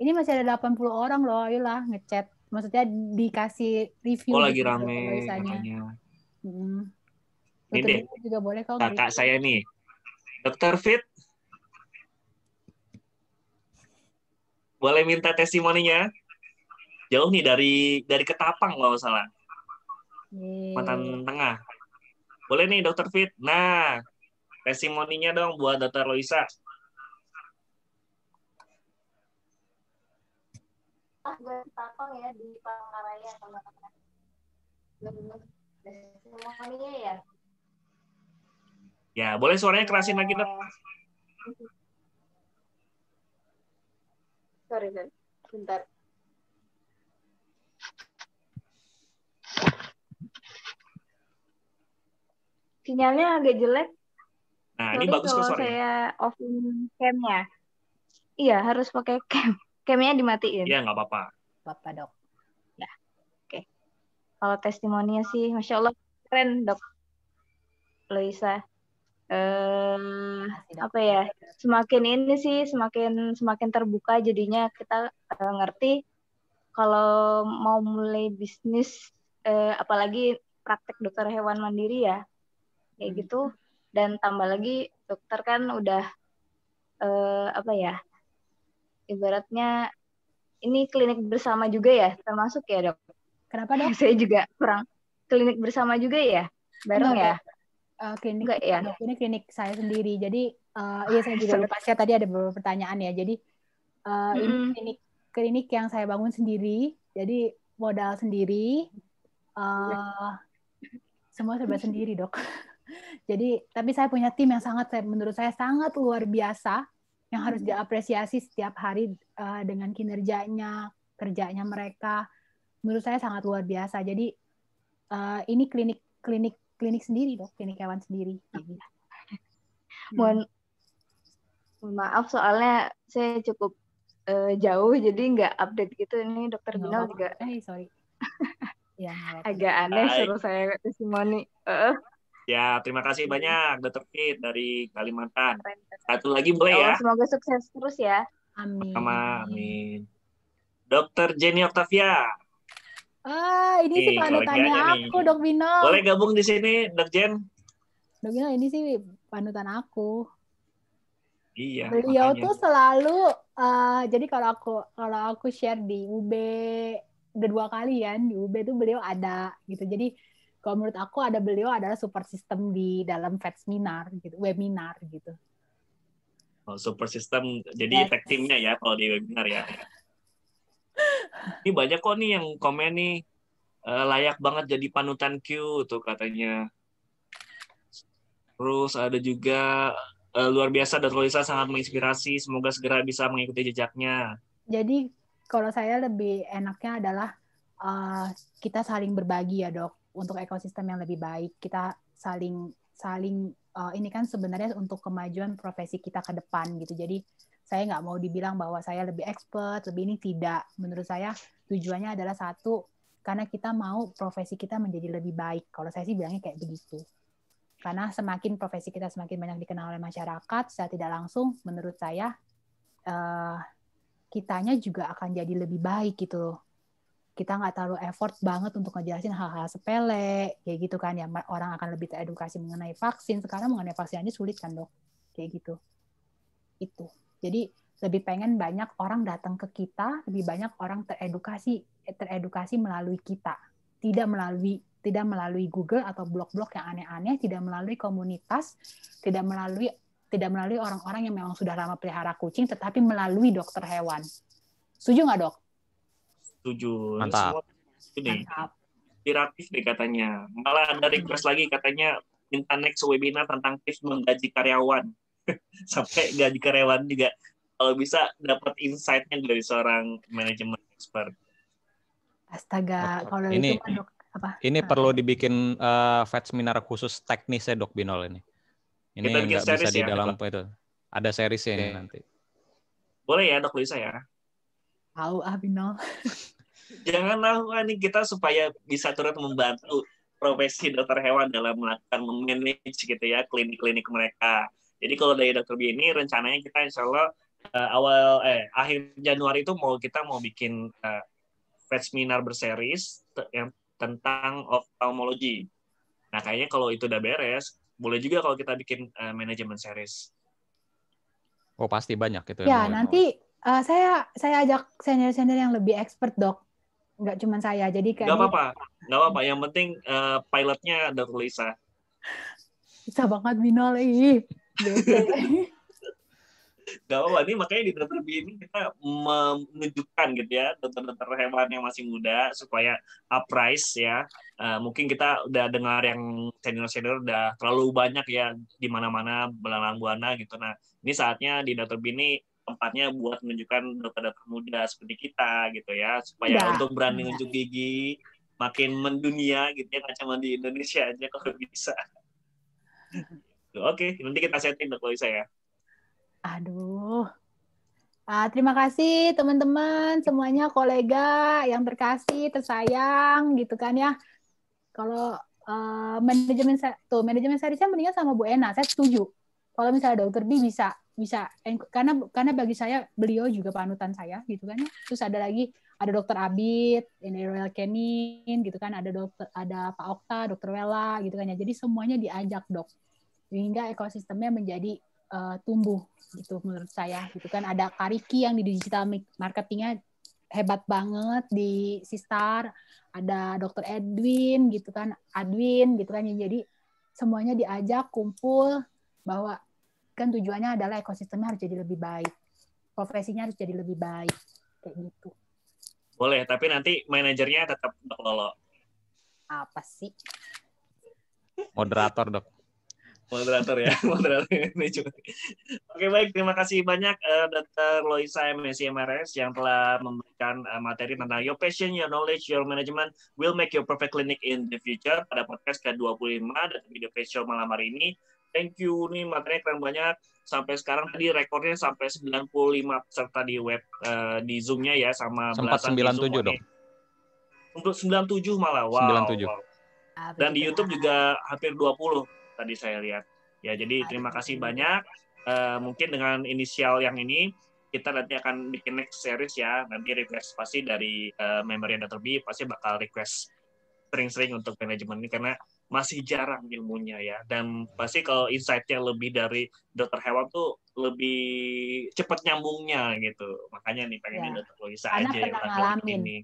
Speaker 2: Ini masih ada 80 orang loh, ayolah ngechat. Maksudnya dikasih review. Oh lagi gitu, rame. katanya. Hmm. Ini deh, juga boleh kalau kakak gitu.
Speaker 1: saya nih. Dokter Fit, boleh minta testimoninya? Jauh nih dari dari Ketapang kalau salah. Hmm. Mantan Tengah. Boleh nih Dokter Fit. Nah, testimoninya dong buat Dokter Loisa.
Speaker 2: Ah, Ketapang ya di Palangkaraya teman-teman. Testimoninya ya.
Speaker 1: Ya, boleh suaranya kerasin lagi, Dok. Iya.
Speaker 2: Sorry, Zan. Bentar. Sinyalnya agak jelek.
Speaker 1: Nah, Sorry ini bagus kalau sorry.
Speaker 2: saya offin camnya. Iya, harus pakai cam. Camnya dimatiin. Iya, nggak apa-apa. Apa, dok. Ya, oke. Okay. Kalau testimoninya sih, Masya Allah, keren, dok. Loisa eh apa ya? ya semakin ini sih semakin semakin terbuka jadinya kita eh, ngerti kalau mau mulai bisnis eh, apalagi praktek dokter hewan mandiri ya kayak gitu. hmm. gitu dan tambah lagi dokter kan udah eh, apa ya ibaratnya ini klinik bersama juga ya termasuk ya dok kenapa dok saya juga kurang klinik bersama juga ya bareng Enggak, ya uh, klinik Enggak, ya? Eh, ini klinik saya sendiri. Jadi uh, iya saya juga lupa sih tadi ada beberapa pertanyaan ya. Jadi uh, mm-hmm. ini klinik klinik yang saya bangun sendiri. Jadi modal sendiri. Uh, semua serba sendiri, Dok. Jadi tapi saya punya tim yang sangat saya menurut saya sangat luar biasa yang harus diapresiasi setiap hari uh, dengan kinerjanya, kerjanya mereka. Menurut saya sangat luar biasa. Jadi uh, ini klinik klinik klinik sendiri dok, klinik hewan sendiri. Jadi. Gitu. Hmm. Mohon hmm. maaf soalnya saya cukup uh, jauh jadi nggak update gitu ini dokter Binal juga. Eh sorry. ya, agak aneh Hai. suruh saya testimoni. Uh.
Speaker 1: Ya, terima kasih hmm. banyak Dokter Fit dari Kalimantan. Satu lagi boleh ya? Oh,
Speaker 2: semoga sukses terus ya. Amin. Sama, amin.
Speaker 1: Dokter Jenny Octavia,
Speaker 2: Ah, ini sih panutannya aku, nih. Dok Bino. Boleh
Speaker 1: gabung di sini, Dok Jen?
Speaker 2: Dok Bino, ini sih panutan aku.
Speaker 1: Iya. Beliau makanya. tuh
Speaker 2: selalu, uh, jadi kalau aku kalau aku share di UB udah dua kali ya, di UB tuh beliau ada gitu. Jadi kalau menurut aku ada beliau adalah super system di dalam vet seminar gitu, webinar gitu.
Speaker 1: Oh, super system jadi yes. efektifnya ya kalau di webinar ya. Ini banyak kok nih yang komen nih uh, layak banget jadi panutan Q tuh katanya. Terus ada juga uh, luar biasa dan Lisa sangat menginspirasi. Semoga segera bisa mengikuti jejaknya.
Speaker 2: Jadi kalau saya lebih enaknya adalah uh, kita saling berbagi ya dok untuk ekosistem yang lebih baik. Kita saling saling uh, ini kan sebenarnya untuk kemajuan profesi kita ke depan gitu. Jadi saya nggak mau dibilang bahwa saya lebih expert, lebih ini tidak. Menurut saya tujuannya adalah satu karena kita mau profesi kita menjadi lebih baik. Kalau saya sih bilangnya kayak begitu. Karena semakin profesi kita semakin banyak dikenal oleh masyarakat, saya tidak langsung menurut saya uh, kitanya juga akan jadi lebih baik gitu loh. Kita nggak terlalu effort banget untuk ngejelasin hal-hal sepele, kayak gitu kan ya. Orang akan lebih teredukasi mengenai vaksin. Sekarang mengenai vaksin aja sulit kan dok, kayak gitu. Itu. Jadi lebih pengen banyak orang datang ke kita, lebih banyak orang teredukasi eh, teredukasi melalui kita, tidak melalui tidak melalui Google atau blog-blog yang aneh-aneh, tidak melalui komunitas, tidak melalui tidak melalui orang-orang yang memang sudah lama pelihara kucing, tetapi melalui dokter hewan. Setuju nggak dok?
Speaker 1: Setuju. Mantap. Mantap. Inspiratif deh katanya. Malah ada request lagi katanya minta next webinar tentang tips menggaji karyawan. sampai gaji karyawan juga kalau bisa dapat insightnya dari seorang manajemen expert.
Speaker 2: Astaga, kalau ini, itu apa?
Speaker 3: Ini nah. perlu dibikin uh, eh, fat seminar khusus ya Dok Binol ini. Ini Kita bikin bisa di ya, dalam apa itu. Ada seriesnya okay. nanti.
Speaker 1: Boleh ya Dok Lisa ya? Tahu ah Binol. Jangan lakukan ini kita supaya bisa turut membantu profesi dokter hewan dalam melakukan memanage gitu ya klinik-klinik mereka jadi kalau dari dokter B ini rencananya kita insya Allah uh, awal eh akhir Januari itu mau kita mau bikin uh, seminar berseris yang tentang ophthalmology. Nah kayaknya kalau itu udah beres, boleh juga kalau kita bikin uh, manajemen series. Oh pasti banyak itu. Ya nanti
Speaker 2: uh, saya saya ajak senior-senior yang lebih expert dok nggak cuma saya jadi kayak nggak apa-apa
Speaker 1: nggak apa-apa yang penting uh, pilotnya ada Lisa
Speaker 2: bisa banget binol ih
Speaker 1: Gak apa-apa, ini makanya di dokter ini kita menunjukkan gitu ya dokter-dokter hewan yang masih muda supaya uprise ya. Uh, mungkin kita udah dengar yang senior-senior udah terlalu banyak ya di mana-mana belalang buana gitu. Nah ini saatnya di dokter ini tempatnya buat menunjukkan dokter-dokter muda seperti kita gitu ya supaya ya. untuk berani nunjuk gigi makin mendunia gitu ya gak cuma di Indonesia aja kalau bisa. Oke, nanti kita setting dok. Loisa ya.
Speaker 2: Aduh. Ah, terima kasih teman-teman semuanya kolega yang terkasih, tersayang gitu kan ya. Kalau uh, manajemen tuh manajemen saya mendingan sama Bu Ena, saya setuju. Kalau misalnya dokter B bisa bisa eh, karena karena bagi saya beliau juga panutan saya gitu kan. ya. Terus ada lagi ada dokter Abid, ini Royal Canin gitu kan, ada dokter ada Pak Okta, dokter Wela gitu kan ya. Jadi semuanya diajak dok sehingga ekosistemnya menjadi uh, tumbuh gitu menurut saya gitu kan ada Kariki yang di digital marketingnya hebat banget di Sistar ada Dokter Edwin gitu kan Edwin gitu kan jadi semuanya diajak kumpul bahwa kan tujuannya adalah ekosistemnya harus jadi lebih baik profesinya harus jadi lebih baik kayak gitu
Speaker 1: boleh tapi nanti manajernya tetap dok lolo
Speaker 2: apa sih
Speaker 3: moderator dok
Speaker 1: moderator ya moderator ini juga oke baik terima kasih banyak uh, Dr. Loisa MSc MRS yang telah memberikan uh, materi tentang your passion your knowledge your management will make your perfect clinic in the future pada podcast ke-25 dan video special malam hari ini thank you nih materi keren banyak sampai sekarang tadi rekornya sampai 95 peserta di web uh, di zoomnya ya sama sempat 97 dong untuk 97 malah wow, 97. wow. Dan di YouTube juga hampir 20 tadi saya lihat. Ya, jadi terima kasih banyak. Uh, mungkin dengan inisial yang ini kita nanti akan bikin next series ya. Nanti request pasti dari uh, member yang terlebih pasti bakal request sering-sering untuk manajemen ini karena masih jarang ilmunya ya dan pasti kalau insight-nya lebih dari dokter hewan tuh lebih cepat nyambungnya gitu makanya nih pengen ya. dokter Luisa aja yang ngalamin ini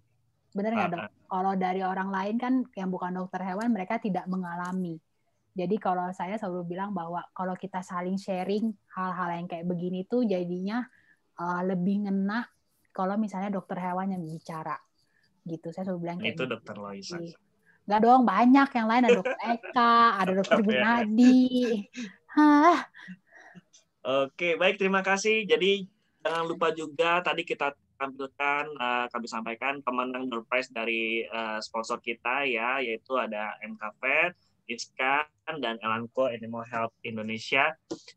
Speaker 2: bener nggak dok ah, ah. kalau dari orang lain kan yang bukan dokter hewan mereka tidak mengalami jadi kalau saya selalu bilang bahwa kalau kita saling sharing hal-hal yang kayak begini tuh jadinya uh, lebih ngena kalau misalnya dokter hewan yang bicara gitu. Saya selalu bilang kayak itu gitu.
Speaker 1: dokter Loisa.
Speaker 2: Enggak dong, banyak yang lain ada dokter Eka, ada dokter Gunadi. Hah.
Speaker 1: Oke, baik terima kasih. Jadi jangan lupa juga tadi kita tampilkan uh, kami sampaikan pemenang door prize dari uh, sponsor kita ya yaitu ada MKV Iskan dan Elanco Animal Health Indonesia.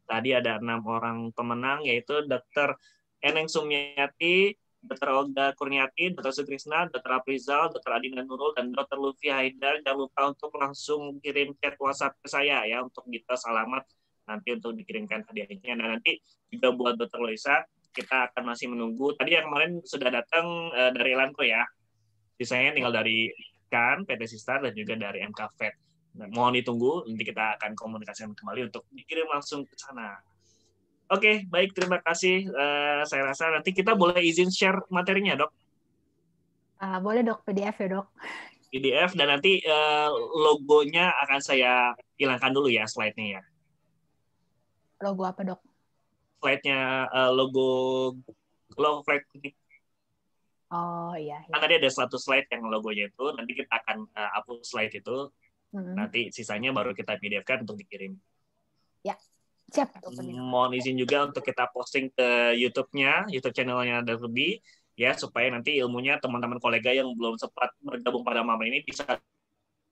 Speaker 1: Tadi ada enam orang pemenang yaitu Dr. Eneng Sumiyati, Dr. Olga Kurniati, Dr. Sutrisna, Dr. Aprizal, Dr. Adina Nurul, dan Dr. Luffy Haidar. Jangan lupa untuk langsung kirim chat WhatsApp ke saya ya untuk kita selamat nanti untuk dikirimkan hadiahnya. Nah nanti juga buat Dr. Loisa kita akan masih menunggu. Tadi yang kemarin sudah datang eh, dari Elanco ya. Sisanya tinggal dari KAN, PT Sistar, dan juga dari MK Fed. Nah, mohon ditunggu, nanti kita akan komunikasikan kembali untuk dikirim langsung ke sana. Oke, okay, baik. Terima kasih. Uh, saya rasa nanti kita boleh izin share materinya, dok.
Speaker 2: Uh, boleh, dok. PDF ya, dok.
Speaker 1: PDF, dan nanti uh, logonya akan saya hilangkan dulu ya, slide-nya ya.
Speaker 2: Logo apa, dok?
Speaker 1: Slide-nya uh, logo logo flag
Speaker 2: Oh iya, iya. Nah, tadi ada
Speaker 1: satu slide yang logonya itu, nanti kita akan uh, upload slide itu
Speaker 2: Hmm. Nanti
Speaker 1: sisanya baru kita PDF-kan untuk dikirim. Ya, siap. Mohon izin juga untuk kita posting ke YouTube-nya, YouTube channelnya ada lebih, ya supaya nanti ilmunya teman-teman kolega yang belum sempat bergabung pada malam ini bisa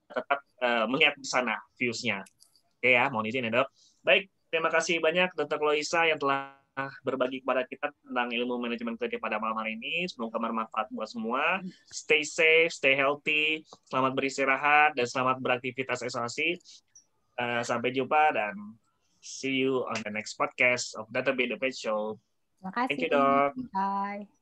Speaker 1: tetap uh, melihat di sana views-nya. Oke ya, mohon izin ya dok. Baik, terima kasih banyak Dr. Loisa yang telah berbagi kepada kita tentang ilmu manajemen kredit pada malam hari ini. Semoga bermanfaat buat semua. Stay safe, stay healthy, selamat beristirahat, dan selamat beraktivitas isolasi. Uh, eh, sampai jumpa dan see you on the next podcast of Data Be The Pet Show.
Speaker 2: Terima kasih. Thank you, Dok. Bye.